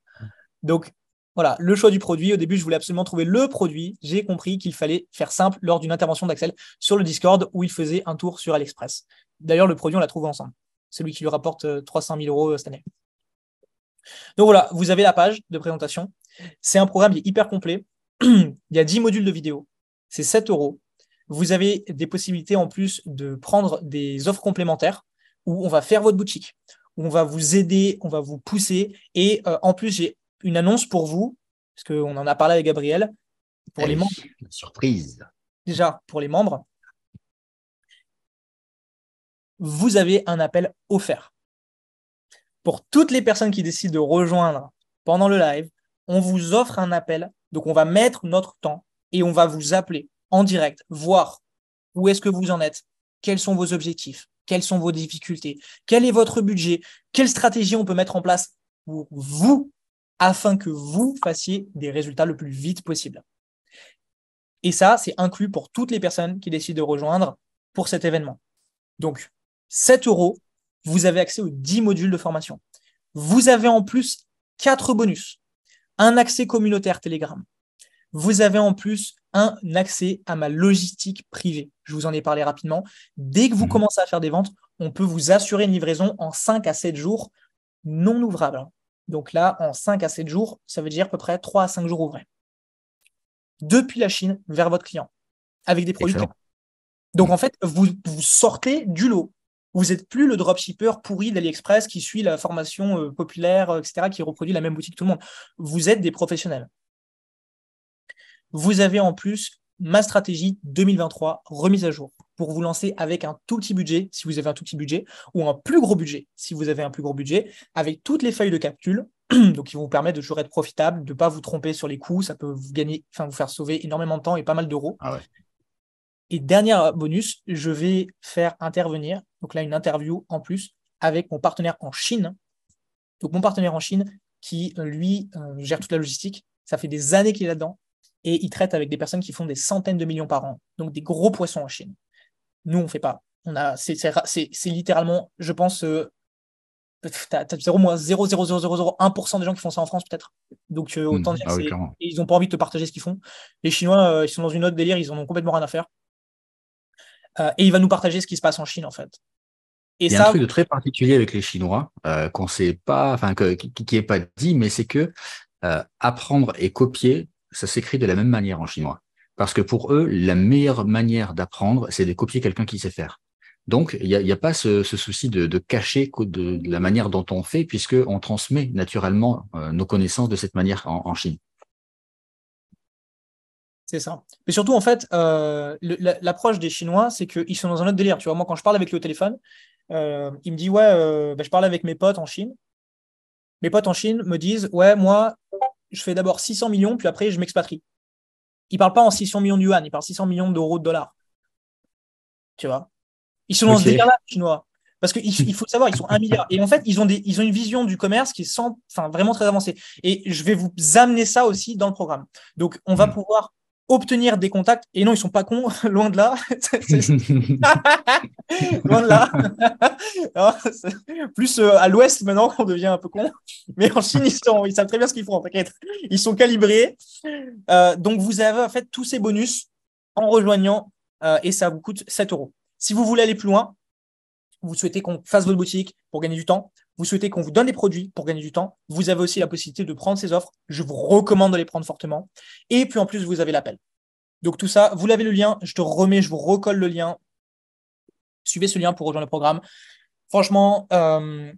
Speaker 3: Donc, voilà, le choix du produit. Au début, je voulais absolument trouver le produit. J'ai compris qu'il fallait faire simple lors d'une intervention d'Axel sur le Discord où il faisait un tour sur AliExpress. D'ailleurs, le produit, on l'a trouvé ensemble. Celui qui lui rapporte 300 euh, 000 euros euh, cette année. Donc voilà, vous avez la page de présentation. C'est un programme qui est hyper complet. Il y a 10 modules de vidéo. C'est 7 euros. Vous avez des possibilités en plus de prendre des offres complémentaires où on va faire votre boutique, où on va vous aider, on va vous pousser. Et euh, en plus, j'ai une annonce pour vous, parce qu'on en a parlé avec Gabriel, pour les membres.
Speaker 2: Surprise.
Speaker 3: Déjà, pour les membres, vous avez un appel offert pour toutes les personnes qui décident de rejoindre pendant le live, on vous offre un appel. Donc, on va mettre notre temps et on va vous appeler en direct, voir où est-ce que vous en êtes, quels sont vos objectifs, quelles sont vos difficultés, quel est votre budget, quelle stratégie on peut mettre en place pour vous afin que vous fassiez des résultats le plus vite possible. Et ça, c'est inclus pour toutes les personnes qui décident de rejoindre pour cet événement. Donc, 7 euros vous avez accès aux 10 modules de formation. Vous avez en plus quatre bonus. Un accès communautaire Telegram. Vous avez en plus un accès à ma logistique privée. Je vous en ai parlé rapidement. Dès que vous mhm. commencez à faire des ventes, on peut vous assurer une livraison en 5 à 7 jours non ouvrables. Donc là, en 5 à 7 jours, ça veut dire à peu près 3 à 5 jours ouvrés. Depuis la Chine vers votre client, avec des produits. Donc en fait, vous, vous sortez du lot. Vous n'êtes plus le dropshipper pourri d'AliExpress qui suit la formation euh, populaire, euh, etc., qui reproduit la même boutique que tout le monde. Vous êtes des professionnels. Vous avez en plus ma stratégie 2023 remise à jour pour vous lancer avec un tout petit budget si vous avez un tout petit budget ou un plus gros budget si vous avez un plus gros budget avec toutes les feuilles de capsule donc qui vont vous permettre de toujours être profitable, de ne pas vous tromper sur les coûts, ça peut vous gagner, enfin vous faire sauver énormément de temps et pas mal d'euros. Ah et dernier bonus, je vais faire intervenir, donc là une interview en plus, avec mon partenaire en Chine. Donc mon partenaire en Chine qui, lui, euh, gère toute la logistique. Ça fait des années qu'il est là-dedans. Et il traite avec des personnes qui font des centaines de millions par an. Donc des gros poissons en Chine. Nous, on ne fait pas. On a, c'est, littéralement, je pense, euh, t'as, 0,00001% des gens qui font ça en France peut-être. Donc euh, autant hmm, dire ah ils n'ont pas envie de te partager ce qu'ils font. Les Chinois, euh, ils sont dans une autre délire, ils en ont complètement rien à faire. Euh, et il va nous partager ce qui se passe en Chine, en fait. Et il y a ça... un truc de
Speaker 1: très particulier avec les Chinois, euh, qu'on sait pas, enfin, qui n'est pas dit, mais c'est que euh, apprendre et copier, ça s'écrit de la même manière en chinois. Parce que pour eux, la meilleure manière d'apprendre, c'est de copier quelqu'un qui sait faire. Donc, il n'y a, pas ce, souci de, cacher de, la manière dont on fait, puisque on transmet naturellement euh, nos connaissances de cette manière en Chine.
Speaker 3: C'est ça. Mais surtout, en fait, euh, l'approche des Chinois, c'est qu'ils sont dans un autre délire. Tu vois, moi, quand je parle avec lui au téléphone, euh, il me dit Ouais, euh, bah, je parle avec mes potes en Chine. Mes potes en Chine me disent Ouais, moi, je fais d'abord 600 millions, puis après, je m'expatrie. Ils ne parlent pas en 600 millions de yuan, ils parlent 600 millions d'euros de dollars. Tu vois Ils sont dans ce délire-là, les Chinois. Parce qu'il faut savoir, ils sont un milliard. Et en fait, ils ont, des, ils ont une vision du commerce qui est enfin, vraiment très avancée. Et je vais vous amener ça aussi dans le programme. Donc, on va hmm. pouvoir obtenir des contacts. Et non, ils sont pas cons, loin de là. loin de là. plus euh, à l'ouest maintenant qu'on devient un peu con. Mais en Chine, ils, savent très bien ce qu'ils font, Ils sont calibrés. Euh, donc, vous avez en fait tous ces bonus en rejoignant euh, et ça vous coûte 7 euros. Si vous voulez aller plus loin, vous souhaitez qu'on fasse votre boutique pour gagner du temps, vous souhaitez qu'on vous donne des produits pour gagner du temps, vous avez aussi la possibilité de prendre ces offres. Je vous recommande de les prendre fortement. Et puis en plus, vous avez l'appel. Donc tout ça, vous l'avez le lien, je te remets, je vous recolle le lien. Suivez ce lien pour rejoindre le programme. Franchement, euh,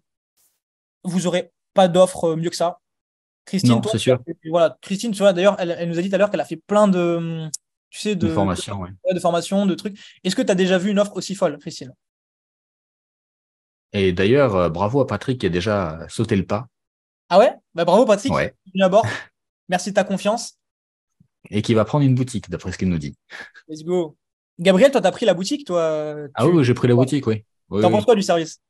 Speaker 3: vous n'aurez pas d'offre euh, mieux que ça. Christine, non, sûr. Voilà, Christine, tu vois, d'ailleurs, elle, nous a dit tout à l'heure qu'elle a fait plein de, tu sais, de, formation, de, de, formations, de trucs. Est-ce que tu as déjà vu une offre aussi folle, Christine
Speaker 1: et d'ailleurs, euh, bravo à Patrick qui a déjà sauté le pas.
Speaker 3: Ah ouais bah, Bravo Patrick, bord. Merci de ta
Speaker 1: confiance. Et qui va prendre une boutique, d'après ce qu'il nous dit.
Speaker 3: Let's go. Gabriel, toi, t'as pris la boutique, toi
Speaker 1: Ah oui, j'ai pris la boutique, oui. T'en penses quoi du service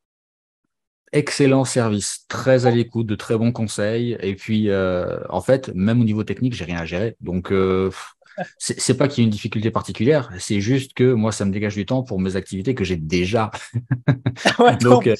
Speaker 1: Excellent service, très à l'écoute, de très bons conseils. Et puis, euh, en fait, même au niveau technique, j'ai rien à gérer. Donc, euh, c'est pas qu'il y ait une difficulté particulière, c'est juste que moi, ça me dégage du temps pour mes activités que j'ai déjà. Donc, euh,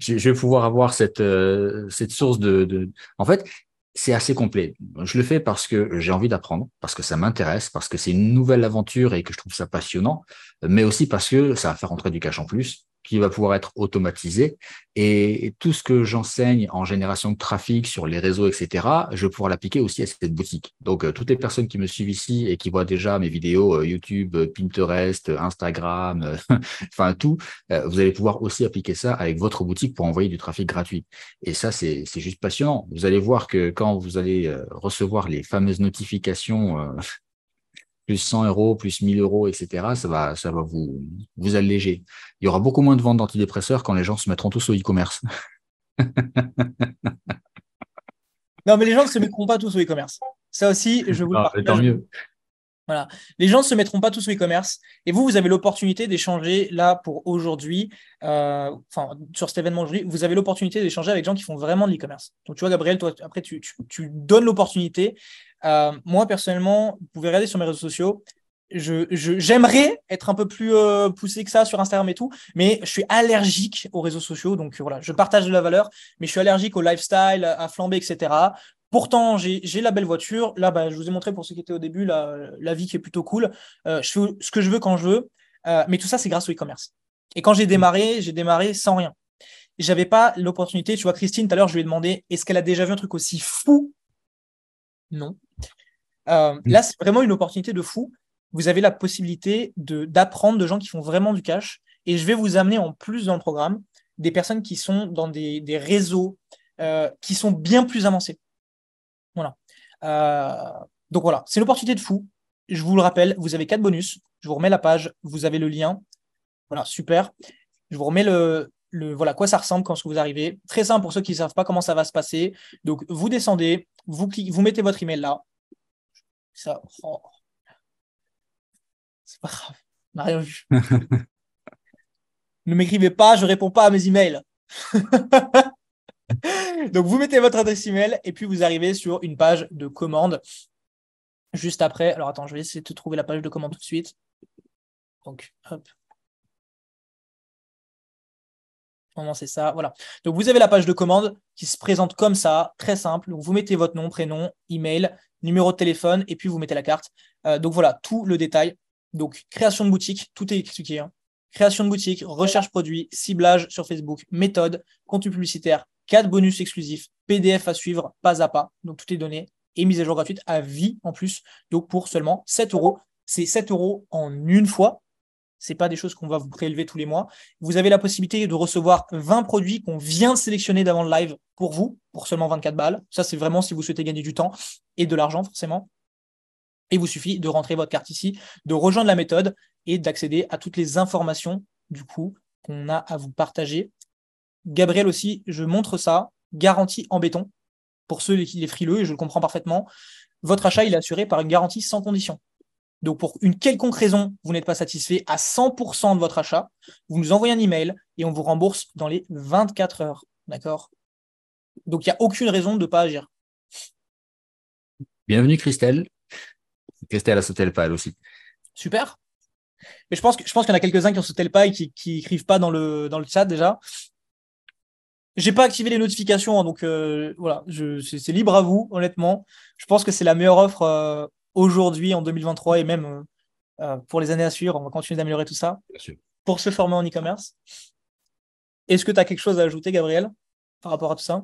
Speaker 1: je, vais pouvoir avoir cette, euh, source de. En fait, c'est assez complet. Je le fais parce que j'ai envie d'apprendre, parce que ça m'intéresse, parce que c'est une nouvelle aventure et que je trouve ça passionnant mais aussi parce que ça va faire rentrer du cash en plus qui va pouvoir être automatisé. Et, tout ce que j'enseigne en génération de trafic sur les réseaux, etc., je vais pouvoir l'appliquer aussi à cette boutique. Donc, euh, toutes les personnes qui me suivent ici et qui voient déjà mes vidéos euh, YouTube, euh, Pinterest, Instagram, enfin tout, vous allez pouvoir aussi appliquer ça avec votre boutique pour envoyer du trafic gratuit. Et ça, c'est juste passionnant. Vous allez voir que quand vous allez recevoir les fameuses notifications plus 100 euros, plus 1000 euros, etc., ça va, ça va vous, vous alléger. Il y aura beaucoup moins de ventes d'antidépresseurs quand les gens se mettront tous au e-commerce.
Speaker 3: non, mais les gens ne se mettront pas tous au e-commerce. Ça aussi, je vous le ah, partage. Tant mieux. Voilà. Les gens ne se mettront pas tous au e-commerce. Et vous, vous avez l'opportunité d'échanger là pour aujourd'hui, euh, enfin, sur cet événement aujourd'hui, vous avez l'opportunité d'échanger avec des gens qui font vraiment de l'e-commerce. Donc, tu vois, Gabriel, après, tu donnes l'opportunité euh, moi, personnellement, vous pouvez regarder sur mes réseaux sociaux. J'aimerais je, j'aimerais être un peu plus euh, poussé que ça sur Instagram et tout, mais je suis allergique aux réseaux sociaux. Donc voilà, je partage de la valeur, mais je suis allergique au lifestyle, à flamber, etc. Pourtant, j'ai la belle voiture. Là, bah, je vous ai montré pour ceux qui étaient au début la, vie qui est plutôt cool. Euh, je fais ce que je veux quand je veux. mais tout ça, c'est grâce au e-commerce. Et quand j'ai démarré, j'ai démarré sans rien j'avais pas l'opportunité. Tu vois, Christine, tout à l'heure, je lui ai demandé est-ce qu'elle a déjà vu un truc aussi fou Non. Euh, mm. là, c'est vraiment une opportunité de fou. Vous avez la possibilité d'apprendre de, gens qui font vraiment du cash. Et je vais vous amener en plus dans le programme des personnes qui sont dans des, réseaux euh, qui sont bien plus avancés. Voilà. Euh, donc voilà, c'est l'opportunité de fou. Je vous le rappelle, vous avez quatre bonus. Je vous remets la page, vous avez le lien. Voilà, super. Je vous remets le, le, voilà quoi ça ressemble quand vous arrivez. Très simple pour ceux qui ne savent pas comment ça va se passer. Donc vous descendez, vous vous mettez votre email là,
Speaker 2: ça, oh.
Speaker 3: C'est pas grave. vu ne m'écrivez pas, je réponds pas à mes emails. Donc vous mettez votre adresse email et puis vous arrivez sur une page
Speaker 2: de commande juste après. Alors attends, je vais essayer de trouver la page de commande tout de suite. Donc hop. c'est
Speaker 3: ça. Voilà. Donc vous avez la page de commande qui se présente comme ça, très simple. vous mettez votre nom, prénom, email numéro de téléphone, et puis vous mettez la carte. Euh, donc voilà, tout le détail. Donc création de boutique, tout est expliqué. Hein. Création de boutique, recherche produit, ciblage sur Facebook, méthode, contenu publicitaire, quatre bonus exclusifs, PDF à suivre, pas à pas. Donc tout est donné et mise à jour gratuite à vie en plus. Donc pour seulement 7 euros. C'est 7 euros en une fois c'est pas des choses qu'on va vous prélever tous les mois. Vous avez la possibilité de recevoir 20 produits qu'on vient de sélectionner d'avant le live pour vous, pour seulement 24 balles. Ça, c'est vraiment si vous souhaitez gagner du temps et de l'argent, forcément. Et vous suffit de rentrer votre carte ici, de rejoindre la méthode et d'accéder à toutes les informations, du coup, qu'on a à vous partager. Gabriel aussi, je montre ça, garantie en béton. Pour ceux qui les frileux, et je le comprends parfaitement, votre achat, est assuré par une garantie sans condition. Donc, pour une quelconque raison, vous n'êtes pas satisfait à 100% de votre achat, vous nous envoyez un email et on vous rembourse dans les 24 heures. D'accord Donc, il n'y a aucune raison de ne pas agir.
Speaker 1: Bienvenue, Christelle. Christelle a sauté le pas, elle aussi.
Speaker 3: Super. Mais je pense, que, qu'il y en a quelques-uns qui ont sauté le pas et qui n'écrivent pas dans le, dans le chat déjà. J'ai pas activé les notifications, hein, donc euh, voilà, c'est libre à vous, honnêtement. Je pense que c'est la meilleure offre. Euh, aujourd'hui, en 2023, et même euh, euh, pour les années à suivre, on va continuer d'améliorer tout ça pour se former en e-commerce. Est-ce que tu as quelque chose à ajouter, Gabriel, par rapport à tout ça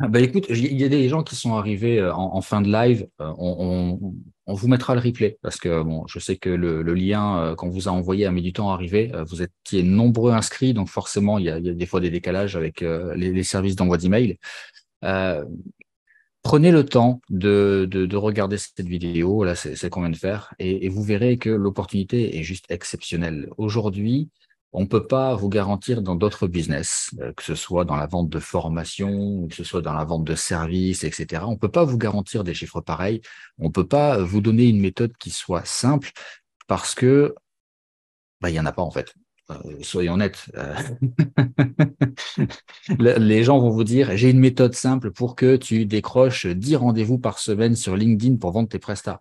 Speaker 1: ah bah écoute, il y a des gens qui sont arrivés euh, en, fin de live. On, vous mettra le replay parce que bon, je sais que le, lien qu'on vous a envoyé a mis du temps à arriver. Vous étiez nombreux inscrits, donc forcément, il y a, des fois des décalages avec les, services d'envoi d'email prenez le temps de, de, regarder cette vidéo, là, c'est qu'on vient de faire, et, vous verrez que l'opportunité est juste exceptionnelle. Aujourd'hui, on ne peut pas vous garantir dans d'autres business, euh, que ce soit dans la vente de formation, que ce soit dans la vente de services, etc. On ne peut pas vous garantir des chiffres pareils. On ne peut pas vous donner une méthode qui soit simple parce que bah, il n'y en a pas en fait. Euh, soyons honnêtes, euh, les gens vont vous dire j'ai une méthode simple pour que tu décroches 10 rendez-vous par semaine sur LinkedIn pour vendre tes prestats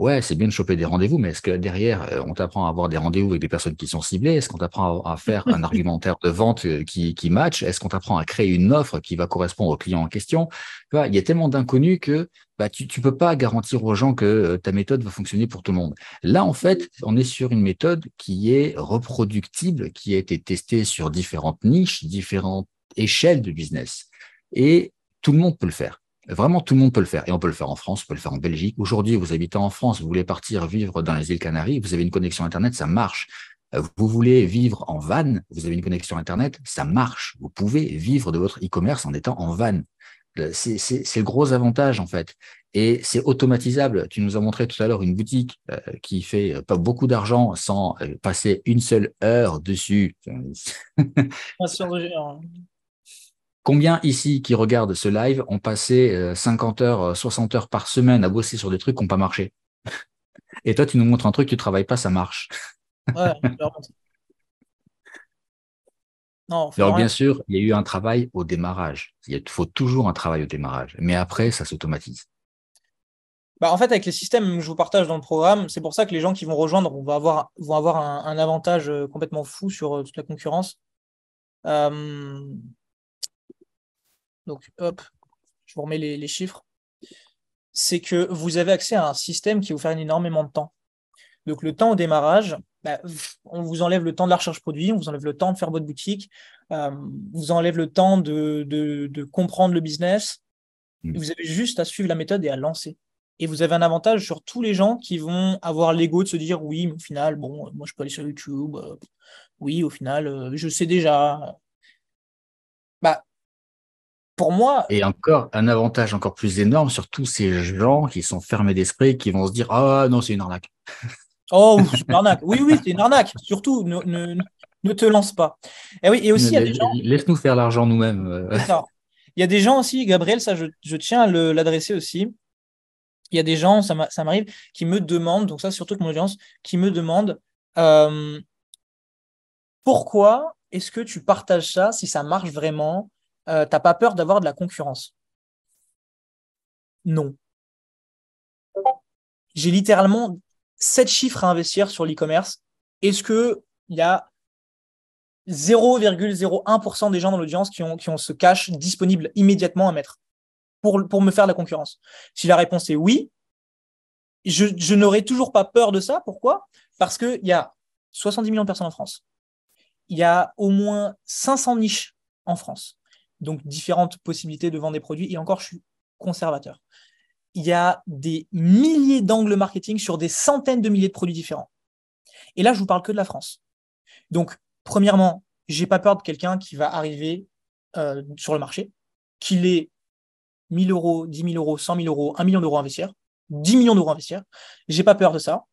Speaker 1: ouais, c'est bien de choper des rendez-vous, mais est-ce que derrière, euh, on t'apprend à avoir des rendez-vous avec des personnes qui sont ciblées Est-ce qu'on t'apprend à, faire un argumentaire de vente euh, qui, match Est-ce qu'on t'apprend à créer une offre qui va correspondre au client en question Il y a tellement d'inconnus que bah, tu ne peux pas garantir aux gens que euh, ta méthode va fonctionner pour tout le monde. Là, en fait, on est sur une méthode qui est reproductible, qui a été testée sur différentes niches, différentes échelles de business. Et tout le monde peut le faire. Vraiment, tout le monde peut le faire. Et on peut le faire en France, on peut le faire en Belgique. Aujourd'hui, vous habitez en France, vous voulez partir vivre dans les îles Canaries, vous avez une connexion Internet, ça marche. Euh, vous voulez vivre en van, vous avez une connexion Internet, ça marche. Vous pouvez vivre de votre e-commerce en étant en van. Euh, c'est le gros avantage en fait. Et c'est automatisable. Tu nous as montré tout à l'heure une boutique euh, qui fait pas beaucoup d'argent sans passer une seule heure dessus. Combien ici qui regardent ce live ont passé 50 euh, heures, 60 euh, heures par semaine à bosser sur des trucs qui n'ont pas marché Et toi, tu nous montres un truc, tu travailles pas, ça marche. non, Alors, bien sûr, il y a eu un travail au démarrage. Il faut toujours un travail au démarrage. Mais après, ça s'automatise.
Speaker 3: Bah, en fait, avec les systèmes que je vous partage dans le programme, c'est pour ça que les gens qui vont rejoindre vont avoir, vont avoir un, avantage euh, complètement fou sur toute la concurrence donc hop, je vous remets les, chiffres, c'est que vous avez accès à un système qui vous fait énormément de temps. Donc le temps au démarrage, bah, on vous enlève le temps de la recherche produit, on vous enlève le temps de faire votre boutique, on euh, vous enlève le temps de, comprendre le business. Mm. Vous avez juste à suivre la méthode et à lancer. Et vous avez un avantage sur tous les gens qui vont avoir l'ego de se dire oui, mais au final, bon, moi je peux aller sur YouTube, euh, oui, au final, euh, je sais déjà, moi.
Speaker 1: Et encore un avantage encore plus énorme sur tous ces gens qui sont fermés d'esprit, qui vont se dire ah non c'est une arnaque.
Speaker 3: Oh c'est une arnaque. Oui oui c'est une arnaque. Surtout ne, te lance pas. Et eh oui et aussi Laisse-nous faire l'argent nous-mêmes. Il y a des gens aussi, Gabriel, ça je, tiens à l'adresser aussi. Il y a des gens, ça m'arrive, qui me demandent, donc ça surtout que mon audience, qui me demande euh, pourquoi est-ce que tu partages ça si ça marche vraiment euh, « Tu t'as pas peur d'avoir de la concurrence
Speaker 2: Non. J'ai littéralement 7 chiffres
Speaker 3: à investir sur l'e-commerce. Est-ce qu'il y a 0,01% des gens dans l'audience qui ont, qui ont ce cash disponible immédiatement à mettre pour, me faire de la concurrence Si la réponse est oui, je n'aurais toujours pas peur de ça. Pourquoi Parce qu'il y a 70 millions de personnes en France. Il y a au moins 500 niches en France donc différentes possibilités de vendre des produits. Et encore, je suis conservateur. Il y a des milliers d'angles marketing sur des centaines de milliers de produits différents. Et là, je vous parle que de la France. Donc, premièrement, j'ai pas peur de quelqu'un qui va arriver euh, sur le marché, qu'il ait 1000 euros, 10 000 euros, 100 000 euros, 1 million d'euros à investir, 10 millions d'euros à investir. J'ai pas peur de ça.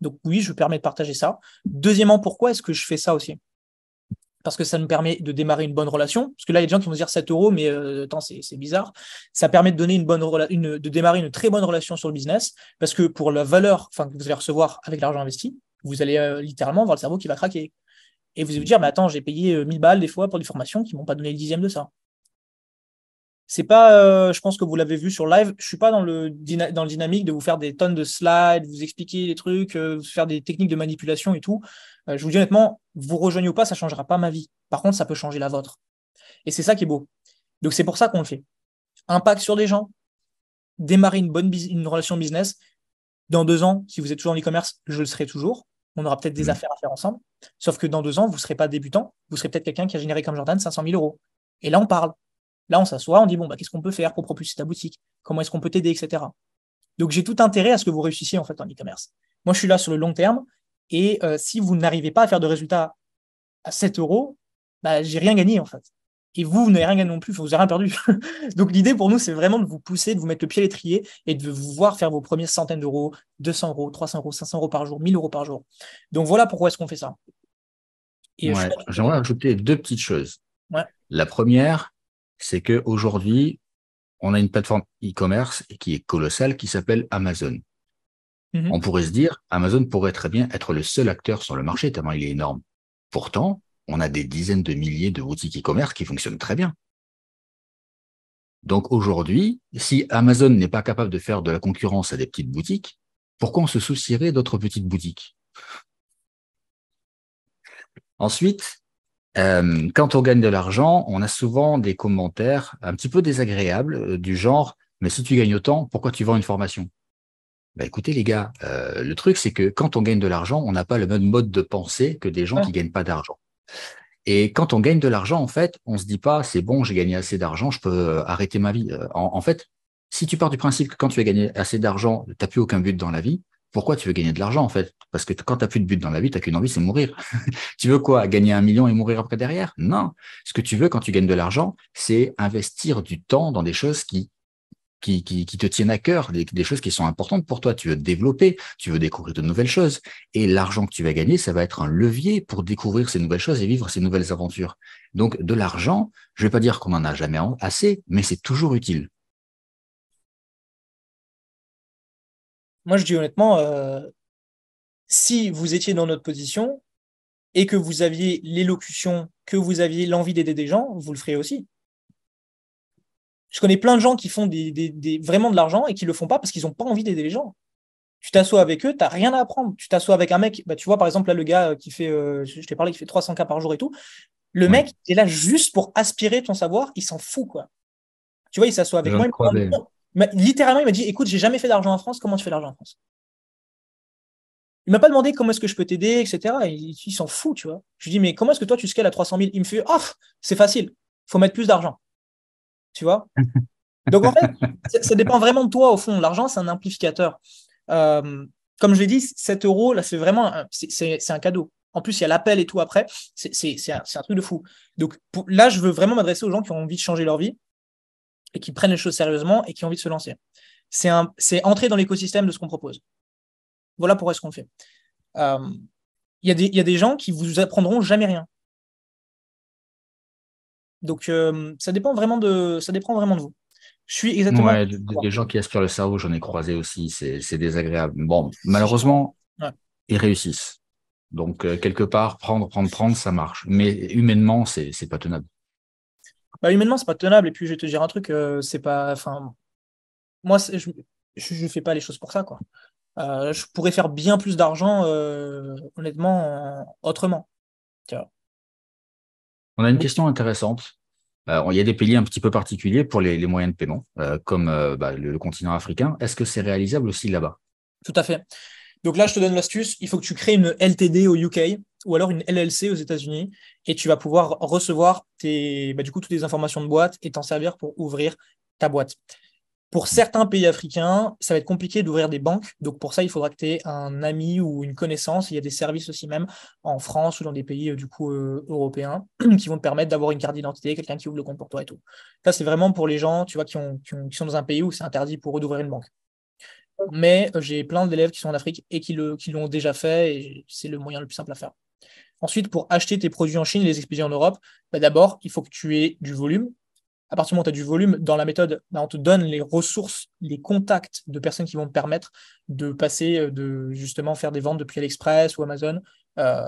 Speaker 3: Donc oui, je me permets de partager ça. Deuxièmement, pourquoi est-ce que je fais ça aussi parce que ça nous permet de démarrer une bonne relation. Parce que là, il y a des gens qui vont dire 7 euros, mais euh, attends, c'est bizarre. Ça permet de donner une bonne une, de démarrer une très bonne relation sur le business, parce que pour la valeur que vous allez recevoir avec l'argent investi, vous allez euh, littéralement voir le cerveau qui va craquer. Et vous allez vous dire, mais attends, j'ai payé 1000 euh, balles des fois pour des formations qui ne m'ont pas donné le dixième de ça c'est pas, euh, je pense que vous l'avez vu sur live, je suis pas dans le, dans dynamique de vous faire des tonnes de slides, vous expliquer des trucs, euh, faire des techniques de manipulation et tout. Euh, je vous dis honnêtement, vous rejoignez ou pas, ça changera pas ma vie. Par contre, ça peut changer la vôtre. Et c'est ça qui est beau. Donc c'est pour ça qu'on le fait. Impact sur des gens. Démarrer une bonne une relation business. Dans deux ans, si vous êtes toujours en e-commerce, je le serai toujours. On aura peut-être des mmh. affaires à faire ensemble. Sauf que dans deux ans, vous ne serez pas débutant. Vous serez peut-être quelqu'un qui a généré comme Jordan 500 000 euros. Et là, on parle. Là, on s'assoit, on dit, bon, bah, qu'est-ce qu'on peut faire pour propulser ta boutique Comment est-ce qu'on peut t'aider, etc. Donc, j'ai tout intérêt à ce que vous réussissiez en fait en e-commerce. Moi, je suis là sur le long terme et euh, si vous n'arrivez pas à faire de résultats à 7 euros, bah, j'ai rien gagné en fait. Et vous, vous n'avez rien gagné non plus, vous n'avez rien perdu. Donc, l'idée pour nous, c'est vraiment de vous pousser, de vous mettre le pied à l'étrier et de vous voir faire vos premières centaines d'euros, 200 euros, 300 euros, 500 euros par jour, 1000 euros par jour. Donc, voilà pourquoi est-ce qu'on fait ça.
Speaker 1: Euh, j'aimerais ajouter deux petites choses. La première, c'est que aujourd'hui, on a une plateforme e-commerce qui est colossale qui s'appelle Amazon. Mhm. On pourrait se dire, Amazon pourrait très bien être le seul acteur sur le marché, tellement il est énorme. Pourtant, on a des dizaines de milliers de boutiques e-commerce qui fonctionnent très bien. Donc aujourd'hui, si Amazon n'est pas capable de faire de la concurrence à des petites boutiques, pourquoi on se soucierait d'autres petites boutiques Ensuite, euh, quand on gagne de l'argent, on a souvent des commentaires un petit peu désagréables euh, du genre mais si tu gagnes autant, pourquoi tu vends une formation bah, écoutez les gars, euh, le truc c'est que quand on gagne de l'argent, on n'a pas le même mode de pensée que des gens qui qui gagnent pas d'argent. Et quand on gagne de l'argent, en fait, on se dit pas c'est bon, j'ai gagné assez d'argent, je peux arrêter ma vie. En, en, fait, si tu pars du principe que quand tu as gagné assez d'argent, tu n'as plus aucun but dans la vie, pourquoi tu veux gagner de l'argent en fait Parce que quand tu n'as plus de but dans la vie, tu n'as qu'une envie, c'est mourir. tu veux quoi Gagner un million et mourir après derrière Non. Ce que tu veux quand tu gagnes de l'argent, c'est investir du temps dans des choses qui qui, qui, te tiennent à cœur, des, choses qui sont importantes pour toi. Tu veux te développer, tu veux découvrir de nouvelles choses. Et l'argent que tu vas gagner, ça va être un levier pour découvrir ces nouvelles choses et vivre ces nouvelles aventures. Donc, de l'argent,
Speaker 2: je vais pas dire qu'on n'en a jamais assez, mais c'est toujours utile. Moi, je dis honnêtement, euh, si vous
Speaker 3: étiez dans notre position et que vous aviez l'élocution, que vous aviez l'envie d'aider des gens, vous le feriez aussi. Je connais plein de gens qui font vraiment de l'argent et qui ne le font pas parce qu'ils n'ont pas envie d'aider les gens. Tu t'assois avec eux, tu n'as rien à apprendre. Tu t'assois avec un mec, bah, tu vois, par exemple, là, le gars euh, qui fait, euh, je t'ai parlé, qui fait 300 cas par jour et tout. Le mec est là juste pour aspirer ton savoir, il s'en fout, quoi. Tu vois, il s'assoit avec moi, il me, littéralement, il m'a dit Écoute, j'ai jamais fait d'argent en France, comment tu fais l'argent en France Il m'a pas demandé comment est-ce que je peux t'aider, etc. Il, s'en fout, tu vois. Je lui dis Mais comment est-ce que toi tu scales à 300 000 Il me fait Oh, c'est facile, faut mettre plus d'argent. Tu vois
Speaker 2: Donc en fait,
Speaker 3: ça, dépend vraiment de toi au fond. L'argent, c'est un amplificateur. Euh, comme je l'ai dit, 7 euros, là, c'est vraiment c'est un cadeau. En plus, il y a l'appel et tout après. C'est un, truc de fou. Donc là, je veux vraiment m'adresser aux gens qui ont envie de changer leur vie et qui prennent les choses sérieusement et qui ont envie de se lancer.
Speaker 2: C'est entrer dans l'écosystème de ce qu'on propose. Voilà pourquoi ce qu'on fait. Euh, il y, a des gens qui vous apprendront jamais rien.
Speaker 3: Donc, euh, ça, dépend vraiment de, ça dépend vraiment de vous. Je suis exactement. des,
Speaker 1: gens qui aspirent le cerveau, j'en ai croisé aussi, c'est désagréable. Bon, malheureusement, ils réussissent. Donc, euh, quelque part, prendre, prendre, prendre, ça marche. Mais humainement, c'est pas tenable.
Speaker 3: Bah, ce c'est pas tenable. Et puis, je vais te dire un truc, euh, c'est pas. Enfin, moi, je, ne fais pas les choses pour ça, quoi. Euh, je pourrais faire bien plus d'argent, euh, honnêtement, autrement.
Speaker 1: On a une question intéressante. Il y a des pays un petit peu particuliers pour les, moyens de paiement, comme bah, le, continent africain. Est-ce que c'est réalisable aussi là-bas
Speaker 3: Tout à fait. Donc là, je te donne l'astuce, il faut que tu crées une LTD au UK ou alors une LLC aux États-Unis et tu vas pouvoir recevoir bah, du coup, toutes les informations de boîte et t'en servir pour ouvrir ta boîte. Pour certains pays africains, ça va être compliqué d'ouvrir des banques. Donc pour ça, il faudra que tu aies un ami ou une connaissance. Il y a des services aussi même en France ou dans des pays euh, du coup euh, européens qui vont te permettre d'avoir une carte d'identité, quelqu'un qui ouvre le compte pour toi et tout. Là, c'est vraiment pour les gens, tu vois, qui sont dans un pays où c'est interdit pour eux d'ouvrir une banque mais euh, j'ai plein d'élèves qui sont en Afrique et qui l'ont déjà fait, et c'est le moyen le plus simple à faire. Ensuite, pour acheter tes produits en Chine et les expédier en Europe, bah, d'abord, il faut que tu aies du volume. À partir du moment où tu as du volume, dans la méthode, bah, on te donne les ressources, les contacts de personnes qui vont te permettre de passer, euh, de justement faire des ventes depuis AliExpress ou Amazon, euh,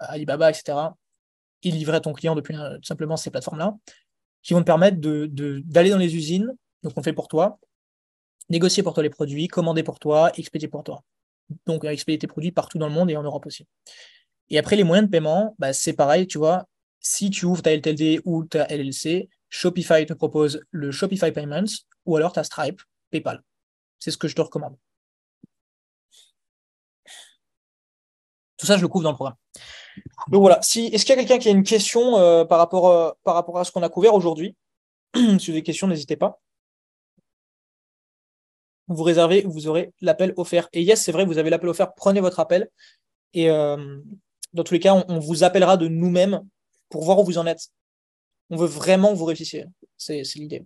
Speaker 3: Alibaba, etc. Et livrer à ton client depuis simplement ces plateformes-là, qui vont te permettre d'aller de, dans les usines, donc on fait pour toi, négocier pour toi les produits, commander pour toi, expédier pour toi. Donc, euh, expédier tes produits partout dans le monde et en Europe aussi. Et après, les moyens de paiement, bah, c'est pareil, tu vois, si tu ouvres ta LTLD ou
Speaker 2: ta LLC, Shopify te propose le Shopify Payments ou alors ta Stripe, PayPal. C'est ce que je te recommande. Tout ça, je le couvre dans le programme. Donc voilà, si, est-ce qu'il y a quelqu'un qui a une question euh, par, rapport, euh, par rapport
Speaker 3: à ce qu'on a couvert aujourd'hui Si vous avez des questions, n'hésitez pas vous réservez, vous aurez l'appel offert. Et yes, c'est vrai, vous avez l'appel offert, prenez votre appel. Et euh, dans tous les cas, on, vous appellera de nous-mêmes pour voir où vous en êtes. On veut vraiment vous réussissiez. C'est l'idée.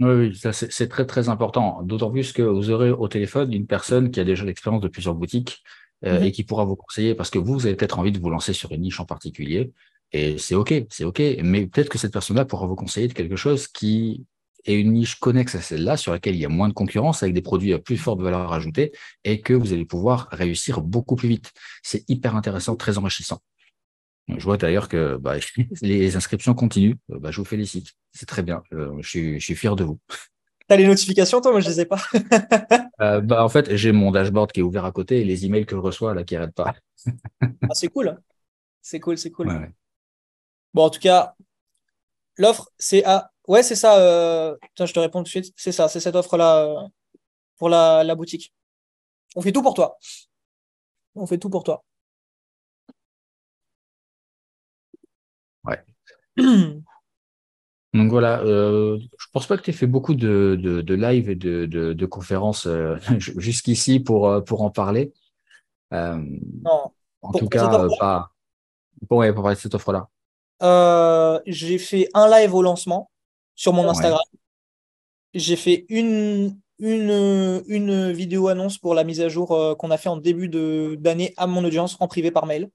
Speaker 1: Oui, oui c'est très très important. D'autant plus que vous aurez au téléphone une personne qui a déjà l'expérience de plusieurs boutiques euh, mhm. et qui pourra vous conseiller parce que vous, vous avez peut-être envie de vous lancer sur une niche en particulier. Et c'est OK, c'est OK. Mais peut-être que cette personne-là pourra vous conseiller de quelque chose qui et une niche connexe à celle-là sur laquelle il y a moins de concurrence avec des produits à plus forte valeur ajoutée et que vous allez pouvoir réussir beaucoup plus vite. C'est hyper intéressant, très enrichissant. Je vois d'ailleurs que bah, les inscriptions continuent. Euh, bah, je vous félicite. C'est très bien. Euh, je, suis, fier de vous.
Speaker 3: T'as les notifications, toi Moi, je les ai pas.
Speaker 1: Euh, bah, en fait, j'ai mon dashboard qui est ouvert à côté et les emails que je reçois là qui n'arrêtent pas.
Speaker 3: ah, c'est cool. C'est cool, c'est cool. Bon, en tout cas, l'offre, c'est à Ouais, c'est ça. Euh, je te réponds tout de suite. C'est ça, c'est
Speaker 2: cette offre-là euh, pour la, boutique. On fait tout pour toi. On fait tout pour toi. Ouais. Donc voilà, Je euh, je pense pas que tu aies fait beaucoup de, de,
Speaker 1: live et de, conférences jusqu'ici pour, pour en parler. non.
Speaker 3: En
Speaker 2: tout cas,
Speaker 1: pas. Bon, pour parler de cette offre-là.
Speaker 3: j'ai fait un live au lancement sur mon Instagram. J'ai fait une, une, une vidéo annonce pour la mise à jour euh, qu'on a fait en début d'année à mon audience en privé par mail.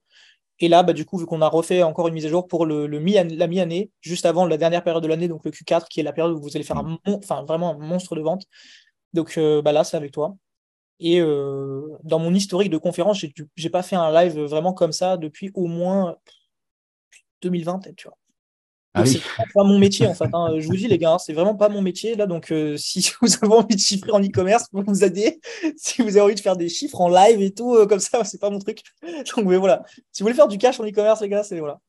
Speaker 3: Et là, bah, du coup, vu qu'on a refait encore une mise à jour pour le, mi la mi-année, juste avant la dernière période de l'année, donc le Q4, qui est la période où vous allez faire un mm. vraiment un monstre de vente. Donc euh, bah, là, c'est avec toi. Et euh, dans mon historique de conférence, j'ai pas fait un live vraiment comme ça depuis au moins 2020, tu vois. Ah c'est pas mon métier en fait. Hein. Je vous dis les gars, hein, c'est vraiment pas mon métier là. Donc euh, si vous avez envie de chiffrer en e-commerce, vous nous aider. Si vous avez envie de faire des chiffres en live et tout, euh, comme ça, c'est pas mon truc. Donc voilà. Si vous voulez faire du cash en e-commerce, les gars, c'est voilà.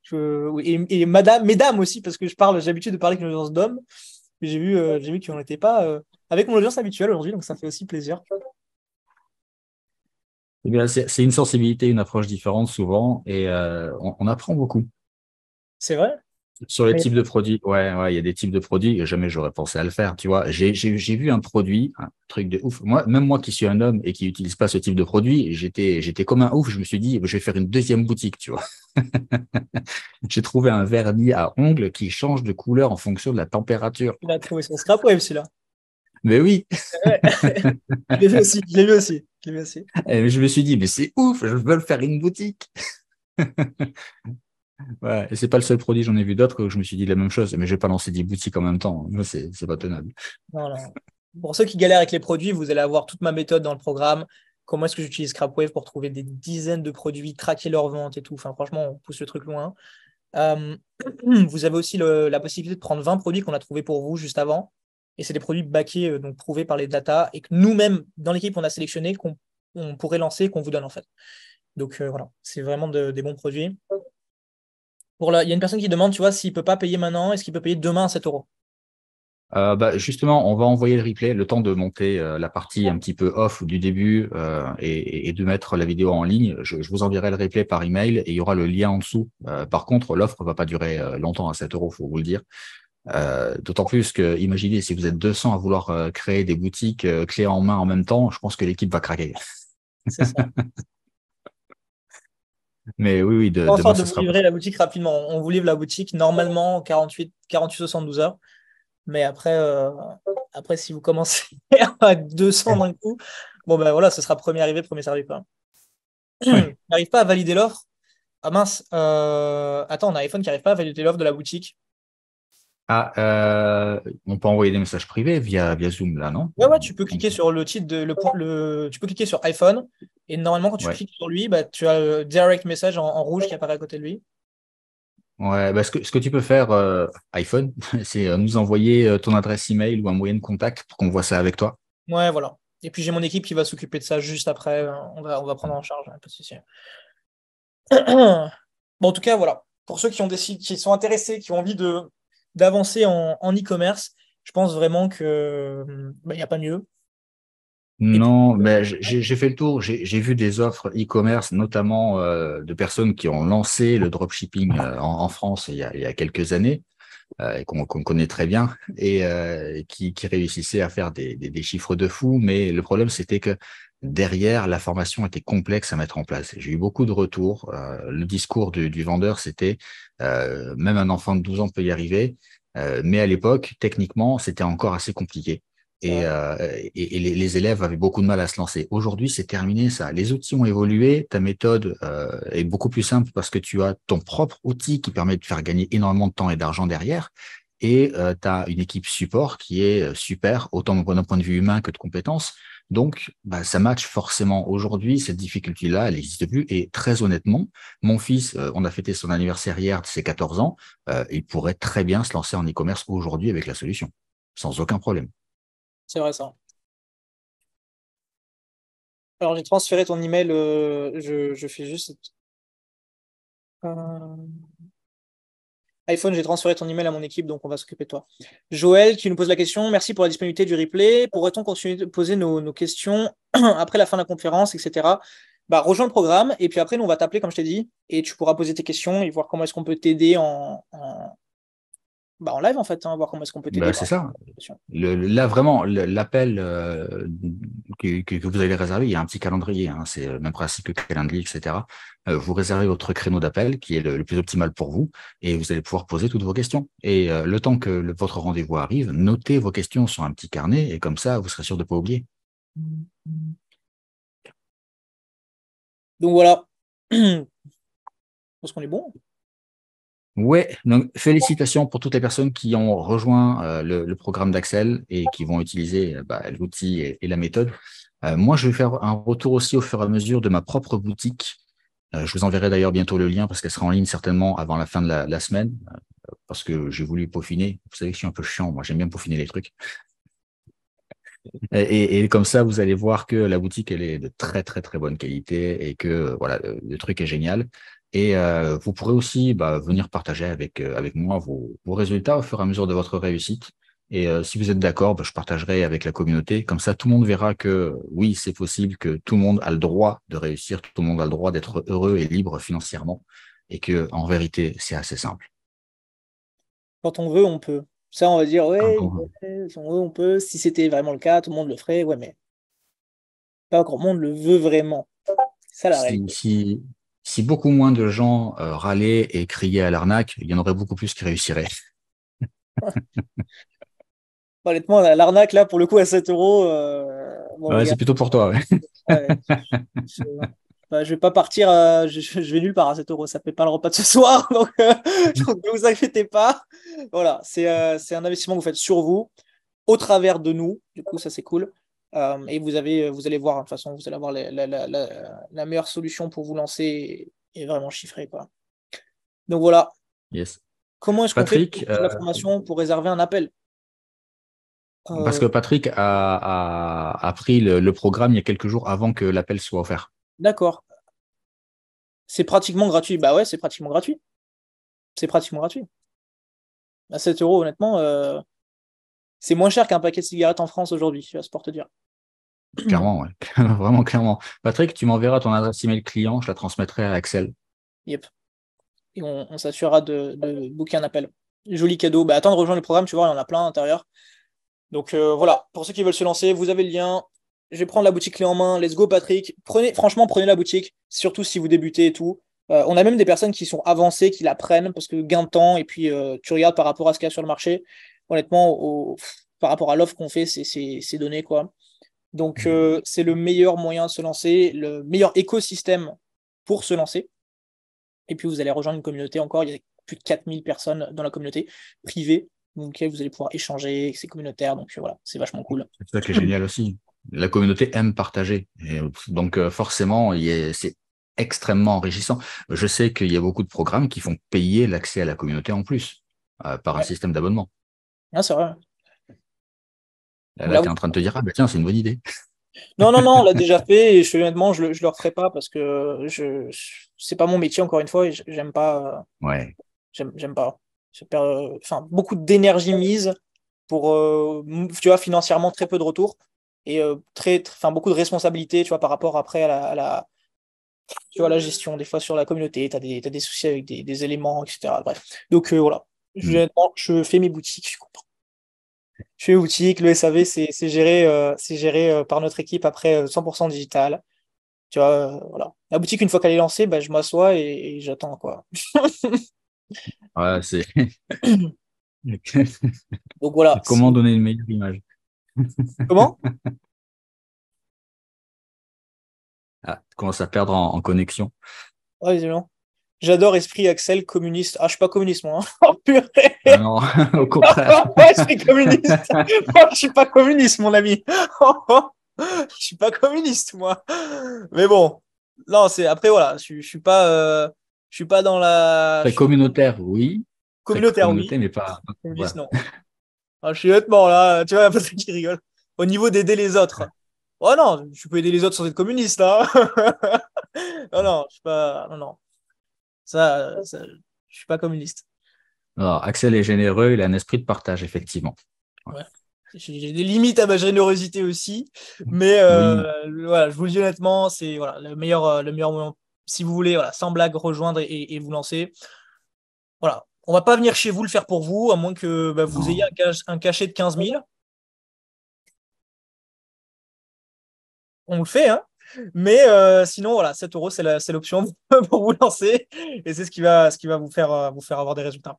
Speaker 3: Et, madame, mesdames aussi, parce que je parle, j'ai l'habitude de parler avec une audience d'hommes, mais j'ai vu, euh, j'ai vu qu'on n'était pas avec mon audience habituelle aujourd'hui, donc ça fait aussi plaisir.
Speaker 1: Eh c'est une sensibilité, une approche différente souvent, et on apprend beaucoup. C'est vrai. Sur les types de produits, ouais, ouais, il y a des types de produits, jamais j'aurais pensé à le faire, tu vois. J'ai vu un produit, un truc de ouf. Moi, même moi qui suis un homme et qui n'utilise pas ce type de produit, j'étais comme un ouf. Je me suis dit, je vais faire une deuxième boutique, tu vois. J'ai trouvé un vernis à ongles qui change de couleur en fonction de la température.
Speaker 3: Il a trouvé son scrap web, celui-là. Mais oui. je vu aussi. Je
Speaker 1: je me suis dit, mais c'est ouf, je veux faire une boutique. Ouais, et c'est pas le seul produit, j'en ai vu d'autres où je me suis dit la même chose, mais je n'ai pas lancé 10 boutiques en même temps. C'est, c'est pas tenable.
Speaker 3: Pour ceux qui galèrent avec les produits, vous allez avoir toute ma méthode dans le programme. Comment est-ce que j'utilise Scrapwave pour trouver des dizaines de produits, traquer leur vente et tout. Enfin, franchement, on pousse le truc loin. Euh, vous avez aussi la possibilité de prendre 20 produits qu'on a trouvés pour vous juste avant. Et c'est des produits backés, euh, donc prouvés par les data, et que nous-mêmes, dans l'équipe, on a sélectionné qu'on pourrait lancer, qu'on vous donne en fait. Donc euh, voilà, c'est vraiment des bons produits. Il y a une personne qui demande, tu vois, s'il ne peut pas payer maintenant, est-ce qu'il peut payer demain à 7 euros
Speaker 1: euh, bah, justement, on va envoyer le replay, le temps de monter euh, la partie un petit peu off du début euh, et, de mettre la vidéo en ligne. Je, vous enverrai le replay par email et il y aura le lien en dessous. par contre, l'offre va pas durer longtemps à 7 euros, faut vous le dire. D'autant plus que, imaginez, si vous êtes 200 à vouloir créer des boutiques clés en main en même temps, je pense que l'équipe va craquer. Mais oui, oui. De, de livrer
Speaker 3: la boutique rapidement. On vous livre la boutique normalement 48, 48 72 heures. Mais après, euh, après, si vous commencez à 200 d'un coup, bon ben voilà, ce sera premier arrivé, premier servi. pas n'arrive pas à valider l'offre. Ah mince, euh, attends, on a un iPhone qui n'arrive pas à valider l'offre de la boutique.
Speaker 1: Ah, euh, on peut envoyer des messages privés via, via Zoom, là, non
Speaker 3: Ouais, ouais, tu peux cliquer sur le titre, de, le, le, tu peux cliquer sur iPhone, et normalement, quand tu cliques sur lui, bah, tu as le direct message en, rouge qui apparaît à côté de lui.
Speaker 1: Ouais, bah, ce, que, ce que tu peux faire, euh, iPhone, c'est euh, nous envoyer ton adresse email ou un moyen de contact pour qu'on voit ça avec toi.
Speaker 3: Ouais, voilà. Et puis j'ai mon équipe qui va s'occuper de ça juste après. On va, on va prendre en charge, hein, pas de en tout cas, voilà. Pour ceux qui, ont décidé, qui sont intéressés, qui ont envie de d'avancer en, e-commerce, je pense vraiment qu'il n'y euh, bah, a pas mieux.
Speaker 1: Non, mais euh, j'ai fait le tour. J'ai vu des offres e-commerce, notamment euh, de personnes qui ont lancé le dropshipping en, France il y, a, quelques années et qu'on connaît très bien et qui, réussissaient à faire des, des, chiffres de fou. Mais le problème, c'était que derrière, la formation était complexe à mettre en place. J'ai eu beaucoup de retours. Euh, le discours du, vendeur, c'était euh, même un enfant de 12 ans peut y arriver, euh, mais à l'époque, techniquement, c'était encore assez compliqué. Et, les, élèves avaient beaucoup de mal à se lancer. Aujourd'hui, c'est terminé ça. Les outils ont évolué, ta méthode est beaucoup plus simple parce que tu as ton propre outil qui permet de faire gagner énormément de temps et d'argent derrière et tu as une équipe support qui est super, autant d'un point de vue humain que de compétences, donc, bah, ça match forcément. Aujourd'hui, cette difficulté-là, elle n'existe plus. Et très honnêtement, mon fils, euh, on a fêté son anniversaire hier de ses 14 ans, euh, il
Speaker 2: pourrait très bien se lancer en e-commerce aujourd'hui avec la solution, sans aucun problème. C'est vrai ça. Alors, j'ai transféré ton email. Euh, je, fais juste iPhone,
Speaker 3: j'ai transféré ton email à mon équipe, donc on va s'occuper de toi. Joël qui nous pose la question, merci pour la disponibilité du replay. Pourrait-on continuer de poser nos, questions après la fin de la conférence, etc. Bah, rejoins le programme et puis après, nous, on va t'appeler, comme je t'ai dit, et tu pourras poser tes questions et voir comment est-ce qu'on peut t'aider en, bah, en live, en fait, va hein, voir comment est-ce qu'on peut bah, c'est ça.
Speaker 1: là, vraiment, l'appel euh, que, vous allez réserver, il y a un petit calendrier. Hein, c'est le même principe que calendrier, etc. Euh, vous réservez votre créneau d'appel qui est le, plus optimal pour vous et vous allez pouvoir poser toutes vos questions. Et euh, le temps que votre rendez-vous arrive, notez vos questions sur un petit carnet et comme ça,
Speaker 2: vous serez sûr de ne pas oublier. Donc voilà. Je pense qu'on est bon. Ouais, donc
Speaker 1: félicitations pour toutes les personnes qui ont rejoint euh, le, programme d'Axel et qui vont utiliser euh, bah, l'outil et, la méthode. Euh, moi, je vais faire un retour aussi au fur et à mesure de ma propre boutique. je vous enverrai d'ailleurs bientôt le lien parce qu'elle sera en ligne certainement avant la fin de la, semaine parce que j'ai voulu peaufiner. Vous savez que je suis un peu chiant, moi j'aime bien peaufiner les trucs. Et, comme ça, vous allez voir que la boutique, elle est de très, très, très bonne qualité et que voilà, le truc est génial. Et euh, vous pourrez aussi bah, venir partager avec, euh, avec moi vos, résultats au fur et à mesure de votre réussite. Et euh, si vous êtes d'accord, bah, je partagerai avec la communauté. Comme ça, tout le monde verra que oui, c'est possible, que tout le monde a le droit de réussir, tout le monde a le droit d'être heureux et libre financièrement, et que en vérité, c'est assez simple.
Speaker 3: Quand on veut, on peut. Ça, on va dire, oui, on peut. Si c'était vraiment le cas, tout le monde le ferait. Oui, mais pas le monde le veut vraiment. Ça, la règle
Speaker 1: si beaucoup moins de gens euh, râlaient et criaient à l'arnaque, il y en aurait beaucoup plus qui réussiraient.
Speaker 3: Bah, honnêtement, l'arnaque, là, pour le coup, à 7 euros. Euh, c'est plutôt pour
Speaker 2: toi. je, ne
Speaker 3: bah, vais pas partir, euh, je, je, vais nulle part à 7 euros. Ça ne fait pas le repas de ce soir, donc, donc ne vous inquiétez pas. Voilà, c'est un investissement que vous faites sur vous, au travers de nous. Du coup, ça, c'est cool. Euh, et vous, avez, vous allez voir, de toute façon, vous allez avoir la, meilleure solution pour vous lancer et, vraiment chiffrer. Quoi. Donc voilà. Comment est-ce qu'on fait pour la euh, formation pour réserver un appel euh, Parce que
Speaker 1: Patrick a, a, pris le, programme il y a quelques jours avant que l'appel soit offert.
Speaker 3: D'accord. C'est pratiquement gratuit. Bah ouais, c'est pratiquement gratuit. C'est pratiquement gratuit. À 7 euros, honnêtement, c'est moins cher qu'un paquet de cigarettes en France aujourd'hui, je pour te dire.
Speaker 1: Clairement, vraiment clairement. Patrick, tu m'enverras ton adresse email client, je la transmettrai à Axel.
Speaker 3: Yep. Et on, s'assurera de, de booker un appel. Joli cadeau. Bah, attends de rejoindre le programme, tu vois, il y en a plein à l'intérieur. Donc euh, voilà, pour ceux qui veulent se lancer, vous avez le lien. Je vais prendre la boutique clé en main. Let's go, Patrick. Prenez, franchement, prenez la boutique, surtout si vous débutez et tout. Euh, on a même des personnes qui sont avancées, qui la prennent parce que gain de temps et puis euh, tu regardes par rapport à ce qu'il y a sur le marché honnêtement, par rapport à l'offre qu'on fait, c'est donné. Quoi. Donc, mhm. euh, c'est le meilleur moyen de se lancer, le meilleur écosystème pour se lancer. Et puis, vous allez rejoindre une communauté encore. Il y a plus de 4000 personnes dans la communauté privée. Donc, euh, vous allez pouvoir échanger, c'est communautaire. Donc, euh, voilà, c'est vachement cool.
Speaker 2: C'est ça qui est
Speaker 1: génial aussi. La communauté aime partager. donc, forcément, c'est extrêmement enrichissant. Je sais qu'il y a beaucoup de programmes qui font payer l'accès à la communauté en plus par un système d'abonnement ah vrai Là, là, tu es en train de te dire, ah, bah, tiens, c'est une bonne idée.
Speaker 3: Non, non, non, on l'a déjà fait et je, honnêtement, je ne le, je referai pas parce que je, c'est pas mon métier, encore une fois, et j'aime pas. Ouais. J'aime, pas. enfin, beaucoup d'énergie mise pour, euh, tu vois, financièrement, très peu de retour et euh, très, enfin, beaucoup de responsabilités, tu vois, par rapport après à la, tu vois, la gestion, des fois sur la communauté, tu as, des, soucis avec des, éléments, etc. Bref. Donc euh, voilà, Mm. Je, fais mes boutiques, je comprends Je fais mes boutiques, le SAV, c'est géré, euh, géré euh, par notre équipe après 100% euh, digital. Tu vois, voilà. La boutique, une fois qu'elle est lancée, bah, je m'assois et, j'attends, quoi.
Speaker 1: ouais, c'est...
Speaker 2: Donc voilà. Comment donner une meilleure image Comment ah, Tu commences à perdre en, connexion.
Speaker 3: Ouais, évidemment. J'adore esprit Axel communiste. Ah, je suis pas communiste, moi. Hein. Oh, purée.
Speaker 2: Ah non, au contraire.
Speaker 3: ouais, je suis communiste. moi, je suis pas communiste, mon ami. je suis pas communiste, moi. Mais bon. Non, c'est après, voilà. Je, ne suis pas, euh... je suis pas dans la.
Speaker 1: communautaire, oui.
Speaker 3: Communautaire, oui. mais
Speaker 1: pas. Communiste,
Speaker 3: non. Ah je suis honnêtement là. Tu vois, truc qui rigole. Au niveau d'aider les autres. Oh non, je peux aider les autres sans être communiste, hein. non, non, je suis pas. Non, non. Ça, ne je suis pas communiste.
Speaker 1: Axel est généreux, il a un esprit de partage, effectivement.
Speaker 3: J'ai des limites à ma générosité aussi, mais euh, voilà, je vous le dis honnêtement, c'est voilà, le, meilleur, euh, le meilleur moment. Si vous voulez, voilà, sans blague, rejoindre et, vous lancer. Voilà, on va pas venir chez vous le faire
Speaker 2: pour vous, à moins que bah, vous ayez un, un, cachet de 15 000. On le fait, hein mais euh, sinon, voilà, 7 euros, c'est
Speaker 3: l'option pour vous lancer. Et c'est ce qui va, ce qui va vous, faire, euh, vous faire avoir des résultats,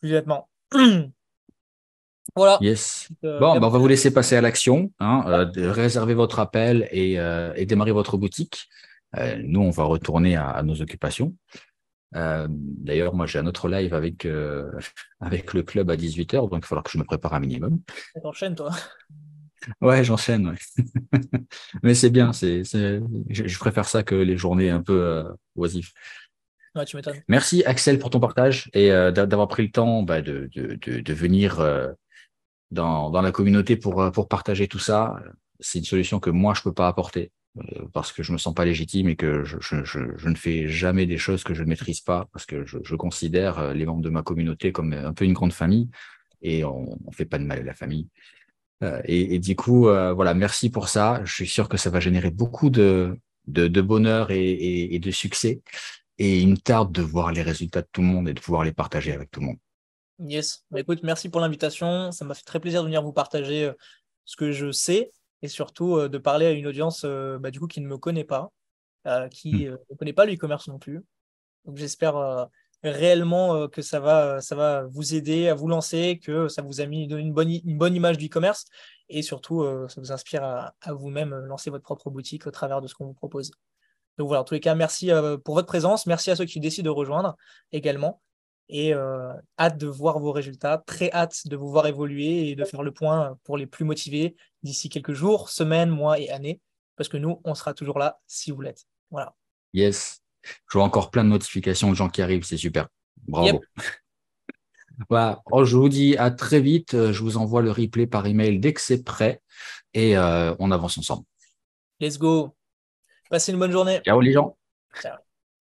Speaker 3: plus
Speaker 2: Voilà.
Speaker 1: Yes. Euh, bon, bah, on va vous laisser passer à l'action. Hein, réservez votre appel et, et démarrez votre boutique. nous, on va retourner à, nos occupations. D'ailleurs, moi, j'ai un autre live avec, avec le club à 18h, donc il va falloir que je me prépare un minimum. T'enchaînes, toi. Ouais, j'enchaîne. Mais c'est bien, Je, préfère ça que les journées un peu euh, oisives. Merci Axel pour ton partage et euh, d'avoir pris le temps bah, de, venir euh, dans, la communauté pour, pour partager tout ça. C'est une solution que moi, je peux pas apporter parce que je me sens pas légitime et que je, je, ne fais jamais des choses que je ne maîtrise pas parce que je, considère les membres de ma communauté comme un peu une grande famille et on ne fait pas de mal à la famille. Euh, et, du coup, euh, voilà, merci pour ça. Je suis sûr que ça va générer beaucoup de, bonheur et, de succès. Et il me tarde de voir les résultats de tout le monde et de pouvoir les partager avec tout le monde.
Speaker 3: Yes. Bah, écoute, merci pour l'invitation. Ça m'a fait très plaisir de venir vous partager euh, ce que je sais et surtout de parler à une audience bah, du coup qui ne me connaît pas, qui hmm. ne connaît pas l'e-commerce non plus. Donc j'espère réellement euh, que ça va, ça va vous aider à vous lancer, que ça vous a mis une bonne, une bonne image du commerce et surtout euh, ça vous inspire à, vous-même euh, lancer votre propre boutique au travers de ce qu'on vous propose. Donc voilà, en tous les cas, merci pour votre présence, merci à ceux qui décident de rejoindre également et hâte de voir vos résultats, très hâte de vous voir évoluer et de faire le point pour les plus motivés d'ici quelques jours, semaines, mois et années, parce que nous, on sera toujours là si vous l'êtes. Voilà.
Speaker 1: Yes. Je vois encore plein de notifications de gens qui arrivent, c'est super. Bravo. Oh, je vous dis à très vite. Euh, je vous envoie le replay par email dès que c'est prêt et
Speaker 2: euh, on avance ensemble. Let's go. Passez une bonne journée. Ciao les gens. Ciao.